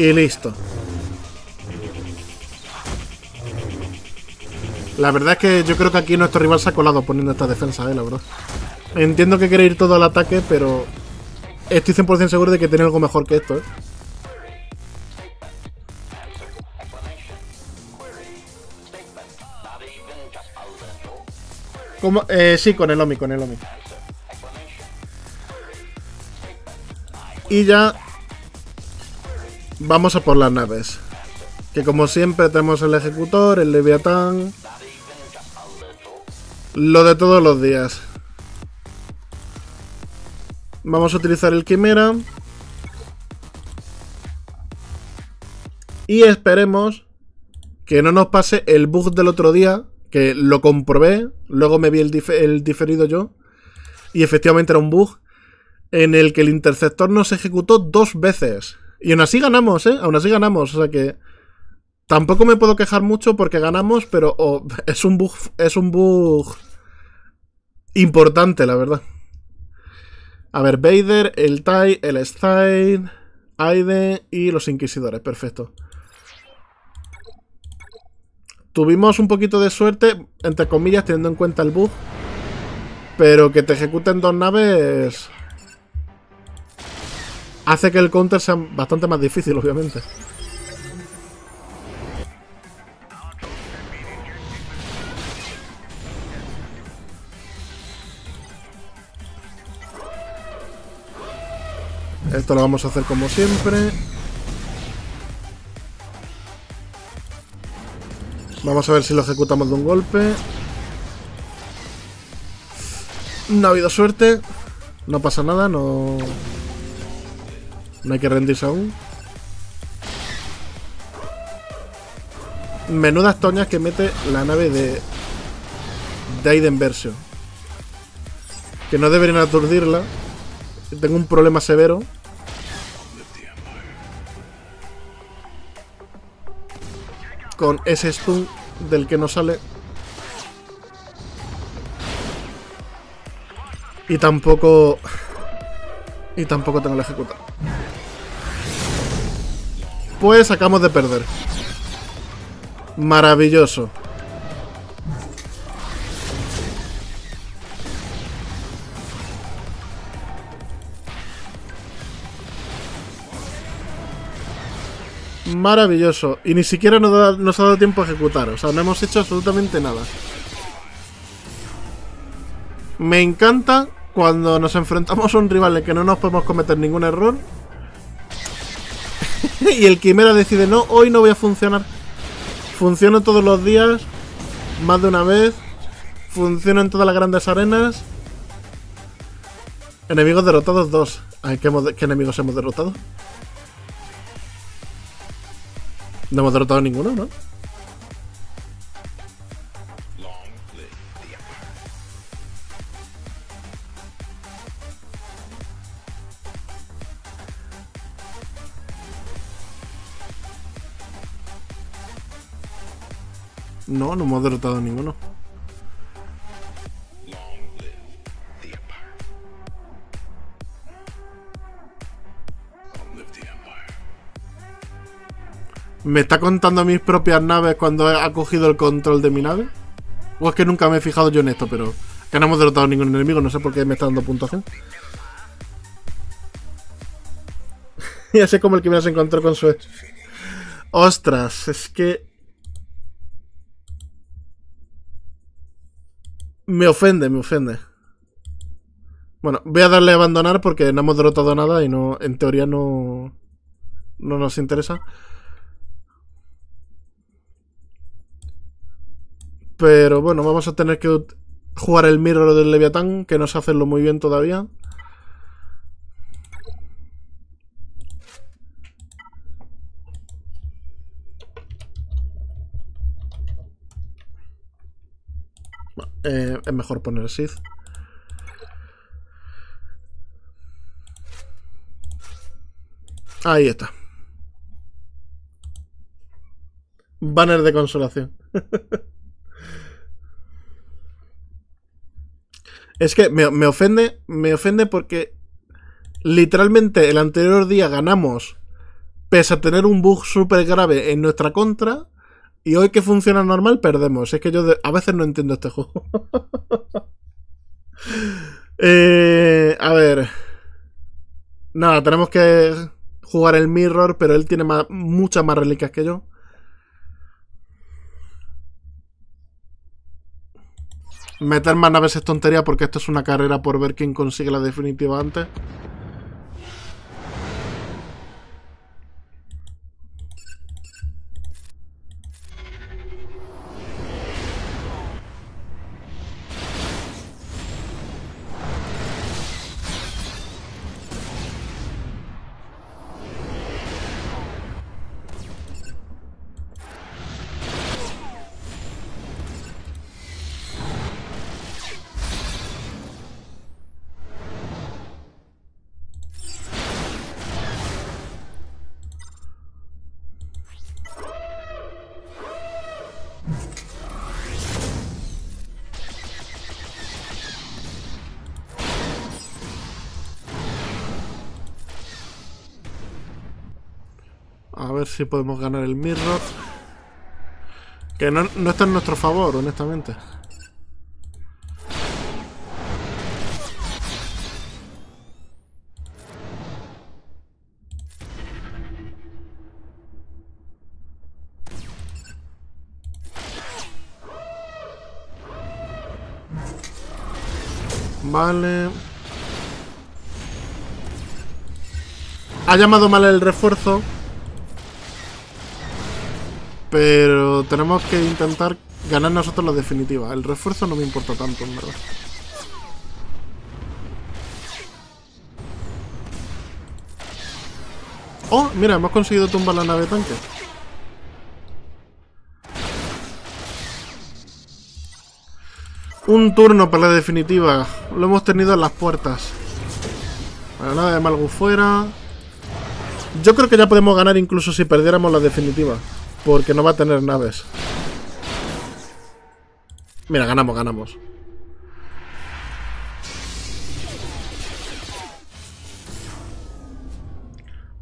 Y listo. La verdad es que yo creo que aquí nuestro rival se ha colado poniendo esta defensa, eh, la verdad. Entiendo que quiere ir todo al ataque, pero estoy 100% seguro de que tiene algo mejor que esto, eh. eh. sí, con el Omi, con el Omi. Y ya vamos a por las naves. Que como siempre tenemos el ejecutor, el leviatán. Lo de todos los días. Vamos a utilizar el quimera. Y esperemos que no nos pase el bug del otro día, que lo comprobé, luego me vi el, diferido yo, y efectivamente era un bug en el que el interceptor nos ejecutó dos veces. Y aún así ganamos, ¿eh? Aún así ganamos. O sea que tampoco me puedo quejar mucho porque ganamos, pero <laughs> es un bug. Es un bug importante, la verdad. A ver, Vader, el Tai, el Stein, Aiden y los Inquisidores. Perfecto. Tuvimos un poquito de suerte, entre comillas, teniendo en cuenta el bug. Pero que te ejecuten dos naves hace que el counter sea bastante más difícil, obviamente. Esto lo vamos a hacer como siempre. Vamos a ver si lo ejecutamos de un golpe. No ha habido suerte. No pasa nada, no... No hay que rendirse aún. Menudas toñas que mete la nave de... Aiden Version. Que no deberían aturdirla. Tengo un problema severo. Con ese stun del que no sale. Y tampoco... Y tampoco tengo la ejecutar pues acabamos de perder. Maravilloso. Maravilloso. Y ni siquiera nos, nos, ha dado tiempo a ejecutar. O sea, no hemos hecho absolutamente nada. Me encanta cuando nos enfrentamos a un rival en que no nos podemos cometer ningún error <laughs> y el Quimera decide, no, hoy no voy a funcionar. Funciona todos los días, más de una vez. Funciona en todas las grandes arenas. Enemigos derrotados dos ¿Qué enemigos hemos derrotado? No hemos derrotado ninguno, ¿no? No, no hemos derrotado a ninguno. ¿Me está contando mis propias naves cuando ha cogido el control de mi nave? O es que nunca me he fijado yo en esto, pero que no hemos derrotado ningún enemigo, no sé por qué me está dando puntuación. <laughs> ya sé como el que me las encontró con su... Ostras, es que Me ofende, me ofende. Bueno, voy a darle a abandonar porque no hemos derrotado nada y no, en teoría no, no nos interesa. Pero bueno, vamos a tener que jugar el Mirror del Leviatán, que no se hacerlo muy bien todavía. Eh, es mejor poner Sith. Ahí está. Banner de consolación. <laughs> es que me, me, ofende, me ofende porque literalmente el anterior día ganamos pese a tener un bug súper grave en nuestra contra y hoy que funciona normal, perdemos. Es que yo a veces no entiendo este juego. <laughs> Eh, a ver. Nada, tenemos que jugar el Mirror, pero él tiene muchas más reliquias que yo. Meter más naves es tontería porque esto es una carrera por ver quién consigue la definitiva antes. si podemos ganar el mirror. Que no, no está en nuestro favor, honestamente. Vale. Ha llamado mal el refuerzo. Pero tenemos que intentar ganar nosotros la definitiva. El refuerzo no me importa tanto, en verdad. ¡Oh! Mira, hemos conseguido tumbar la nave tanque. Un turno para la definitiva. Lo hemos tenido en las puertas. La nada, de Malgu fuera. Yo creo que ya podemos ganar incluso si perdiéramos la definitiva. Porque no va a tener naves. Mira, ganamos, ganamos.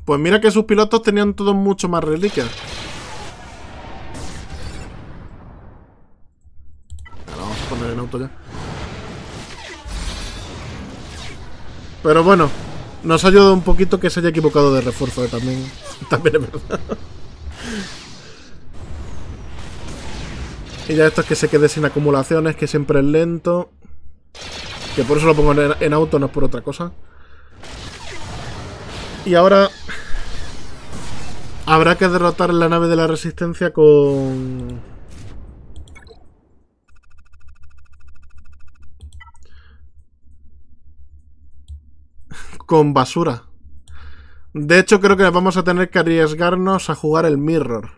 Pues mira que sus pilotos tenían todos mucho más reliquias. Ahora vamos a poner en auto ya. Pero bueno, nos ha ayudado un poquito que se haya equivocado de refuerzo, eh, también, <laughs> también es verdad. Y ya esto es que se quede sin acumulaciones, que siempre es lento. Que por eso lo pongo en, auto, no es por otra cosa. Y ahora... Habrá que derrotar la nave de la resistencia con... Con basura. De hecho, creo que vamos a tener que arriesgarnos a jugar el Mirror.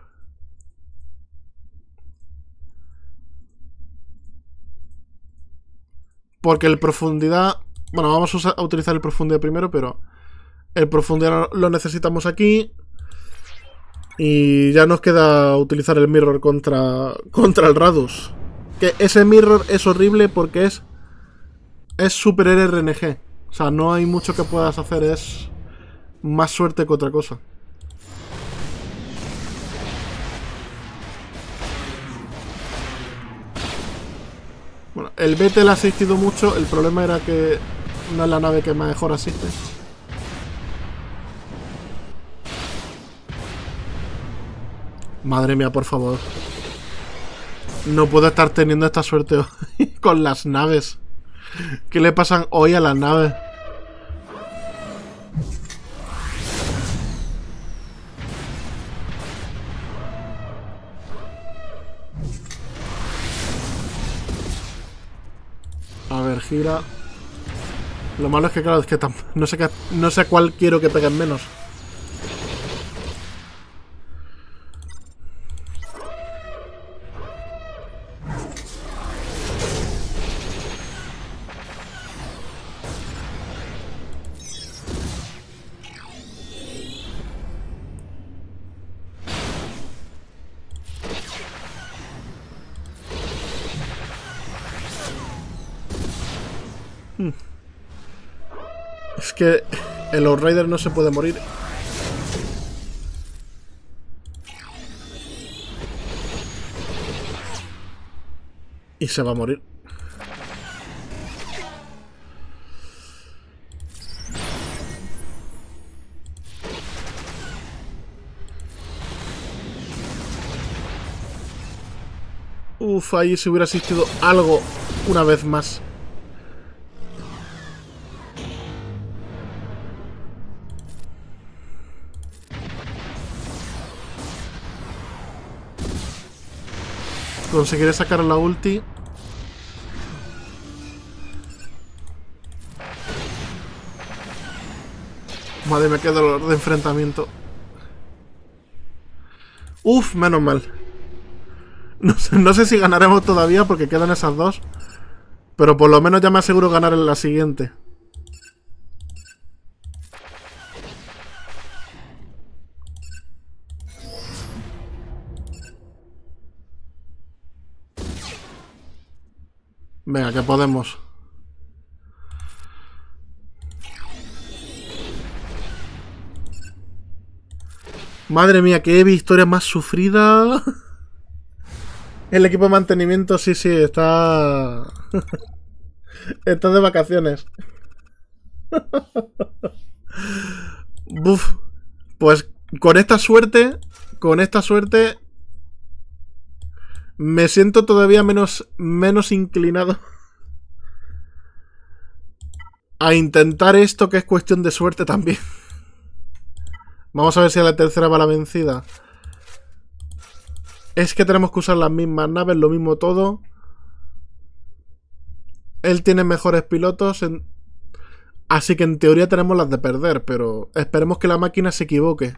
Porque el profundidad... Bueno, vamos a, utilizar el profundidad primero, pero... El profundidad lo necesitamos aquí. Y ya nos queda utilizar el mirror contra, <laughs> contra el Radus. Que ese mirror es horrible porque es... Es super RNG. O sea, no hay mucho que puedas hacer, es más suerte que otra cosa. el le ha asistido mucho, el problema era que no es la nave que mejor asiste. Madre mía, por favor. No puedo estar teniendo esta suerte <laughs> hoy con las naves. ¿Qué le pasan hoy a las naves? gira. Lo malo es que, claro, es que no sé, qué, no sé cuál quiero que peguen menos. que el Outrider no se puede morir. Y se va a morir. Uf, ahí si hubiera asistido algo una vez más. Conseguiré sacar la ulti. Madre me qué dolor de enfrentamiento. Uf, menos mal. No sé, no sé si ganaremos todavía porque quedan esas dos. Pero por lo menos ya me aseguro ganar en la siguiente. Venga, que podemos. Madre mía, qué historia más sufrida. El equipo de mantenimiento, sí, sí, está... está de vacaciones. Buf. Pues con esta suerte, con esta suerte, me siento todavía menos, menos inclinado a intentar esto que es cuestión de suerte también. Vamos a ver si a la tercera va la vencida. Es que tenemos que usar las mismas naves, lo mismo todo. Él tiene mejores pilotos, así que en teoría tenemos las de perder, pero esperemos que la máquina se equivoque.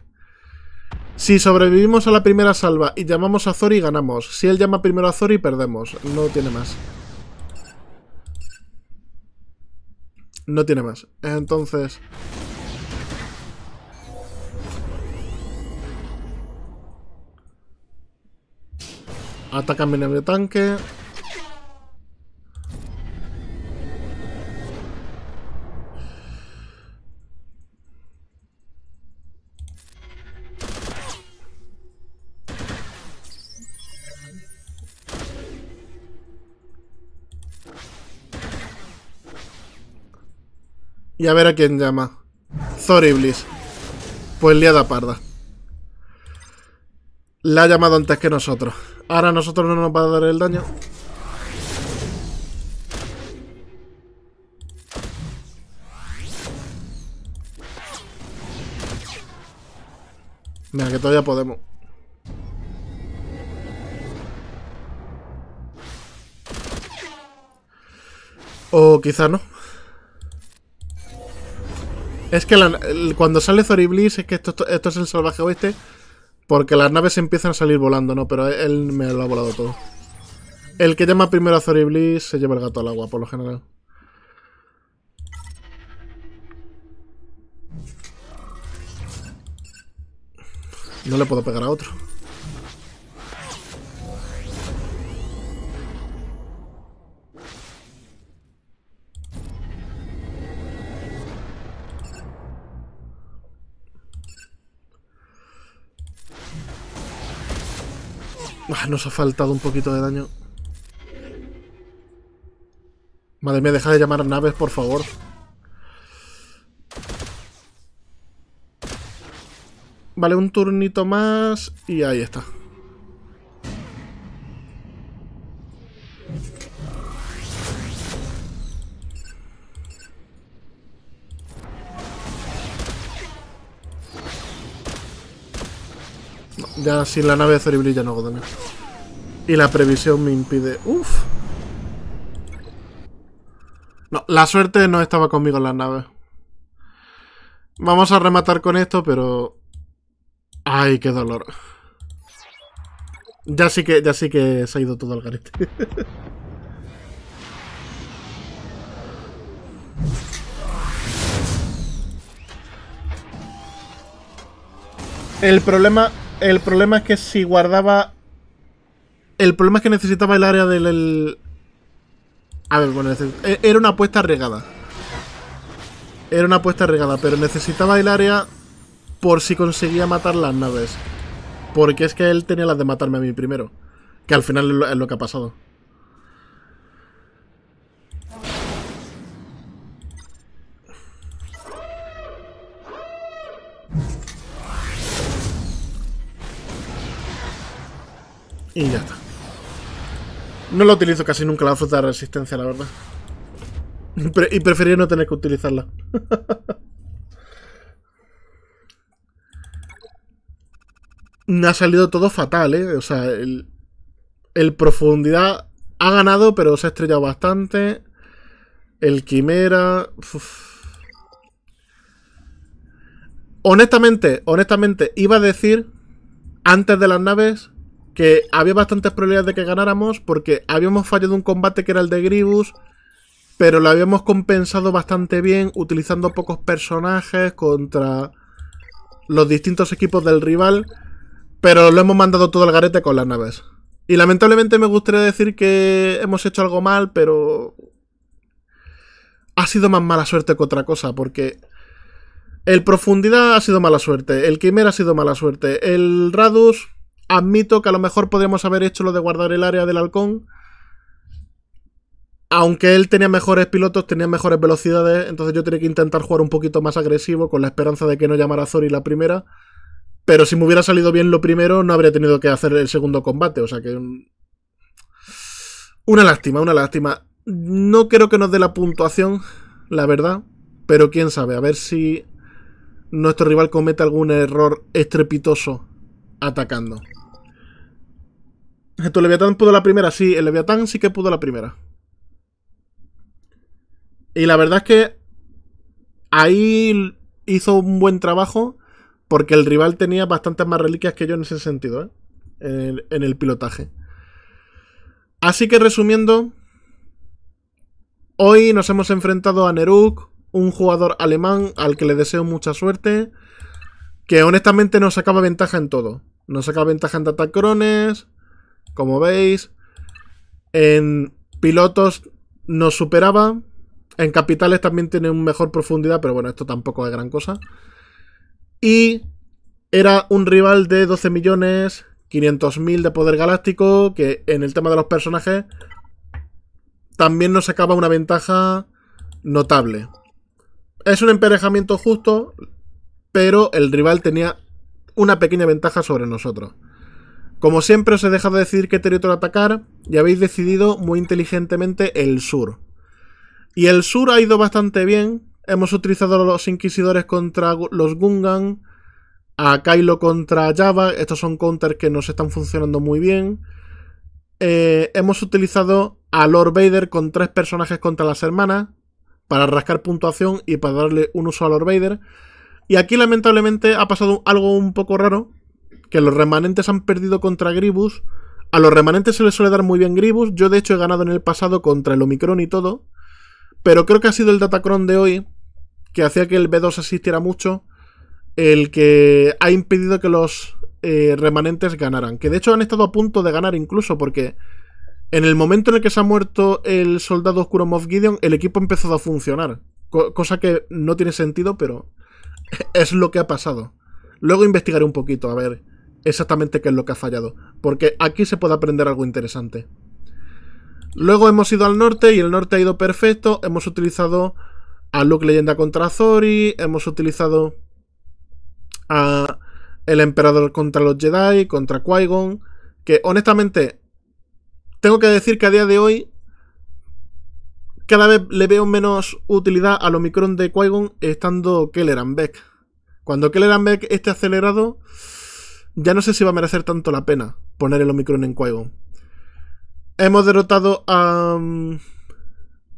Si sobrevivimos a la primera salva y llamamos a Zori, ganamos. Si él llama primero a Zori, perdemos. No tiene más. No tiene más. Entonces... Ataca mi tanque. Y a ver a quién llama. Zoriblis. Pues liada parda. La ha llamado antes que nosotros. Ahora nosotros no nos va a dar el daño. Mira, que todavía podemos. O quizá no. Es que cuando sale Zoriblis, es que esto, esto, es el salvaje oeste, porque las naves empiezan a salir volando, ¿no? Pero él me lo ha volado todo. El que llama primero a Zoriblis se lleva el gato al agua, por lo general. No le puedo pegar a otro. Ah, nos ha faltado un poquito de daño. Madre mía, deja de llamar naves, por favor. Vale, un turnito más y ahí está. Ya sin la nave de cerebrilla no hago daño. Y la previsión me impide... ¡Uf! No, la suerte no estaba conmigo en la nave. Vamos a rematar con esto, pero... ¡Ay, qué dolor! Ya sí que, ya sí que se ha ido todo al garete. <laughs> El problema el problema es que si guardaba. El problema es que necesitaba el área del. El... A ver, bueno, e, era una apuesta regada Era una apuesta regada pero necesitaba el área por si conseguía matar las naves. Porque es que él tenía las de matarme a mí primero. Que al final es lo que ha pasado. Y ya está. No la utilizo casi nunca la fruta de resistencia, la verdad. y preferiría no tener que utilizarla. <laughs> Me ha salido todo fatal, ¿eh? O sea, el, profundidad ha ganado, pero se ha estrellado bastante. El Quimera... Honestamente, honestamente, iba a decir, antes de las naves, que había bastantes probabilidades de que ganáramos porque habíamos fallado un combate que era el de Gribus, pero lo habíamos compensado bastante bien utilizando pocos personajes contra los distintos equipos del rival, pero lo hemos mandado todo al garete con las naves. Y lamentablemente me gustaría decir que hemos hecho algo mal, pero ha sido más mala suerte que otra cosa, porque el profundidad ha sido mala suerte, el Quimera ha sido mala suerte, el Radus admito que a lo mejor podríamos haber hecho lo de guardar el área del halcón. Aunque él tenía mejores pilotos, tenía mejores velocidades, entonces yo tenía que intentar jugar un poquito más agresivo con la esperanza de que no llamara a Zori la primera. Pero si me hubiera salido bien lo primero, no habría tenido que hacer el segundo combate. O sea que... Una lástima, una lástima. No creo que nos dé la puntuación, la verdad. Pero quién sabe, a ver si nuestro rival comete algún error estrepitoso atacando. ¿El Leviatán pudo la primera? Sí, el Leviatán sí que pudo la primera. Y la verdad es que ahí hizo un buen trabajo porque el rival tenía bastantes más reliquias que yo en ese sentido, ¿eh? en, el, pilotaje. Así que resumiendo, hoy nos hemos enfrentado a Neruk, un jugador alemán al que le deseo mucha suerte, que honestamente nos sacaba ventaja en todo. Nos sacaba ventaja en datacrones, como veis, en pilotos nos superaba. En capitales también tiene un mejor profundidad, pero bueno, esto tampoco es gran cosa. Y era un rival de 12 millones, de poder galáctico, que en el tema de los personajes también nos sacaba una ventaja notable. Es un emparejamiento justo, pero el rival tenía una pequeña ventaja sobre nosotros. Como siempre os he dejado decidir qué territorio atacar y habéis decidido muy inteligentemente el sur. Y el sur ha ido bastante bien. Hemos utilizado a los inquisidores contra los Gungan, a Kylo contra Java. Estos son counters que nos están funcionando muy bien. Eh, hemos utilizado a Lord Vader con tres personajes contra las hermanas para rascar puntuación y para darle un uso a Lord Vader. Y aquí lamentablemente ha pasado algo un poco raro, que los remanentes han perdido contra Gribus. A los remanentes se les suele dar muy bien Gribus. Yo de hecho he ganado en el pasado contra el Omicron y todo. Pero creo que ha sido el Datacron de hoy, que hacía que el B2 asistiera mucho, el que ha impedido que los eh, remanentes ganaran. Que de hecho han estado a punto de ganar incluso, porque en el momento en el que se ha muerto el soldado oscuro Moff Gideon, el equipo ha empezado a funcionar. cosa que no tiene sentido, pero <laughs> es lo que ha pasado. Luego investigaré un poquito, a ver exactamente qué es lo que ha fallado, porque aquí se puede aprender algo interesante. Luego hemos ido al norte y el norte ha ido perfecto, hemos utilizado a Luke Leyenda contra Zori, hemos utilizado a el Emperador contra los Jedi, contra Qui-Gon, que honestamente tengo que decir que a día de hoy cada vez le veo menos utilidad al Omicron de Qui-Gon estando and Beck. Cuando and Beck esté acelerado, ya no sé si va a merecer tanto la pena poner el Omicron en juego Hemos derrotado a, mm,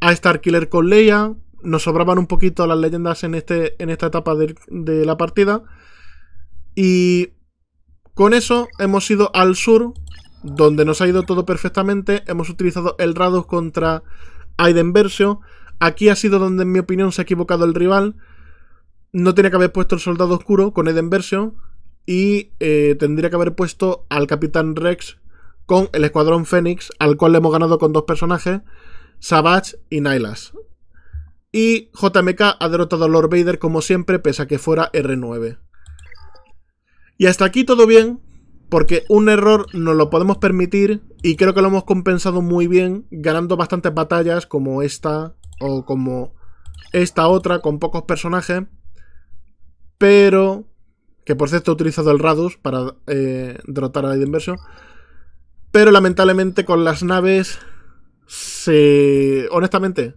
a Starkiller con Leia. Nos sobraban un poquito las leyendas en, este, en esta etapa de, la partida. Y con eso hemos ido al sur, donde nos ha ido todo perfectamente. Hemos utilizado el Rados contra Aiden Aquí ha sido donde, en mi opinión, se ha equivocado el rival. No tiene que haber puesto el soldado oscuro con Eden y eh, tendría que haber puesto al Capitán Rex con el Escuadrón Fénix, al cual le hemos ganado con dos personajes, Savage y Nylas. Y JMK ha derrotado a Lord Vader como siempre, pese a que fuera R9. Y hasta aquí todo bien, porque un error nos lo podemos permitir y creo que lo hemos compensado muy bien ganando bastantes batallas como esta o como esta otra con pocos personajes. Pero que por cierto he utilizado el Radus para eh, derrotar a inverso, Pero lamentablemente con las naves se... Honestamente,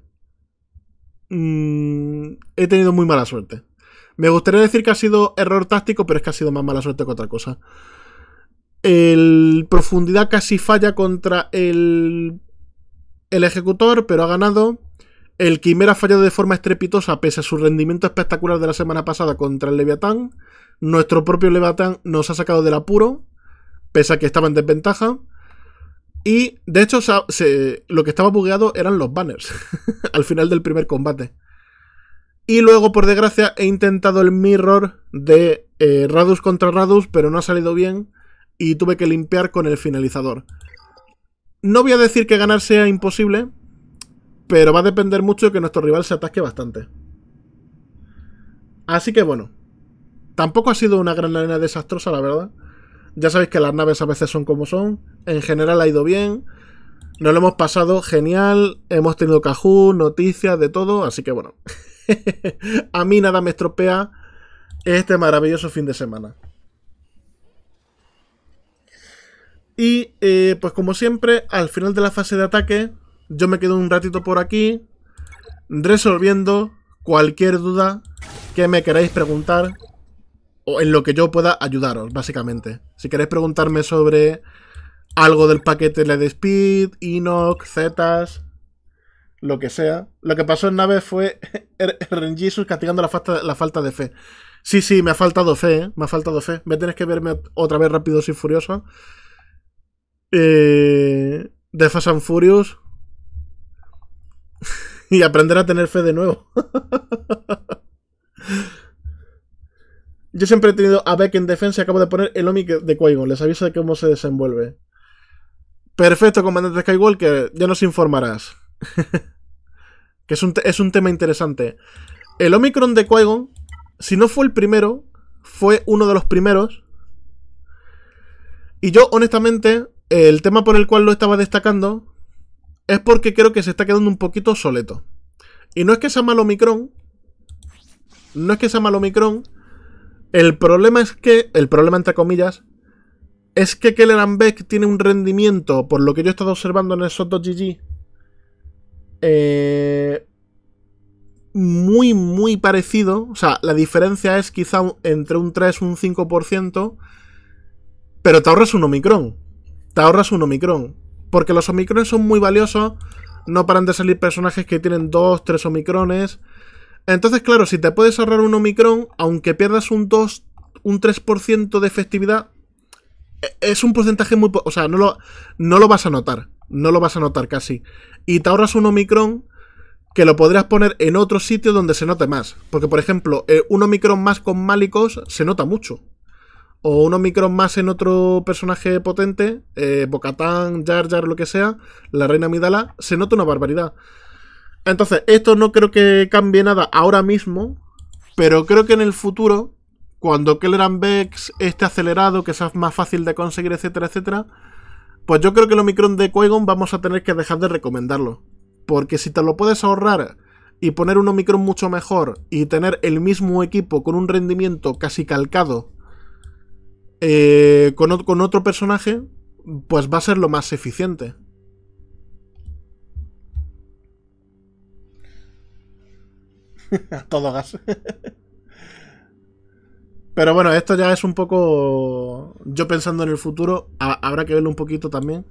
mm, he tenido muy mala suerte. Me gustaría decir que ha sido error táctico, pero es que ha sido más mala suerte que otra cosa. El profundidad casi falla contra el, el ejecutor, pero ha ganado. El Quimera ha fallado de forma estrepitosa pese a su rendimiento espectacular de la semana pasada contra el Leviatán. Nuestro propio Levatan nos ha sacado del apuro, pese a que estaba en desventaja. Y de hecho, lo que estaba bugueado eran los banners <laughs> al final del primer combate. Y luego, por desgracia, he intentado el mirror de eh, Radus contra Radus, pero no ha salido bien y tuve que limpiar con el finalizador. No voy a decir que ganar sea imposible, pero va a depender mucho de que nuestro rival se ataque bastante. Así que bueno, Tampoco ha sido una gran arena desastrosa, la verdad. Ya sabéis que las naves a veces son como son. En general ha ido bien. Nos lo hemos pasado genial. Hemos tenido Cajú, noticias, de todo. Así que bueno. <laughs> a mí nada me estropea este maravilloso fin de semana. Y eh, pues como siempre, al final de la fase de ataque, yo me quedo un ratito por aquí resolviendo cualquier duda que me queráis preguntar o en lo que yo pueda ayudaros, básicamente. Si queréis preguntarme sobre algo del paquete LED Speed, Enoch, Zetas, lo que sea. Lo que pasó en Nave fue Jesus <laughs> castigando la falta, la falta de fe. Sí, sí, me ha faltado fe, ¿eh? me ha faltado fe. Me tenéis que verme otra vez rápido y furioso. Eh, de Fast and Furious. <laughs> y aprender a tener fe de nuevo. <laughs> Yo siempre he tenido a Beck en defensa y acabo de poner el Omicron de qui Les aviso de cómo se desenvuelve. Perfecto, comandante Skywalker. Ya nos informarás. <laughs> que es un, tema interesante. El Omicron de qui si no fue el primero, fue uno de los primeros. Y yo, honestamente, el tema por el cual lo estaba destacando es porque creo que se está quedando un poquito obsoleto Y no es que sea malo Omicron. No es que sea malo Omicron. El problema es que, el problema entre comillas, es que Kelleran Beck tiene un rendimiento, por lo que yo he estado observando en el Soto GG, eh, muy, muy parecido. O sea, la diferencia es quizá entre un 3 y un 5%, pero te ahorras un Omicron. Te ahorras un Omicron. Porque los Omicrones son muy valiosos. No paran de salir personajes que tienen 2, 3 Omicrones. Entonces, claro, si te puedes ahorrar un Omicron, aunque pierdas un 2, un 3% de efectividad, e, es un porcentaje muy... o sea, no lo, no lo vas a notar. No lo vas a notar casi. Y te ahorras un Omicron que lo podrías poner en otro sitio donde se note más. Porque, por ejemplo, eh, un Omicron más con Malicos se nota mucho. O un Omicron más en otro personaje potente, eh, Jar Jar, lo que sea, la Reina Midala, se nota una barbaridad. Entonces, esto no creo que cambie nada ahora mismo, pero creo que en el futuro, cuando Kelleran Vex esté acelerado, que sea más fácil de conseguir, etcétera, etcétera, pues yo creo que el Omicron de qui vamos a tener que dejar de recomendarlo. Porque si te lo puedes ahorrar y poner un Omicron mucho mejor y tener el mismo equipo con un rendimiento casi calcado eh, con otro personaje, pues va a ser lo más eficiente. <laughs> todo gas. Pero bueno, esto ya es un poco. Yo pensando en el futuro, habrá que verlo un poquito también.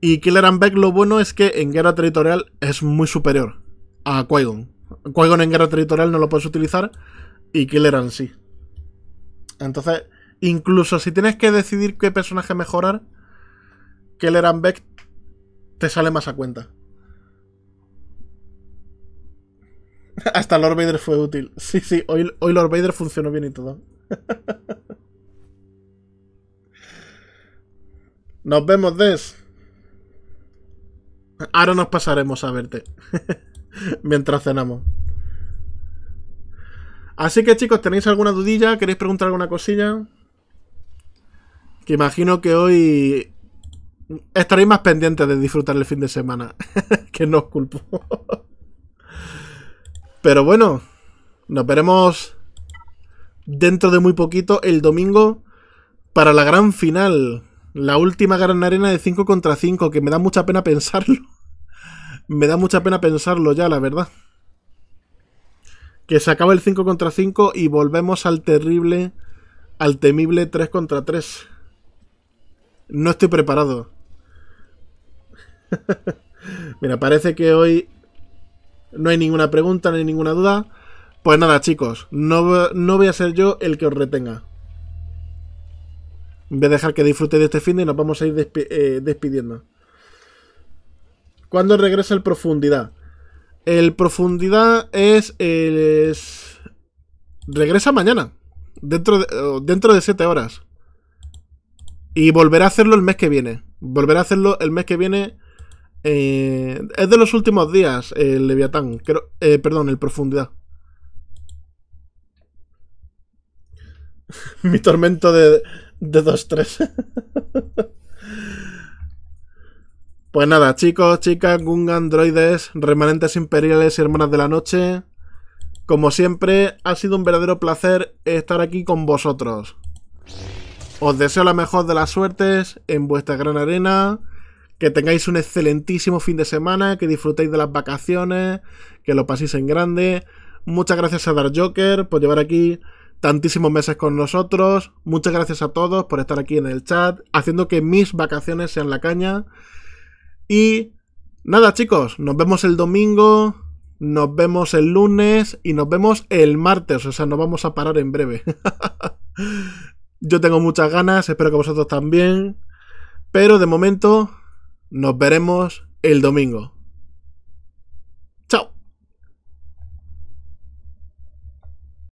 Y Killer and Beck, lo bueno es que en guerra territorial es muy superior a Quaigon. gon en guerra territorial no lo puedes utilizar y Killer and sí. Entonces, incluso si tienes que decidir qué personaje mejorar, Killer and Beck te sale más a cuenta. <laughs> Hasta Lord Vader fue útil. Sí, sí, hoy, hoy Lord Vader funcionó bien y todo. <laughs> Nos vemos, Des. Ahora nos pasaremos a verte. <laughs> Mientras cenamos. Así que chicos, ¿tenéis alguna dudilla? ¿Queréis preguntar alguna cosilla? Que imagino que hoy estaréis más pendientes de disfrutar el fin de semana. que no os culpo. Pero bueno, nos veremos dentro de muy poquito el domingo para la gran final. La última gran arena de 5 contra 5, que me da mucha pena pensarlo. <laughs> me da mucha pena pensarlo ya, la verdad. Que se acaba el 5 contra 5 y volvemos al terrible, al temible 3 contra 3. No estoy preparado. <laughs> Mira, parece que hoy no hay ninguna pregunta, no hay ninguna duda. Pues nada, chicos, no, voy a ser yo el que os retenga. Voy a dejar que disfrute de este fin y nos vamos a ir eh, despidiendo. ¿Cuándo regresa el profundidad? El profundidad es. Regresa mañana. Dentro de, dentro de 7 horas. Y volverá a hacerlo el mes que viene. Volverá a hacerlo el mes que viene eh, es de los últimos días, el Leviatán. Eh, perdón, el Profundidad. <laughs> Mi tormento de, 2-3. <laughs> pues nada, chicos, chicas, Gungan, androides remanentes imperiales y hermanas de la noche. Como siempre, ha sido un verdadero placer estar aquí con vosotros. Os deseo la mejor de las suertes en vuestra gran arena que tengáis un excelentísimo fin de semana, que disfrutéis de las vacaciones, que lo paséis en grande. Muchas gracias a Dark Joker por llevar aquí tantísimos meses con nosotros. Muchas gracias a todos por estar aquí en el chat, haciendo que mis vacaciones sean la caña. Y nada, chicos, nos vemos el domingo, nos vemos el lunes y nos vemos el martes. O sea, nos vamos a parar en breve. <laughs> Yo tengo muchas ganas, espero que vosotros también. Pero de momento, nos veremos el domingo.